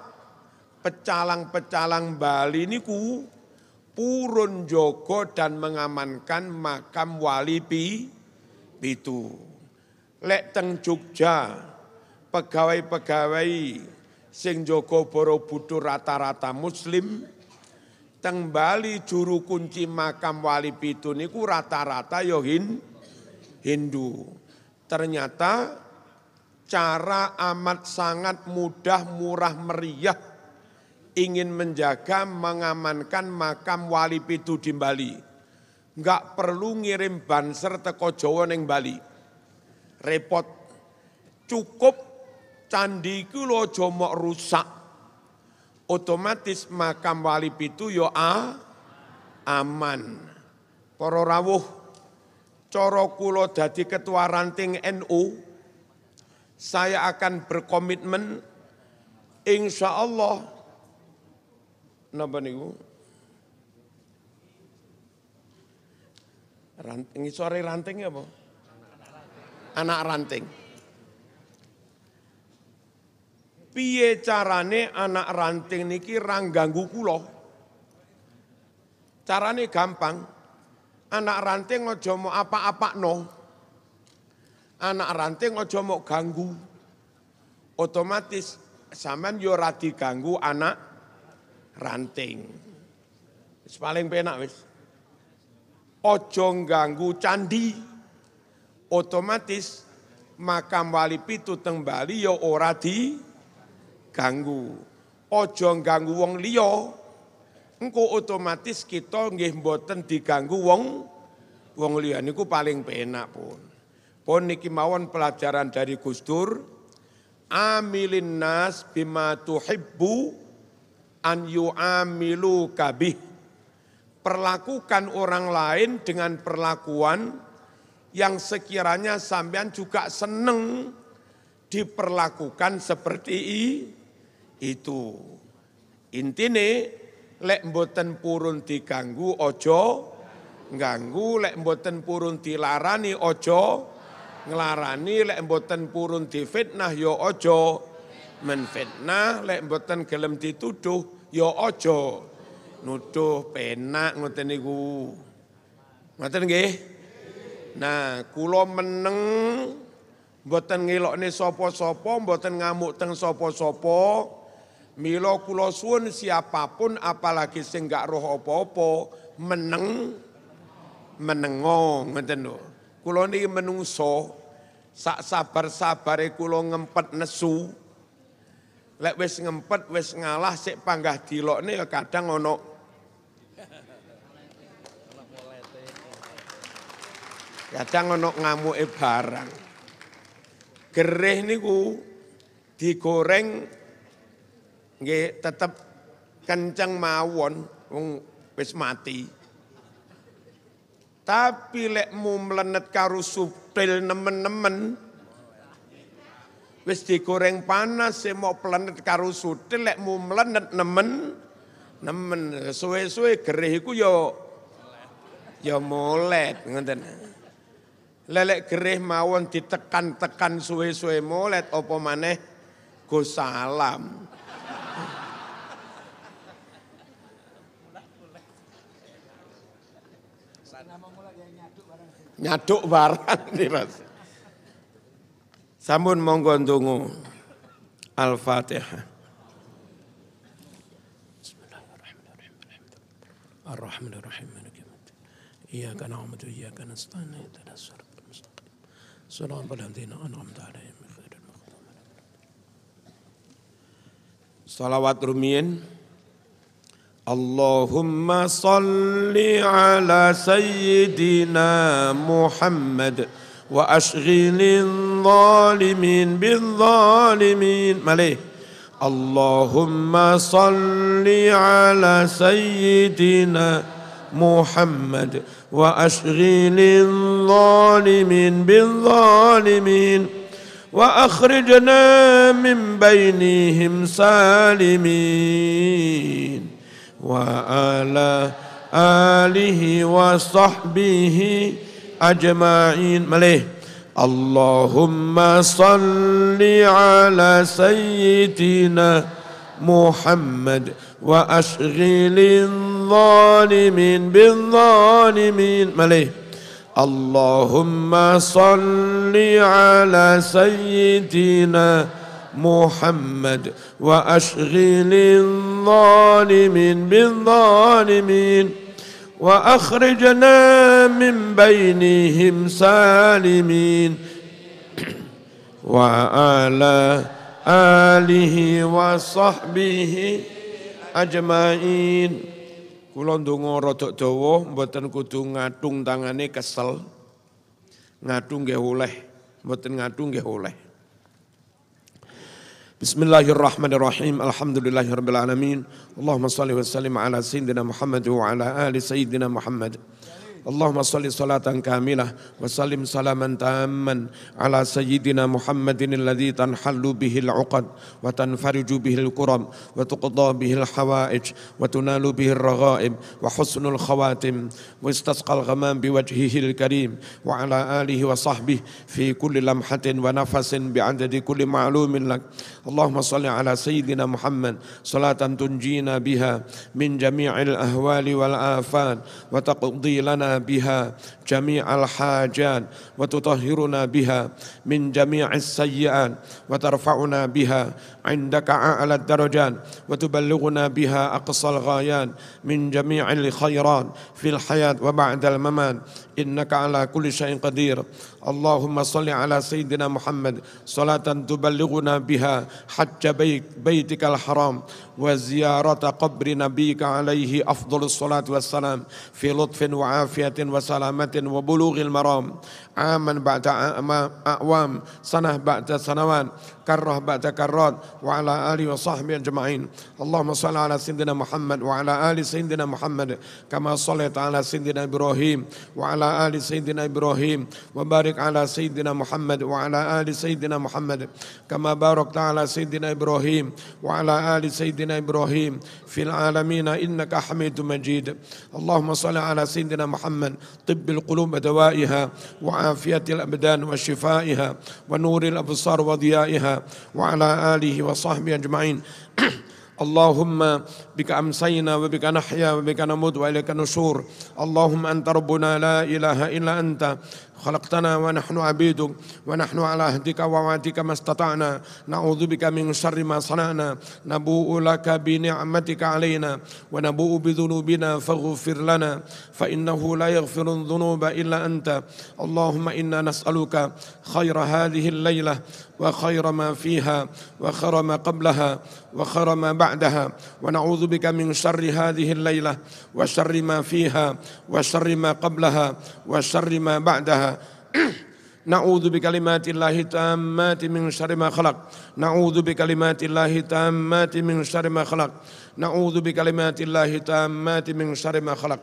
pecalang-pecalang Bali ini ku purun jogo dan mengamankan makam wali pi itu. Lek teng Jogja pegawai-pegawai sing jogo Borobudur rata-rata muslim teng Bali juru kunci makam wali pitu niku rata-rata Yohin ya Hindu. Ternyata cara amat sangat mudah, murah, meriah ingin menjaga, mengamankan makam wali pitu di Bali. Enggak perlu ngirim banser teko Jawa neng Bali. Repot. Cukup candi ku lo jomok rusak. Otomatis makam wali pitu yo ya a aman. pororawuh rawuh cara jadi ketua ranting NU NO, saya akan berkomitmen insya Allah napa niku ranting sore ranting ya, apa anak ranting piye carane anak ranting niki rangganggu kula carane gampang anak ranting ngojo mau apa-apa no Anak ranting ojo mau ganggu. Otomatis sampean yo rati ganggu anak ranting. Wis paling penak wis. Ojo ganggu candi. Otomatis makam wali pitu teng Bali yo ora di ganggu. Ojo ganggu wong liya. Engko otomatis kita nggih mboten diganggu wong wong liya niku paling penak pun. Pun niki mawon pelajaran dari Gus Dur. Amilin nas bima tuhibbu an Amilu kabih. Perlakukan orang lain dengan perlakuan yang sekiranya sampean juga seneng diperlakukan seperti itu. Intine lek mboten purun diganggu ojo ganggu lek mboten purun dilarani ojo ngelarani lek mboten purun difitnah yo ya ojo menfitnah lek mboten gelem dituduh yo ya ojo nuduh penak ngoten niku ngoten nggih nah kula meneng mboten ngelokne sapa-sapa mboten ngamuk teng sapa-sapa mila kula suwun siapapun apalagi sing gak roh apa-apa meneng menengo ngoten lho Kulo niki menungso sak sabar-sabare kulo ngempet nesu. Lek wis ngempet wis ngalah sik panggah dilokne ya kadang ono Kadang ono ngamuke barang. gereh niku digoreng nggih tetep kenceng mawon wong wis mati. Tapi lekmu melenet karo supil nemen-nemen. Wis digoreng panas sih mau pelenet karo lek lekmu melenet nemen nemen suwe-suwe gerih iku yo ya, ya molet ngoten. Lelek gerih mawon ditekan-tekan suwe-suwe molet apa maneh go salam. nyaduk barang nih mas. Sampun monggo ndungu Al-Fatihah. Salawat Iyyaka اللهم صل على سيدنا محمد وأشغل الظالمين بالظالمين مليه اللهم صل على سيدنا محمد وأشغل الظالمين بالظالمين وأخرجنا من بينهم سالمين وعلى آله وصحبه أجمعين مليه اللهم صل على سيدنا محمد وأشغل الظالمين بالظالمين مليه اللهم صل على سيدنا محمد محمد وأشغل الظالمين بالظالمين وأخرجنا من بينهم سالمين وعلى آله وصحبه أجمعين Kula ndonga rada dawa, mboten kudu ngatung tangane kesel. Ngatung nggih oleh, mboten ngatung nggih oleh. بسم الله الرحمن الرحيم الحمد لله رب العالمين اللهم صل وسلم على سيدنا محمد وعلى آل سيدنا محمد Allahumma salli salatan kamilah wa salim salaman tamman ala sayyidina Muhammadin alladhi tanhallu bihil uqad wa tanfariju bihil kuram wa tuqda bihil wa tunalu bihil raghaib wa husnul khawatim wa istasqal ghamam biwajhihil wa ala alihi wa sahbihi fi kulli lamhatin wa nafasin bi'adadi kulli ma'lumin Allahumma salli ala sayyidina Muhammad salatan tunjina biha min jami'il ahwali wal afat بها جميع الحاجات وتطهرنا بها من جميع السيئات وترفعنا بها عندك أعلى الدرجات وتبلغنا بها أقصى الغايات من جميع الخيرات في الحياة وبعد الممات إنك على كل شيء قدير اللهم صل على سيدنا محمد صلاة تبلغنا بها حج بيت بيتك الحرام وزيارة قبر نبيك عليه أفضل الصلاة والسلام في لطف وعافية وسلامة وبلوغ المرام عاما بعد أعوام سنة بعد سنوات كرة بعد كرات وعلى آله وصحبه أجمعين اللهم صل على سيدنا محمد وعلى آل سيدنا محمد كما صليت على سيدنا إبراهيم وعلى آل سيدنا إبراهيم وبارك على سيدنا محمد وعلى آل سيدنا محمد كما باركت على سيدنا إبراهيم وعلى آل سيدنا إبراهيم في العالمين إنك حميد مجيد اللهم صل على سيدنا محمد طب القلوب دوائها وعلى afiatil abdan wa syifaiha wa nuril absar wa diyaiha wa ala alihi ajma'in اللهم بك أمسينا وبك نحيا وبك نموت وإليك نشور اللهم أنت ربنا لا إله إلا أنت خلقتنا ونحن عبيدك ونحن على عهدك ووعدك ما استطعنا نعوذ بك من شر ما صنعنا نبوء لك بنعمتك علينا ونبوء بذنوبنا فاغفر لنا فإنه لا يغفر الذنوب إلا أنت اللهم إنا نسألك خير هذه الليلة وخير ما فيها وخير ما قبلها وخير ما بعدها ونعوذ بك من شر هذه الليلة وشر ما فيها وشر ما قبلها وشر ما بعدها ta'ala Na'udzu bi kalimatillahi tammati min syarri ma khalaq. Na'udzu bi kalimatillahi tammati min syarri ma khalaq. Na'udzu bi kalimatillahi tammati min syarri ma khalaq.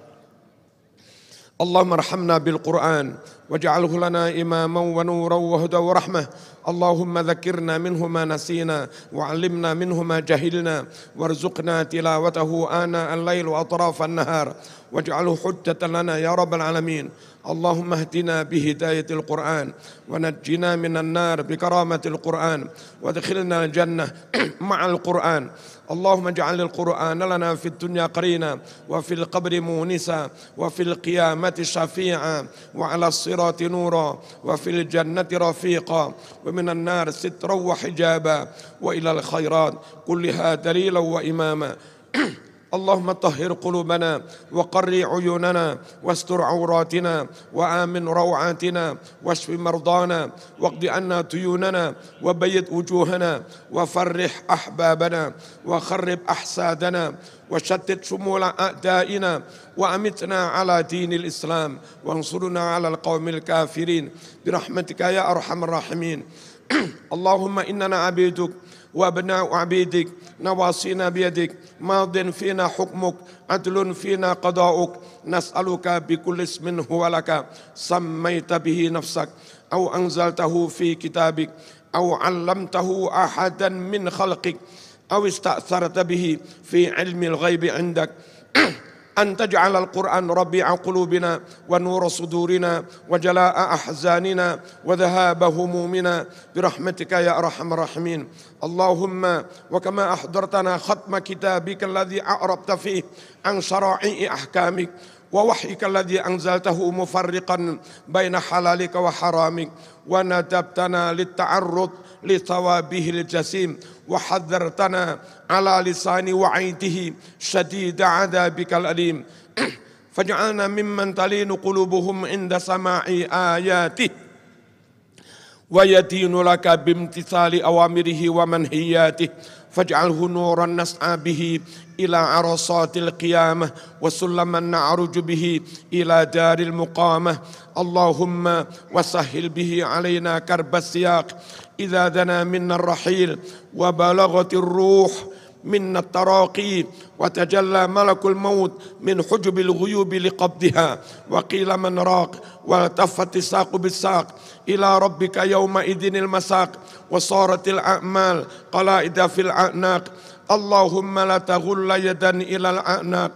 اللهم ارحمنا بالقرآن واجعله لنا إماما ونورا وهدى ورحمة اللهم ذكرنا منه ما نسينا وعلمنا منه ما جهلنا وارزقنا تلاوته آناء الليل وأطراف النهار واجعله حجة لنا يا رب العالمين اللهم اهدنا بهداية القرآن ونجنا من النار بكرامة القرآن وادخلنا الجنة مع القرآن اللهم اجعل القرآن لنا في الدنيا قرينا وفي القبر مونسا وفي القيامة شفيعا وعلى الصراط نورا وفي الجنة رفيقا ومن النار سترا وحجابا وإلى الخيرات كلها دليلا وإماما اللهم طهر قلوبنا وقر عيوننا واستر عوراتنا وآمن روعاتنا واشف مرضانا واقض عنا ديوننا وبيض وجوهنا وفرح أحبابنا وخرب أحسادنا وشتت شمول أعدائنا وأمتنا على دين الإسلام وانصرنا على القوم الكافرين برحمتك يا أرحم الراحمين اللهم إننا عبيدك وابناء عبيدك نواصينا بيدك ماض فينا حكمك عدل فينا قضاؤك نسألك بكل اسم هو لك سميت به نفسك أو أنزلته في كتابك أو علمته أحدا من خلقك أو استأثرت به في علم الغيب عندك أن تجعل القرآن ربيع قلوبنا ونور صدورنا وجلاء أحزاننا وذهاب همومنا برحمتك يا أرحم الراحمين اللهم وكما أحضرتنا ختم كتابك الذي أعربت فيه عن شرائع أحكامك ووحيك الذي أنزلته مفرقا بين حلالك وحرامك وندبتنا للتعرض لثوابه الجسيم وحذرتنا على لسان وعيده شديد عذابك الأليم فاجعلنا ممن تلين قلوبهم عند سماع آياته ويدين لك بامتثال أوامره ومنهياته فاجعله نورا نسعى به إلى عرصات القيامة وسلما نعرج به إلى دار المقامة اللهم وسهل به علينا كرب السياق إذا دنا منا الرحيل وبلغت الروح منا التراقي وتجلى ملك الموت من حجب الغيوب لقبضها وقيل من راق والتفت الساق بالساق إلى ربك يومئذ المساق وصارت الأعمال قلائد في الأعناق اللهم لا تغل يدا إلى الأعناق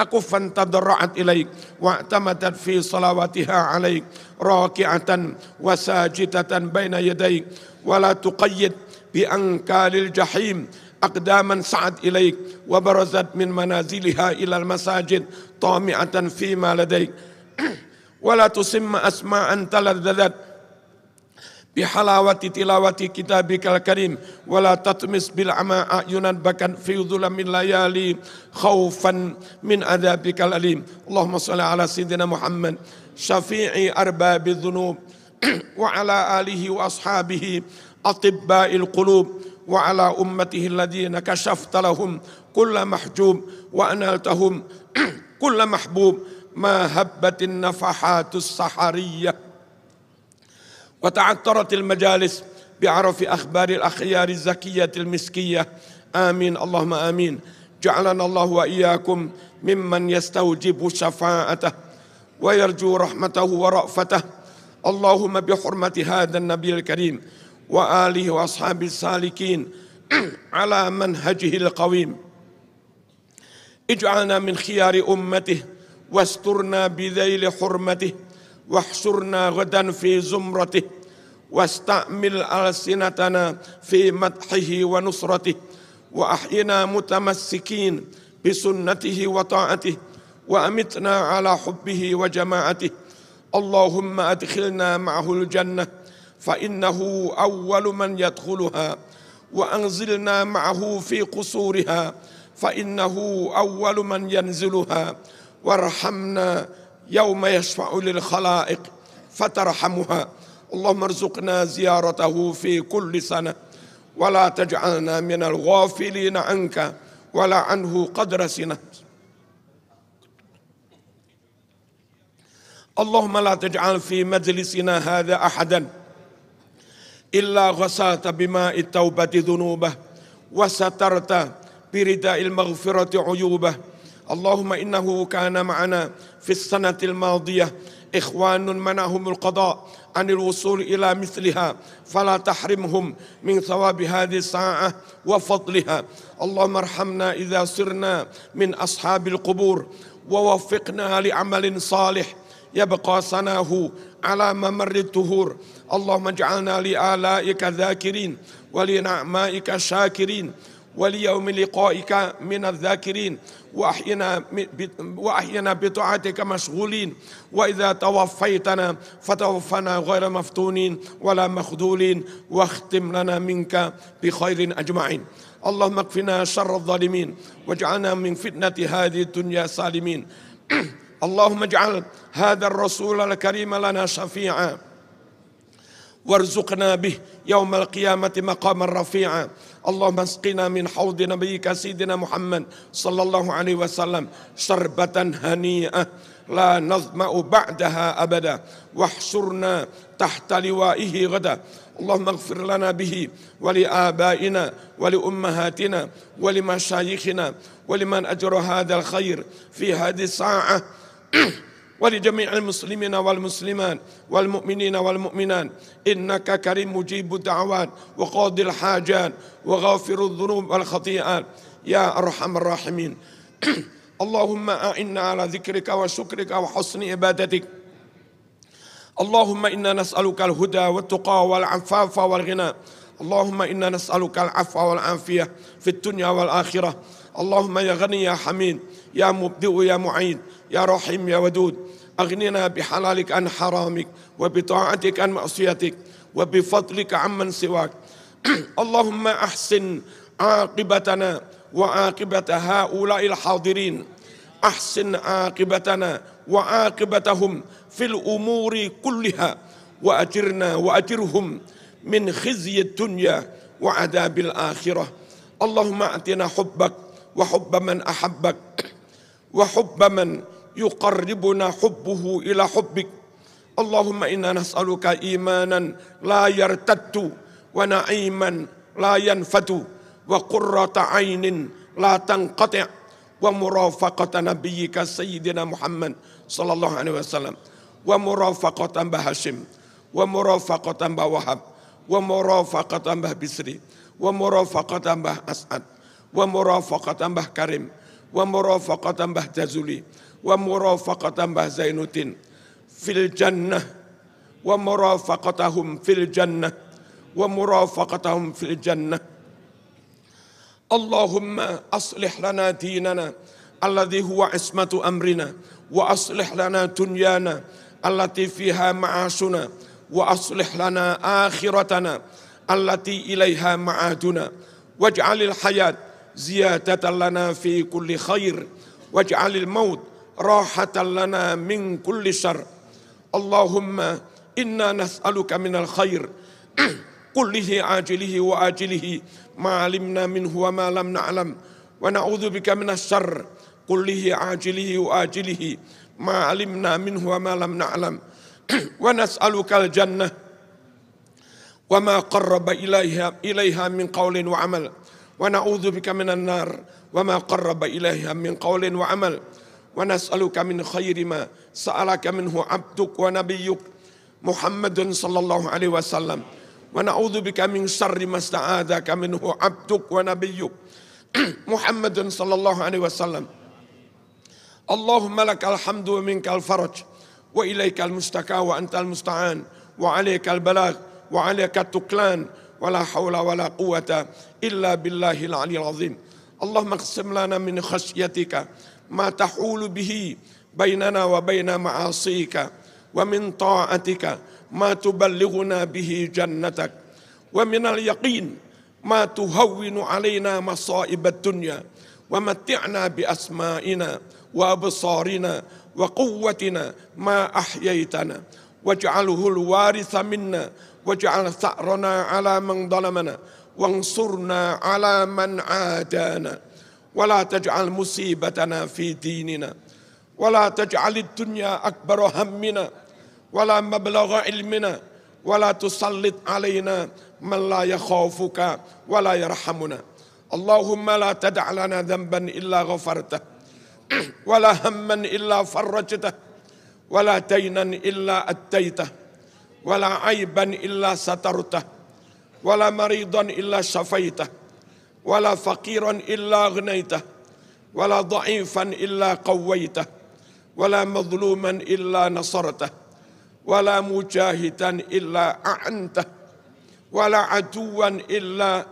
أكفا تضرعت إليك واعتمدت في صلواتها عليك راكعة وساجدة بين يديك ولا تقيد بأنكال الجحيم أقداما سعت إليك وبرزت من منازلها إلى المساجد طامعة فيما لديك ولا تسم أسماء تلذذت بحلاوة تلاوة كتابك الكريم ولا تطمس بالعماء أعينا بكا في ظلم الليالي خوفا من عذابك الأليم اللهم صل على سيدنا محمد شفيع أرباب الذنوب وعلى آله وأصحابه أطباء القلوب وعلى أمته الذين كشفت لهم كل محجوب وأنلتهم كل محبوب ما هبت النفحات السحريه وتعثرت المجالس بعرف أخبار الأخيار الزكية المسكية آمين اللهم آمين جعلنا الله وإياكم ممن يستوجب شفاعته ويرجو رحمته ورأفته اللهم بحرمة هذا النبي الكريم وآله وأصحابه السالكين على منهجه القويم اجعلنا من خيار أمته واسترنا بذيل حرمته واحشرنا غدا في زمرته واستعمل ألسنتنا في مدحه ونصرته وأحينا متمسكين بسنته وطاعته وأمتنا على حبه وجماعته اللهم أدخلنا معه الجنة فإنه أول من يدخلها وأنزلنا معه في قصورها فإنه أول من ينزلها وارحمنا يوم يشفع للخلائق فترحمها اللهم ارزقنا زيارته في كل سنه ولا تجعلنا من الغافلين عنك ولا عنه قدر سنه اللهم لا تجعل في مجلسنا هذا احدا الا غسلت بماء التوبه ذنوبه وسترت برداء المغفره عيوبه اللهم انه كان معنا في السنه الماضيه إخوان منعهم القضاء عن الوصول إلى مثلها فلا تحرمهم من ثواب هذه الساعة وفضلها اللهم ارحمنا إذا صرنا من أصحاب القبور ووفقنا لعمل صالح يبقى سناه على ممر الدهور اللهم اجعلنا لآلائك ذاكرين ولنعمائك شاكرين وليوم لقائك من الذاكرين واحينا واحينا بطاعتك مشغولين واذا توفيتنا فتوفنا غير مفتونين ولا مخذولين واختم لنا منك بخير اجمعين اللهم اكفنا شر الظالمين واجعلنا من فتنه هذه الدنيا سالمين اللهم اجعل هذا الرسول الكريم لنا شفيعا وارزقنا به يوم القيامه مقاما رفيعا اللهم اسقنا من حوض نبيك سيدنا محمد صلى الله عليه وسلم شربة هنيئة لا نظمأ بعدها أبدا واحشرنا تحت لوائه غدا اللهم اغفر لنا به ولآبائنا ولأمهاتنا ولمشايخنا ولمن أجر هذا الخير في هذه الساعة ولجميع المسلمين والمسلمات والمؤمنين والمؤمنات إنك كريم مجيب الدعوات وقاضي الحاجات وغافر الذنوب والخطيئات يا أرحم الراحمين اللهم أعنا على ذكرك وشكرك وحسن عبادتك اللهم إنا نسألك الهدى والتقى والعفاف والغنى اللهم إنا نسألك العفو والعافية في الدنيا والآخرة اللهم يا غني يا حميد يا مبدئ يا معيد يا رحيم يا ودود أغننا بحلالك عن حرامك وبطاعتك عن معصيتك وبفضلك عمن سواك اللهم أحسن عاقبتنا وعاقبة هؤلاء الحاضرين أحسن عاقبتنا وعاقبتهم في الأمور كلها وأجرنا وأجرهم من خزي الدنيا وعذاب الآخرة اللهم أعطنا حبك وحب من أحبك وحب من يقربنا حبه إلى حبك اللهم إنا نسألك إيمانا لا يرتد ونعيما لا ينفد وقرة عين لا تنقطع ومرافقة نبيك سيدنا محمد صلى الله عليه وسلم ومرافقة بهاشم ومرافقة بوهب ومرافقة بسري ومرافقة بأسعد ومرافقة بكريم ومرافقة بهتزلي ومرافقة زينة في الجنة ومرافقتهم في الجنة ومرافقتهم في الجنة اللهم أصلح لنا ديننا الذي هو عصمة أمرنا وأصلح لنا دنيانا التي فيها معاشنا وأصلح لنا آخرتنا التي إليها معادنا واجعل الحياة زيادة لنا في كل خير واجعل الموت راحة لنا من كل شر اللهم إنا نسألك من الخير كله عاجله وآجله ما علمنا منه وما لم نعلم ونعوذ بك من الشر كله عاجله وآجله ما علمنا منه وما لم نعلم ونسألك الجنة وما قرب إليها, إليها من قول وعمل ونعوذ بك من النار وما قرب إليها من قول وعمل ونسألك من خير ما سألك منه عبدك ونبيك محمد صلى الله عليه وسلم ونعوذ بك من شر ما استعاذك منه عبدك ونبيك محمد صلى الله عليه وسلم اللهم لك الحمد ومنك الفرج وإليك المستكى وأنت المستعان وعليك البلاغ وعليك التكلان ولا حول ولا قوة إلا بالله العلي العظيم اللهم اقسم لنا من خشيتك ما تحول به بيننا وبين معاصيك ومن طاعتك ما تبلغنا به جنتك ومن اليقين ما تهون علينا مصائب الدنيا ومتعنا بأسمائنا وأبصارنا وقوتنا ما أحييتنا واجعله الوارث منا waj'al sa'rana 'ala man dhalamana wansurna 'ala man 'adana wala taj'al musibatana fi dinina wala taj'al ad-dunya akbar hammina wala mablagha ilmina wala tusallit 'alaina man la yakhafuka wala yarhamuna Allahumma la tad' illa ghafartah wala hamman illa farajtah wala daynan illa addaitah ولا عيبا إلا سترته ولا مريضا إلا شفيته ولا فقيرا إلا أغنيته ولا ضعيفا إلا قويته ولا مظلوما إلا نصرته ولا مجاهدا إلا أعنته ولا عدوا إلا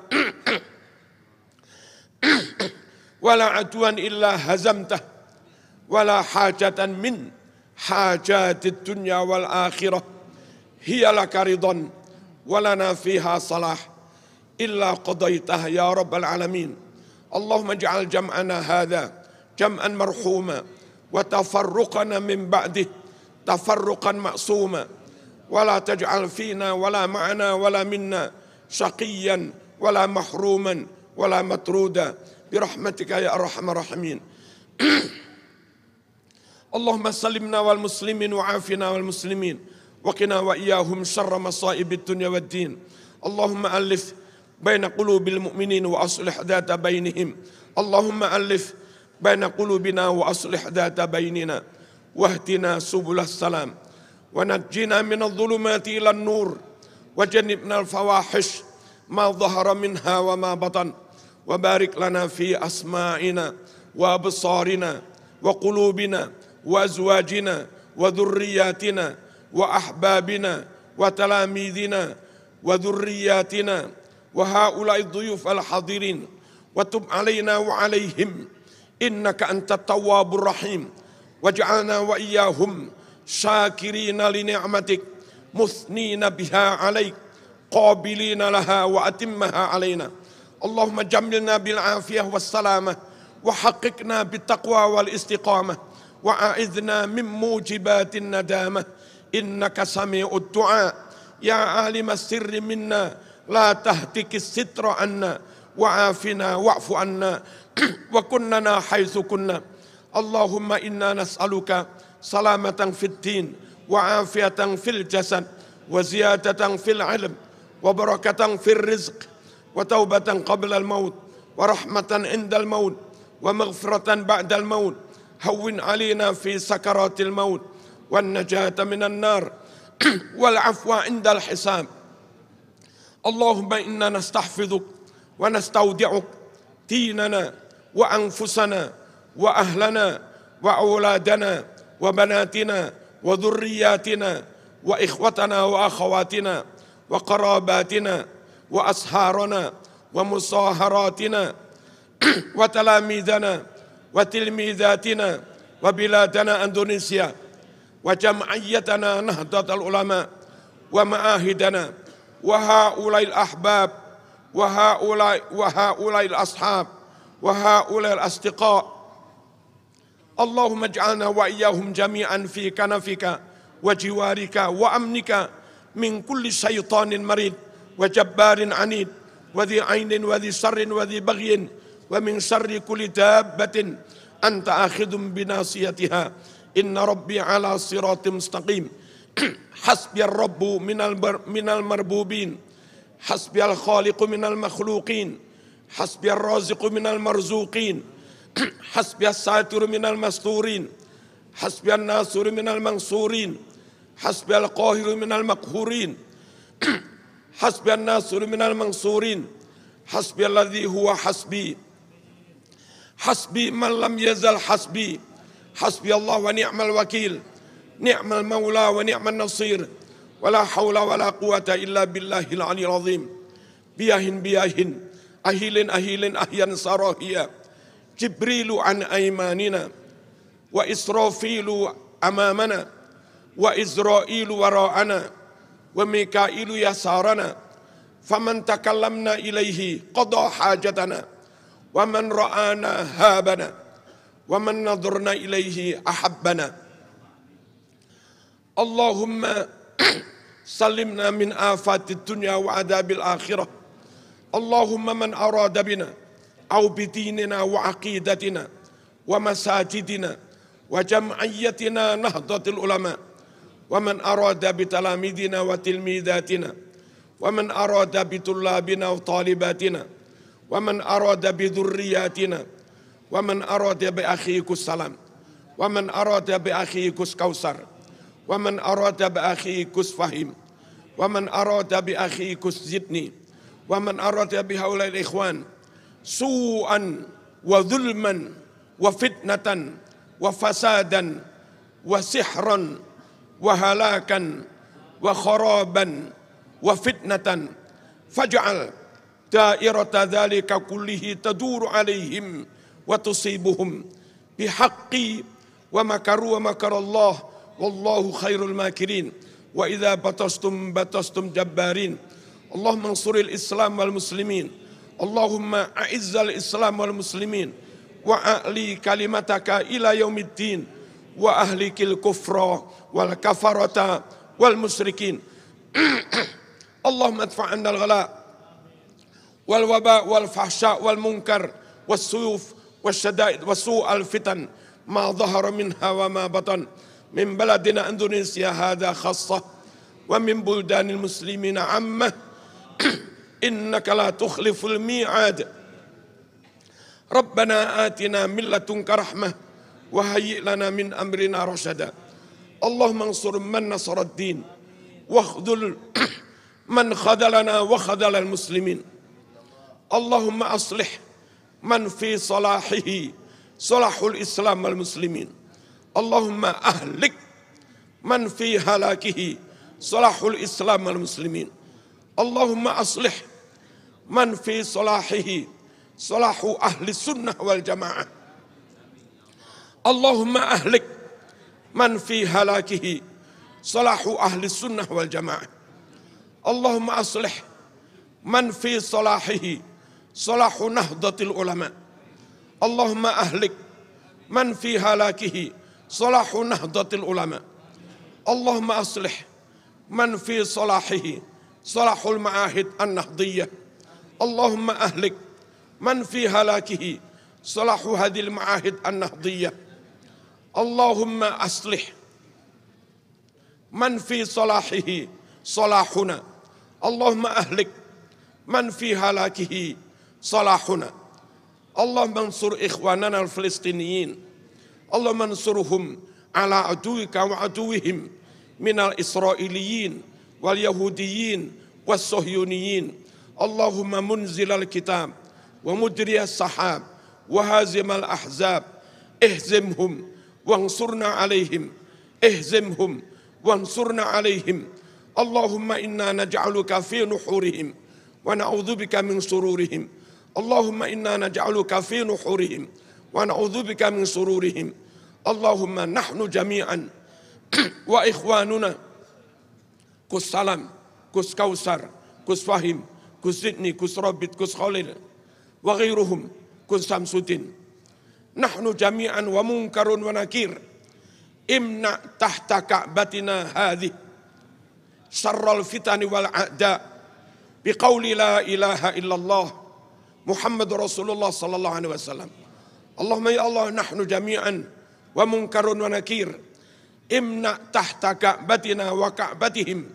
ولا عدوا إلا هزمته ولا حاجة من حاجات الدنيا والآخرة هي لك رضا ولنا فيها صلاح إلا قضيتها يا رب العالمين اللهم اجعل جمعنا هذا جمعا مرحوما وتفرقنا من بعده تفرقا معصوما ولا تجعل فينا ولا معنا ولا منا شقيا ولا محروما ولا مطرودا برحمتك يا ارحم الراحمين اللهم سلمنا والمسلمين وعافنا والمسلمين وقنا وإياهم شر مصائب الدنيا والدين اللهم ألف بين قلوب المؤمنين وأصلح ذات بينهم اللهم ألف بين قلوبنا وأصلح ذات بيننا واهدنا سبل السلام ونجنا من الظلمات إلى النور وجنبنا الفواحش ما ظهر منها وما بطن وبارك لنا في أسماعنا وأبصارنا وقلوبنا وأزواجنا وذرياتنا واحبابنا وتلاميذنا وذرياتنا وهؤلاء الضيوف الحاضرين وتب علينا وعليهم انك انت التواب الرحيم واجعلنا واياهم شاكرين لنعمتك مثنين بها عليك قابلين لها واتمها علينا اللهم جملنا بالعافيه والسلامه وحققنا بالتقوى والاستقامه واعذنا من موجبات الندامه إنك سميع الدعاء يا عالم السر منا لا تهتك الستر عنا وعافنا واعف عنا وكننا حيث كنا اللهم إنا نسألك سلامة في الدين وعافية في الجسد وزيادة في العلم وبركة في الرزق وتوبة قبل الموت ورحمة عند الموت ومغفرة بعد الموت هون علينا في سكرات الموت والنجاة من النار والعفو عند الحساب اللهم إنا نستحفظك ونستودعك ديننا وأنفسنا وأهلنا وأولادنا وبناتنا وذرياتنا وإخوتنا وأخواتنا وقراباتنا وأسهارنا ومصاهراتنا وتلاميذنا وتلميذاتنا وبلادنا أندونيسيا وجمعيتنا نهضة العلماء ومعاهدنا وهؤلاء الأحباب وهؤلاء وهؤلاء الأصحاب وهؤلاء الأصدقاء اللهم اجعلنا وإياهم جميعا في كنفك وجوارك وأمنك من كل شيطان مريض وجبار عنيد وذي عين وذي سر وذي بغي ومن شر كل دابة أنت آخذ بناصيتها إن ربي على صراط مستقيم حسبي الرب من من المربوبين حسبي الخالق من المخلوقين حسبي الرازق من المرزوقين حسبي الساتر من المستورين حسبي الناصر من المنصورين حسبي القاهر من المقهورين حسبي الناصر من المنصورين حسبي الذي هو حسبي حسبي من لم يزل حسبي حسبي الله ونعم الوكيل نعم المولى ونعم النصير ولا حول ولا قوة إلا بالله العلي العظيم بياه بياه أهيل أهيل أهيا سراهيا جبريل عن أيماننا وإسرافيل أمامنا وإزرائيل وراءنا وميكائيل يسارنا فمن تكلمنا إليه قضى حاجتنا ومن رآنا هابنا ومن نظرنا اليه احبنا اللهم سلمنا من آفات الدنيا وعذاب الآخرة اللهم من أراد بنا أو بديننا وعقيدتنا ومساجدنا وجمعيتنا نهضة العلماء ومن أراد بتلاميذنا وتلميذاتنا ومن أراد بطلابنا وطالباتنا ومن أراد بذرياتنا ومن أراد بأخيك السلام ومن أراد بأخيك كوثر ومن أراد بأخيك فهم ومن أراد بأخيك زدني ومن أراد بهؤلاء الإخوان سوءا وظلما وفتنة وفسادا وسحرا وهلاكا وخرابا وفتنة فاجعل دائرة ذلك كله تدور عليهم وتصيبهم بحقي ومكروا ومكر الله والله خير الماكرين وإذا بطشتم بطشتم جبارين اللهم انصر الإسلام والمسلمين اللهم أعز الإسلام والمسلمين وأعلي كلمتك إلى يوم الدين وأهلك الكفر والكفرة والمشركين اللهم ادفع عنا الغلاء والوباء والفحشاء والمنكر والسيوف والشدائد وسوء الفتن ما ظهر منها وما بطن من بلدنا اندونيسيا هذا خاصه ومن بلدان المسلمين عامه انك لا تخلف الميعاد ربنا اتنا من لدنك رحمه وهيئ لنا من امرنا رشدا اللهم انصر من نصر الدين واخذل من خذلنا وخذل المسلمين اللهم اصلح من في صلاحه صلاح الإسلام والمسلمين اللهم أهلك من في هلاكه صلاح الإسلام والمسلمين اللهم أصلح من في صلاحه صلاح أهل السنة والجماعة اللهم أهلك من في هلاكه صلاح أهل السنة والجماعة اللهم أصلح من في صلاحه صلاح نهضة العلماء اللهم أهلك من في هلاكه صلاح نهضة العلماء اللهم أصلح من في صلاحه صلاح المعاهد النهضية اللهم أهلك من في هلاكه صلاح هذه المعاهد النهضية اللهم أصلح من في صلاحه صلاحنا اللهم أهلك من في هلاكه صلاحنا اللهم انصر إخواننا الفلسطينيين اللهم انصرهم على عدوك وعدوهم من الإسرائيليين واليهوديين والصهيونيين اللهم منزل الكتاب ومدري السحاب وهازم الأحزاب اهزمهم وانصرنا عليهم اهزمهم وانصرنا عليهم اللهم إنا نجعلك في نحورهم ونعوذ بك من سرورهم اللهم إنا نجعلك في نحورهم ونعوذ بك من سرورهم اللهم نحن جميعا وإخواننا كس سلام كس كوثر كس فهم كس زدني كس ربت كس خليل وغيرهم كس شمس نحن جميعا ومنكر ونكير امنع تحت كعبتنا هذه شر الفتن والعداء بقول لا إله إلا الله محمد رسول الله صلى الله عليه وسلم اللهم يا الله نحن جميعا ومنكر ونكير امنع تحت كعبتنا وكعبتهم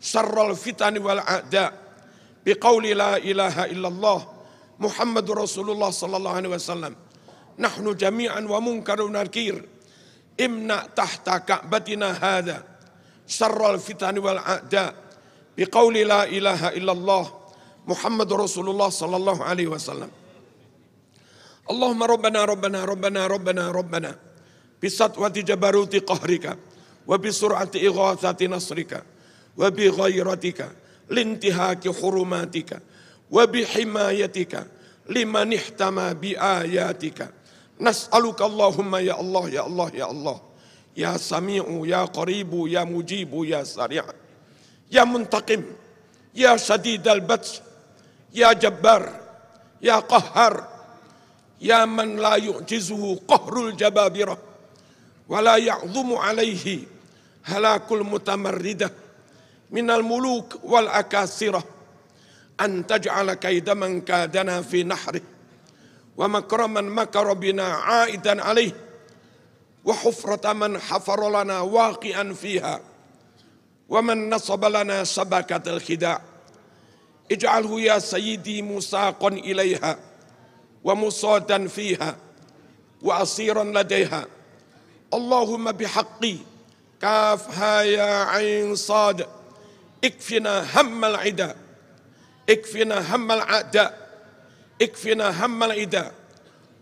شر الفتن والأعداء بقول لا إله إلا الله محمد رسول الله صلى الله عليه وسلم نحن جميعا ومنكر ونكير امنع تحت كعبتنا هذا شر الفتن والأعداء بقول لا إله إلا الله محمد رسول الله صلى الله عليه وسلم اللهم ربنا ربنا ربنا ربنا ربنا بسطوة جبروت قهرك وبسرعة إغاثة نصرك وبغيرتك لانتهاك حرماتك وبحمايتك لمن احتمى بآياتك نسألك اللهم يا الله يا الله يا الله يا سميع يا قريب يا مجيب يا سريع يا منتقم يا شديد البتش يا جبار يا قهار يا من لا يعجزه قهر الجبابرة ولا يعظم عليه هلاك المتمردة من الملوك والأكاسرة أن تجعل كيد من كادنا في نحره ومكر من مكر بنا عائدا عليه وحفرة من حفر لنا واقعا فيها ومن نصب لنا سبكة الخداع اجعله يا سيدي مساقا إليها ومصادا فيها وأصيرا لديها اللهم بحقي كافها يا عين صاد اكفنا هم العدا اكفنا هم العداء اكفنا هم العدا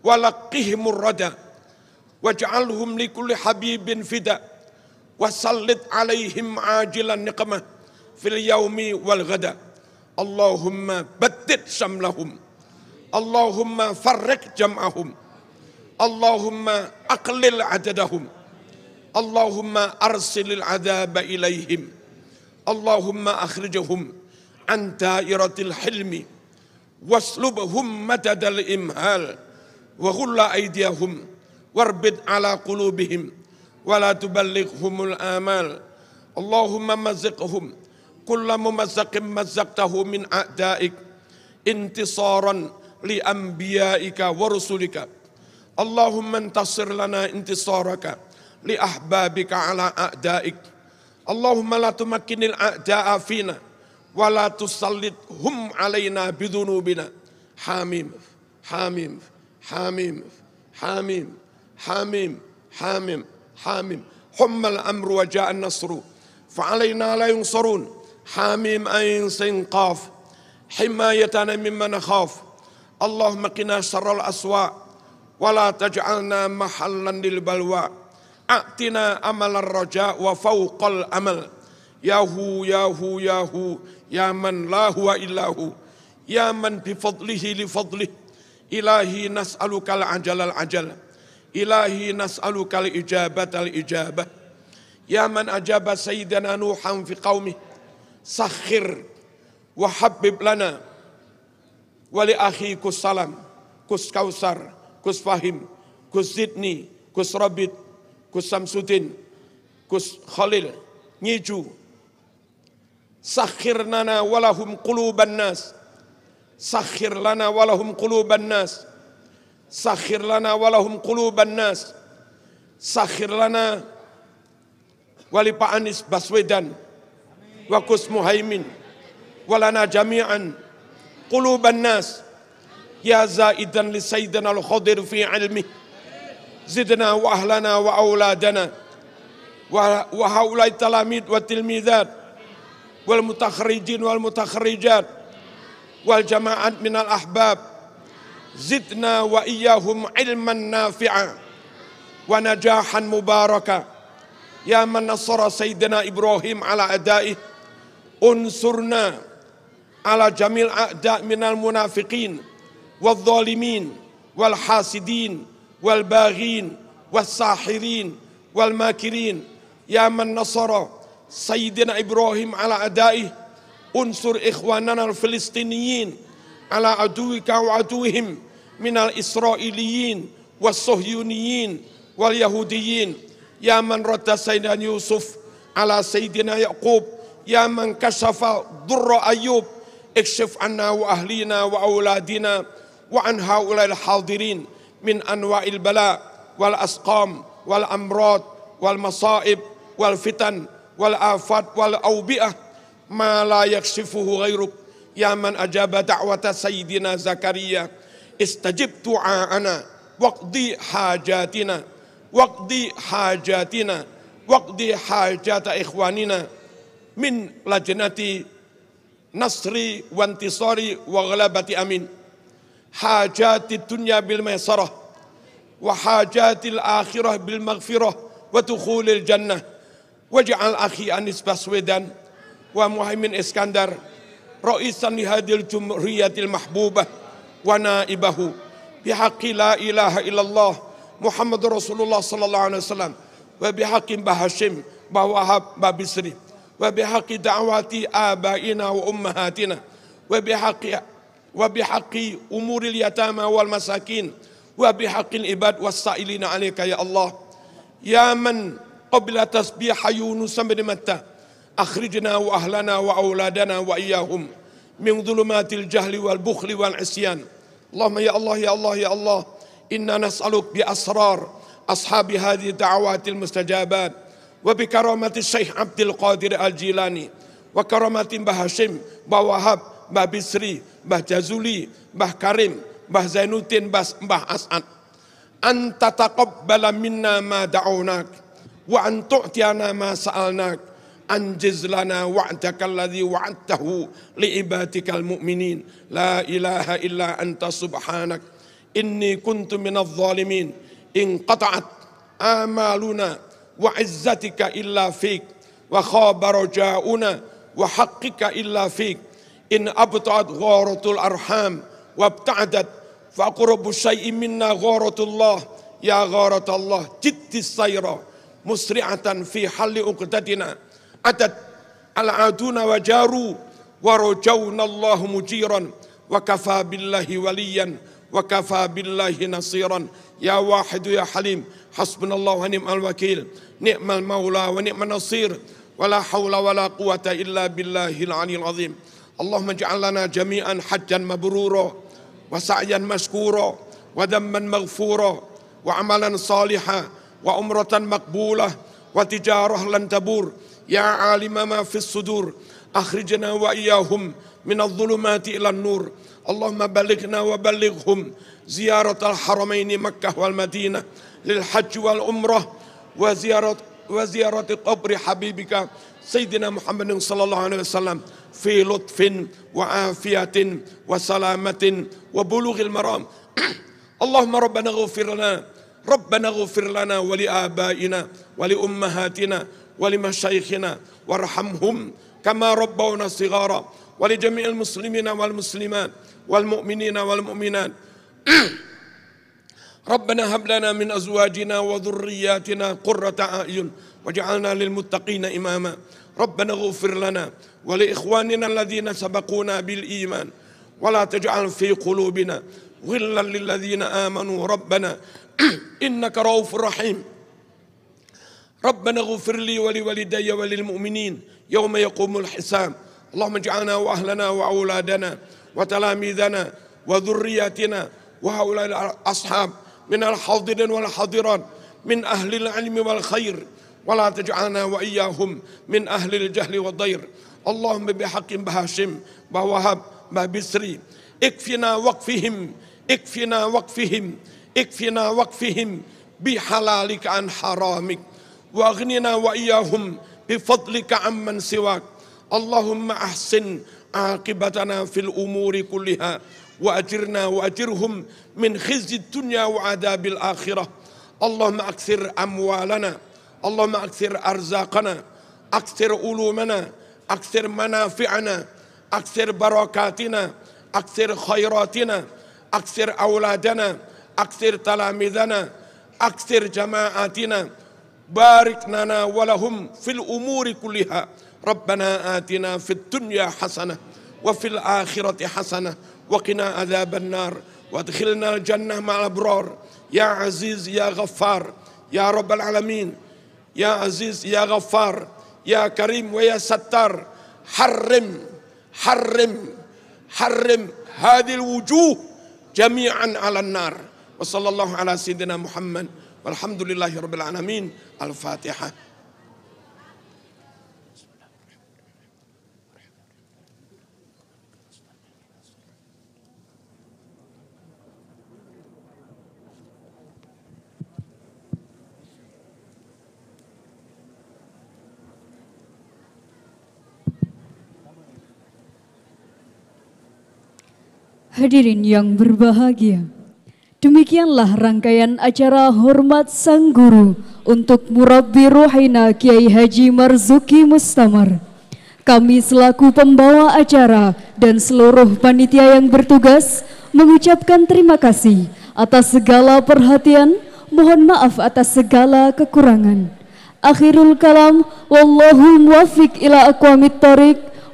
ولقهم الردى واجعلهم لكل حبيب فدا وسلط عليهم عاجل النقمة في اليوم والغدا اللهم بدد شملهم اللهم فرق جمعهم اللهم أقلل عددهم اللهم أرسل العذاب إليهم اللهم أخرجهم عن دائرة الحلم واسلبهم مدد الإمهال وغل أيديهم واربد على قلوبهم ولا تبلغهم الآمال اللهم مزقهم كل ممزق مزقته من أعدائك انتصارا لأنبيائك ورسلك اللهم انتصر لنا انتصارك لأحبابك على أعدائك اللهم لا تمكن الأعداء فينا ولا تسلطهم علينا بذنوبنا حاميم حاميم حاميم حاميم حاميم حاميم حاميم حم الأمر وجاء النصر فعلينا لا ينصرون حاميم أين سين قاف حمايتنا مما نخاف اللهم قنا شر الأسواء ولا تجعلنا محلا للبلوى أعطنا أمل الرجاء وفوق الأمل يا هو يا هو يا هو يا من لا هو إلا هو يا من بفضله لفضله إلهي نسألك العجل العجل إلهي نسألك الإجابة الإجابة يا من أجاب سيدنا نوحا في قومه sakhir wa habib lana wali akhi kus salam kus kausar kus fahim kus zidni kus rabit kus samsudin kus khalil ngiju sakhir lana walahum quluban nas sakhir lana walahum quluban nas sakhir lana walahum quluban nas sakhir lana wali Pak Anis Baswedan وكس مهيمن ولنا جميعا قلوب الناس يا زائدا لسيدنا الخضر في علمه زدنا وأهلنا وأولادنا وهؤلاء التلاميذ والتلميذات والمتخرجين والمتخرجات والجماعات من الأحباب زدنا وإياهم علما نافعا ونجاحا مباركا يا من نصر سيدنا إبراهيم على أدائه انصرنا على جميع الأعداء من المنافقين والظالمين والحاسدين والباغين والساحرين والماكرين يا من نصر سيدنا إبراهيم على أدائه انصر إخواننا الفلسطينيين على عدوك وعدوهم من الإسرائيليين والصهيونيين واليهوديين يا من رد سيدنا يوسف على سيدنا يعقوب يا من كشف ضر أيوب اكشف عنا وأهلينا وأولادنا وعن هؤلاء الحاضرين من أنواع البلاء والأسقام والأمراض والمصائب والفتن والآفات والأوبئة ما لا يكشفه غيرك يا من أجاب دعوة سيدنا زكريا استجب دعاءنا واقضي حاجاتنا واقضي حاجاتنا واقضي حاجات إخواننا min lajnati nasri wantisari wa ghalabati amin hajati dunya bil maisarah wa hajati al akhirah bil maghfirah wa dukhulil jannah waj'al akhi Anis Baswedan wa Muhaimin Iskandar رئيسا لهذه الجمهورية المحبوبة ونائبه بحق لا إله إلا الله محمد رسول الله صلى الله عليه وسلم وبحق بهاشم بوهاب بابسري وبحق دعوات آبائنا وأمهاتنا وبحق وبحق أمور اليتامى والمساكين وبحق العباد والسائلين عليك يا الله يا من قبل تسبيح يونس بن متى أخرجنا وأهلنا وأولادنا وإياهم من ظلمات الجهل والبخل والعصيان اللهم يا الله يا الله يا الله إنا نسألك بأسرار أصحاب هذه الدعوات المستجابات وبكرامة الشيخ عبد القادر الجيلاني وكرامة بهاشم Hashim, Mbah بسري به Bisri, به Jazuli, به Karim, Mbah Zainuddin, Mbah أن تتقبل منا ما دعوناك وأن تعطينا ما سألناك أنجز لنا وعدك الذي وعدته لعبادك المؤمنين لا إله إلا أنت سبحانك إني كنت من الظالمين انقطعت آمالنا وعزتك إلا فيك وخاب رجاؤنا وحقك إلا فيك إن أبطأت غارة الأرحام وابتعدت فأقرب الشيء منا غارة الله يا غارة الله جد السيرة مسرعة في حل عقدتنا أتت العادون وجاروا ورجونا الله مجيرا وكفى بالله وليا وكفى بالله نصيرا يا واحد يا حليم حسبنا الله ونعم الوكيل نعم المولى ونعم النصير ولا حول ولا قوة إلا بالله العلي العظيم اللهم اجعل لنا جميعا حجا مبرورا وسعيا مشكورا ودما مغفورا وعملا صالحا وعمرة مقبولة وتجارة لن تبور يا عالم ما في الصدور أخرجنا وإياهم من الظلمات إلى النور اللهم بلغنا وبلغهم زيارة الحرمين مكة والمدينة للحج والعمره وزيارة وزيارة قبر حبيبك سيدنا محمد صلى الله عليه وسلم في لطف وعافية وسلامة وبلوغ المرام اللهم ربنا اغفر لنا ربنا اغفر لنا ولآبائنا ولأمهاتنا ولمشايخنا وارحمهم كما ربونا صغارا ولجميع المسلمين والمسلمات والمؤمنين والمؤمنات ربنا هب لنا من أزواجنا وذرياتنا قرة أعين وجعلنا للمتقين إماما ربنا اغفر لنا ولإخواننا الذين سبقونا بالإيمان ولا تجعل في قلوبنا غلا للذين آمنوا ربنا إنك رؤوف رحيم ربنا اغفر لي ولوالدي وللمؤمنين يوم يقوم الحساب اللهم اجعلنا وأهلنا وأولادنا وتلاميذنا وذرياتنا وهؤلاء الأصحاب من الحاضرين والحاضرات من أهل العلم والخير ولا تجعلنا وإياهم من أهل الجهل والضير اللهم بحق بهاشم ووهب وبسري اكفنا وقفهم اكفنا وقفهم اكفنا وقفهم بحلالك عن حرامك واغننا وإياهم بفضلك عن من سواك اللهم أحسن عاقبتنا في الأمور كلها واجرنا واجرهم من خزي الدنيا وعذاب الاخره اللهم اكثر اموالنا اللهم اكثر ارزاقنا اكثر علومنا اكثر منافعنا اكثر بركاتنا اكثر خيراتنا اكثر اولادنا اكثر تلاميذنا اكثر جماعاتنا بارك لنا ولهم في الامور كلها ربنا اتنا في الدنيا حسنه وفي الاخره حسنه وقنا عذاب النار وادخلنا الجنة مع الأبرار يا عزيز يا غفار يا رب العالمين يا عزيز يا غفار يا كريم ويا ستار حرم حرم حرم هذه الوجوه جميعا على النار وصلى الله على سيدنا محمد والحمد لله رب العالمين الفاتحه Hadirin yang berbahagia, demikianlah rangkaian acara hormat Sang Guru untuk Murabbi rohina Kiai Haji Marzuki Mustamar. Kami selaku pembawa acara dan seluruh panitia yang bertugas mengucapkan terima kasih atas segala perhatian, mohon maaf atas segala kekurangan. Akhirul kalam, wallahu muwafiq ila aqwamit tariq.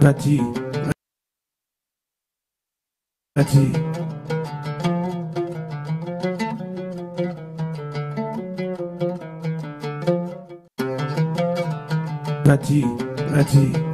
Nati. Nati. Nati. Nati.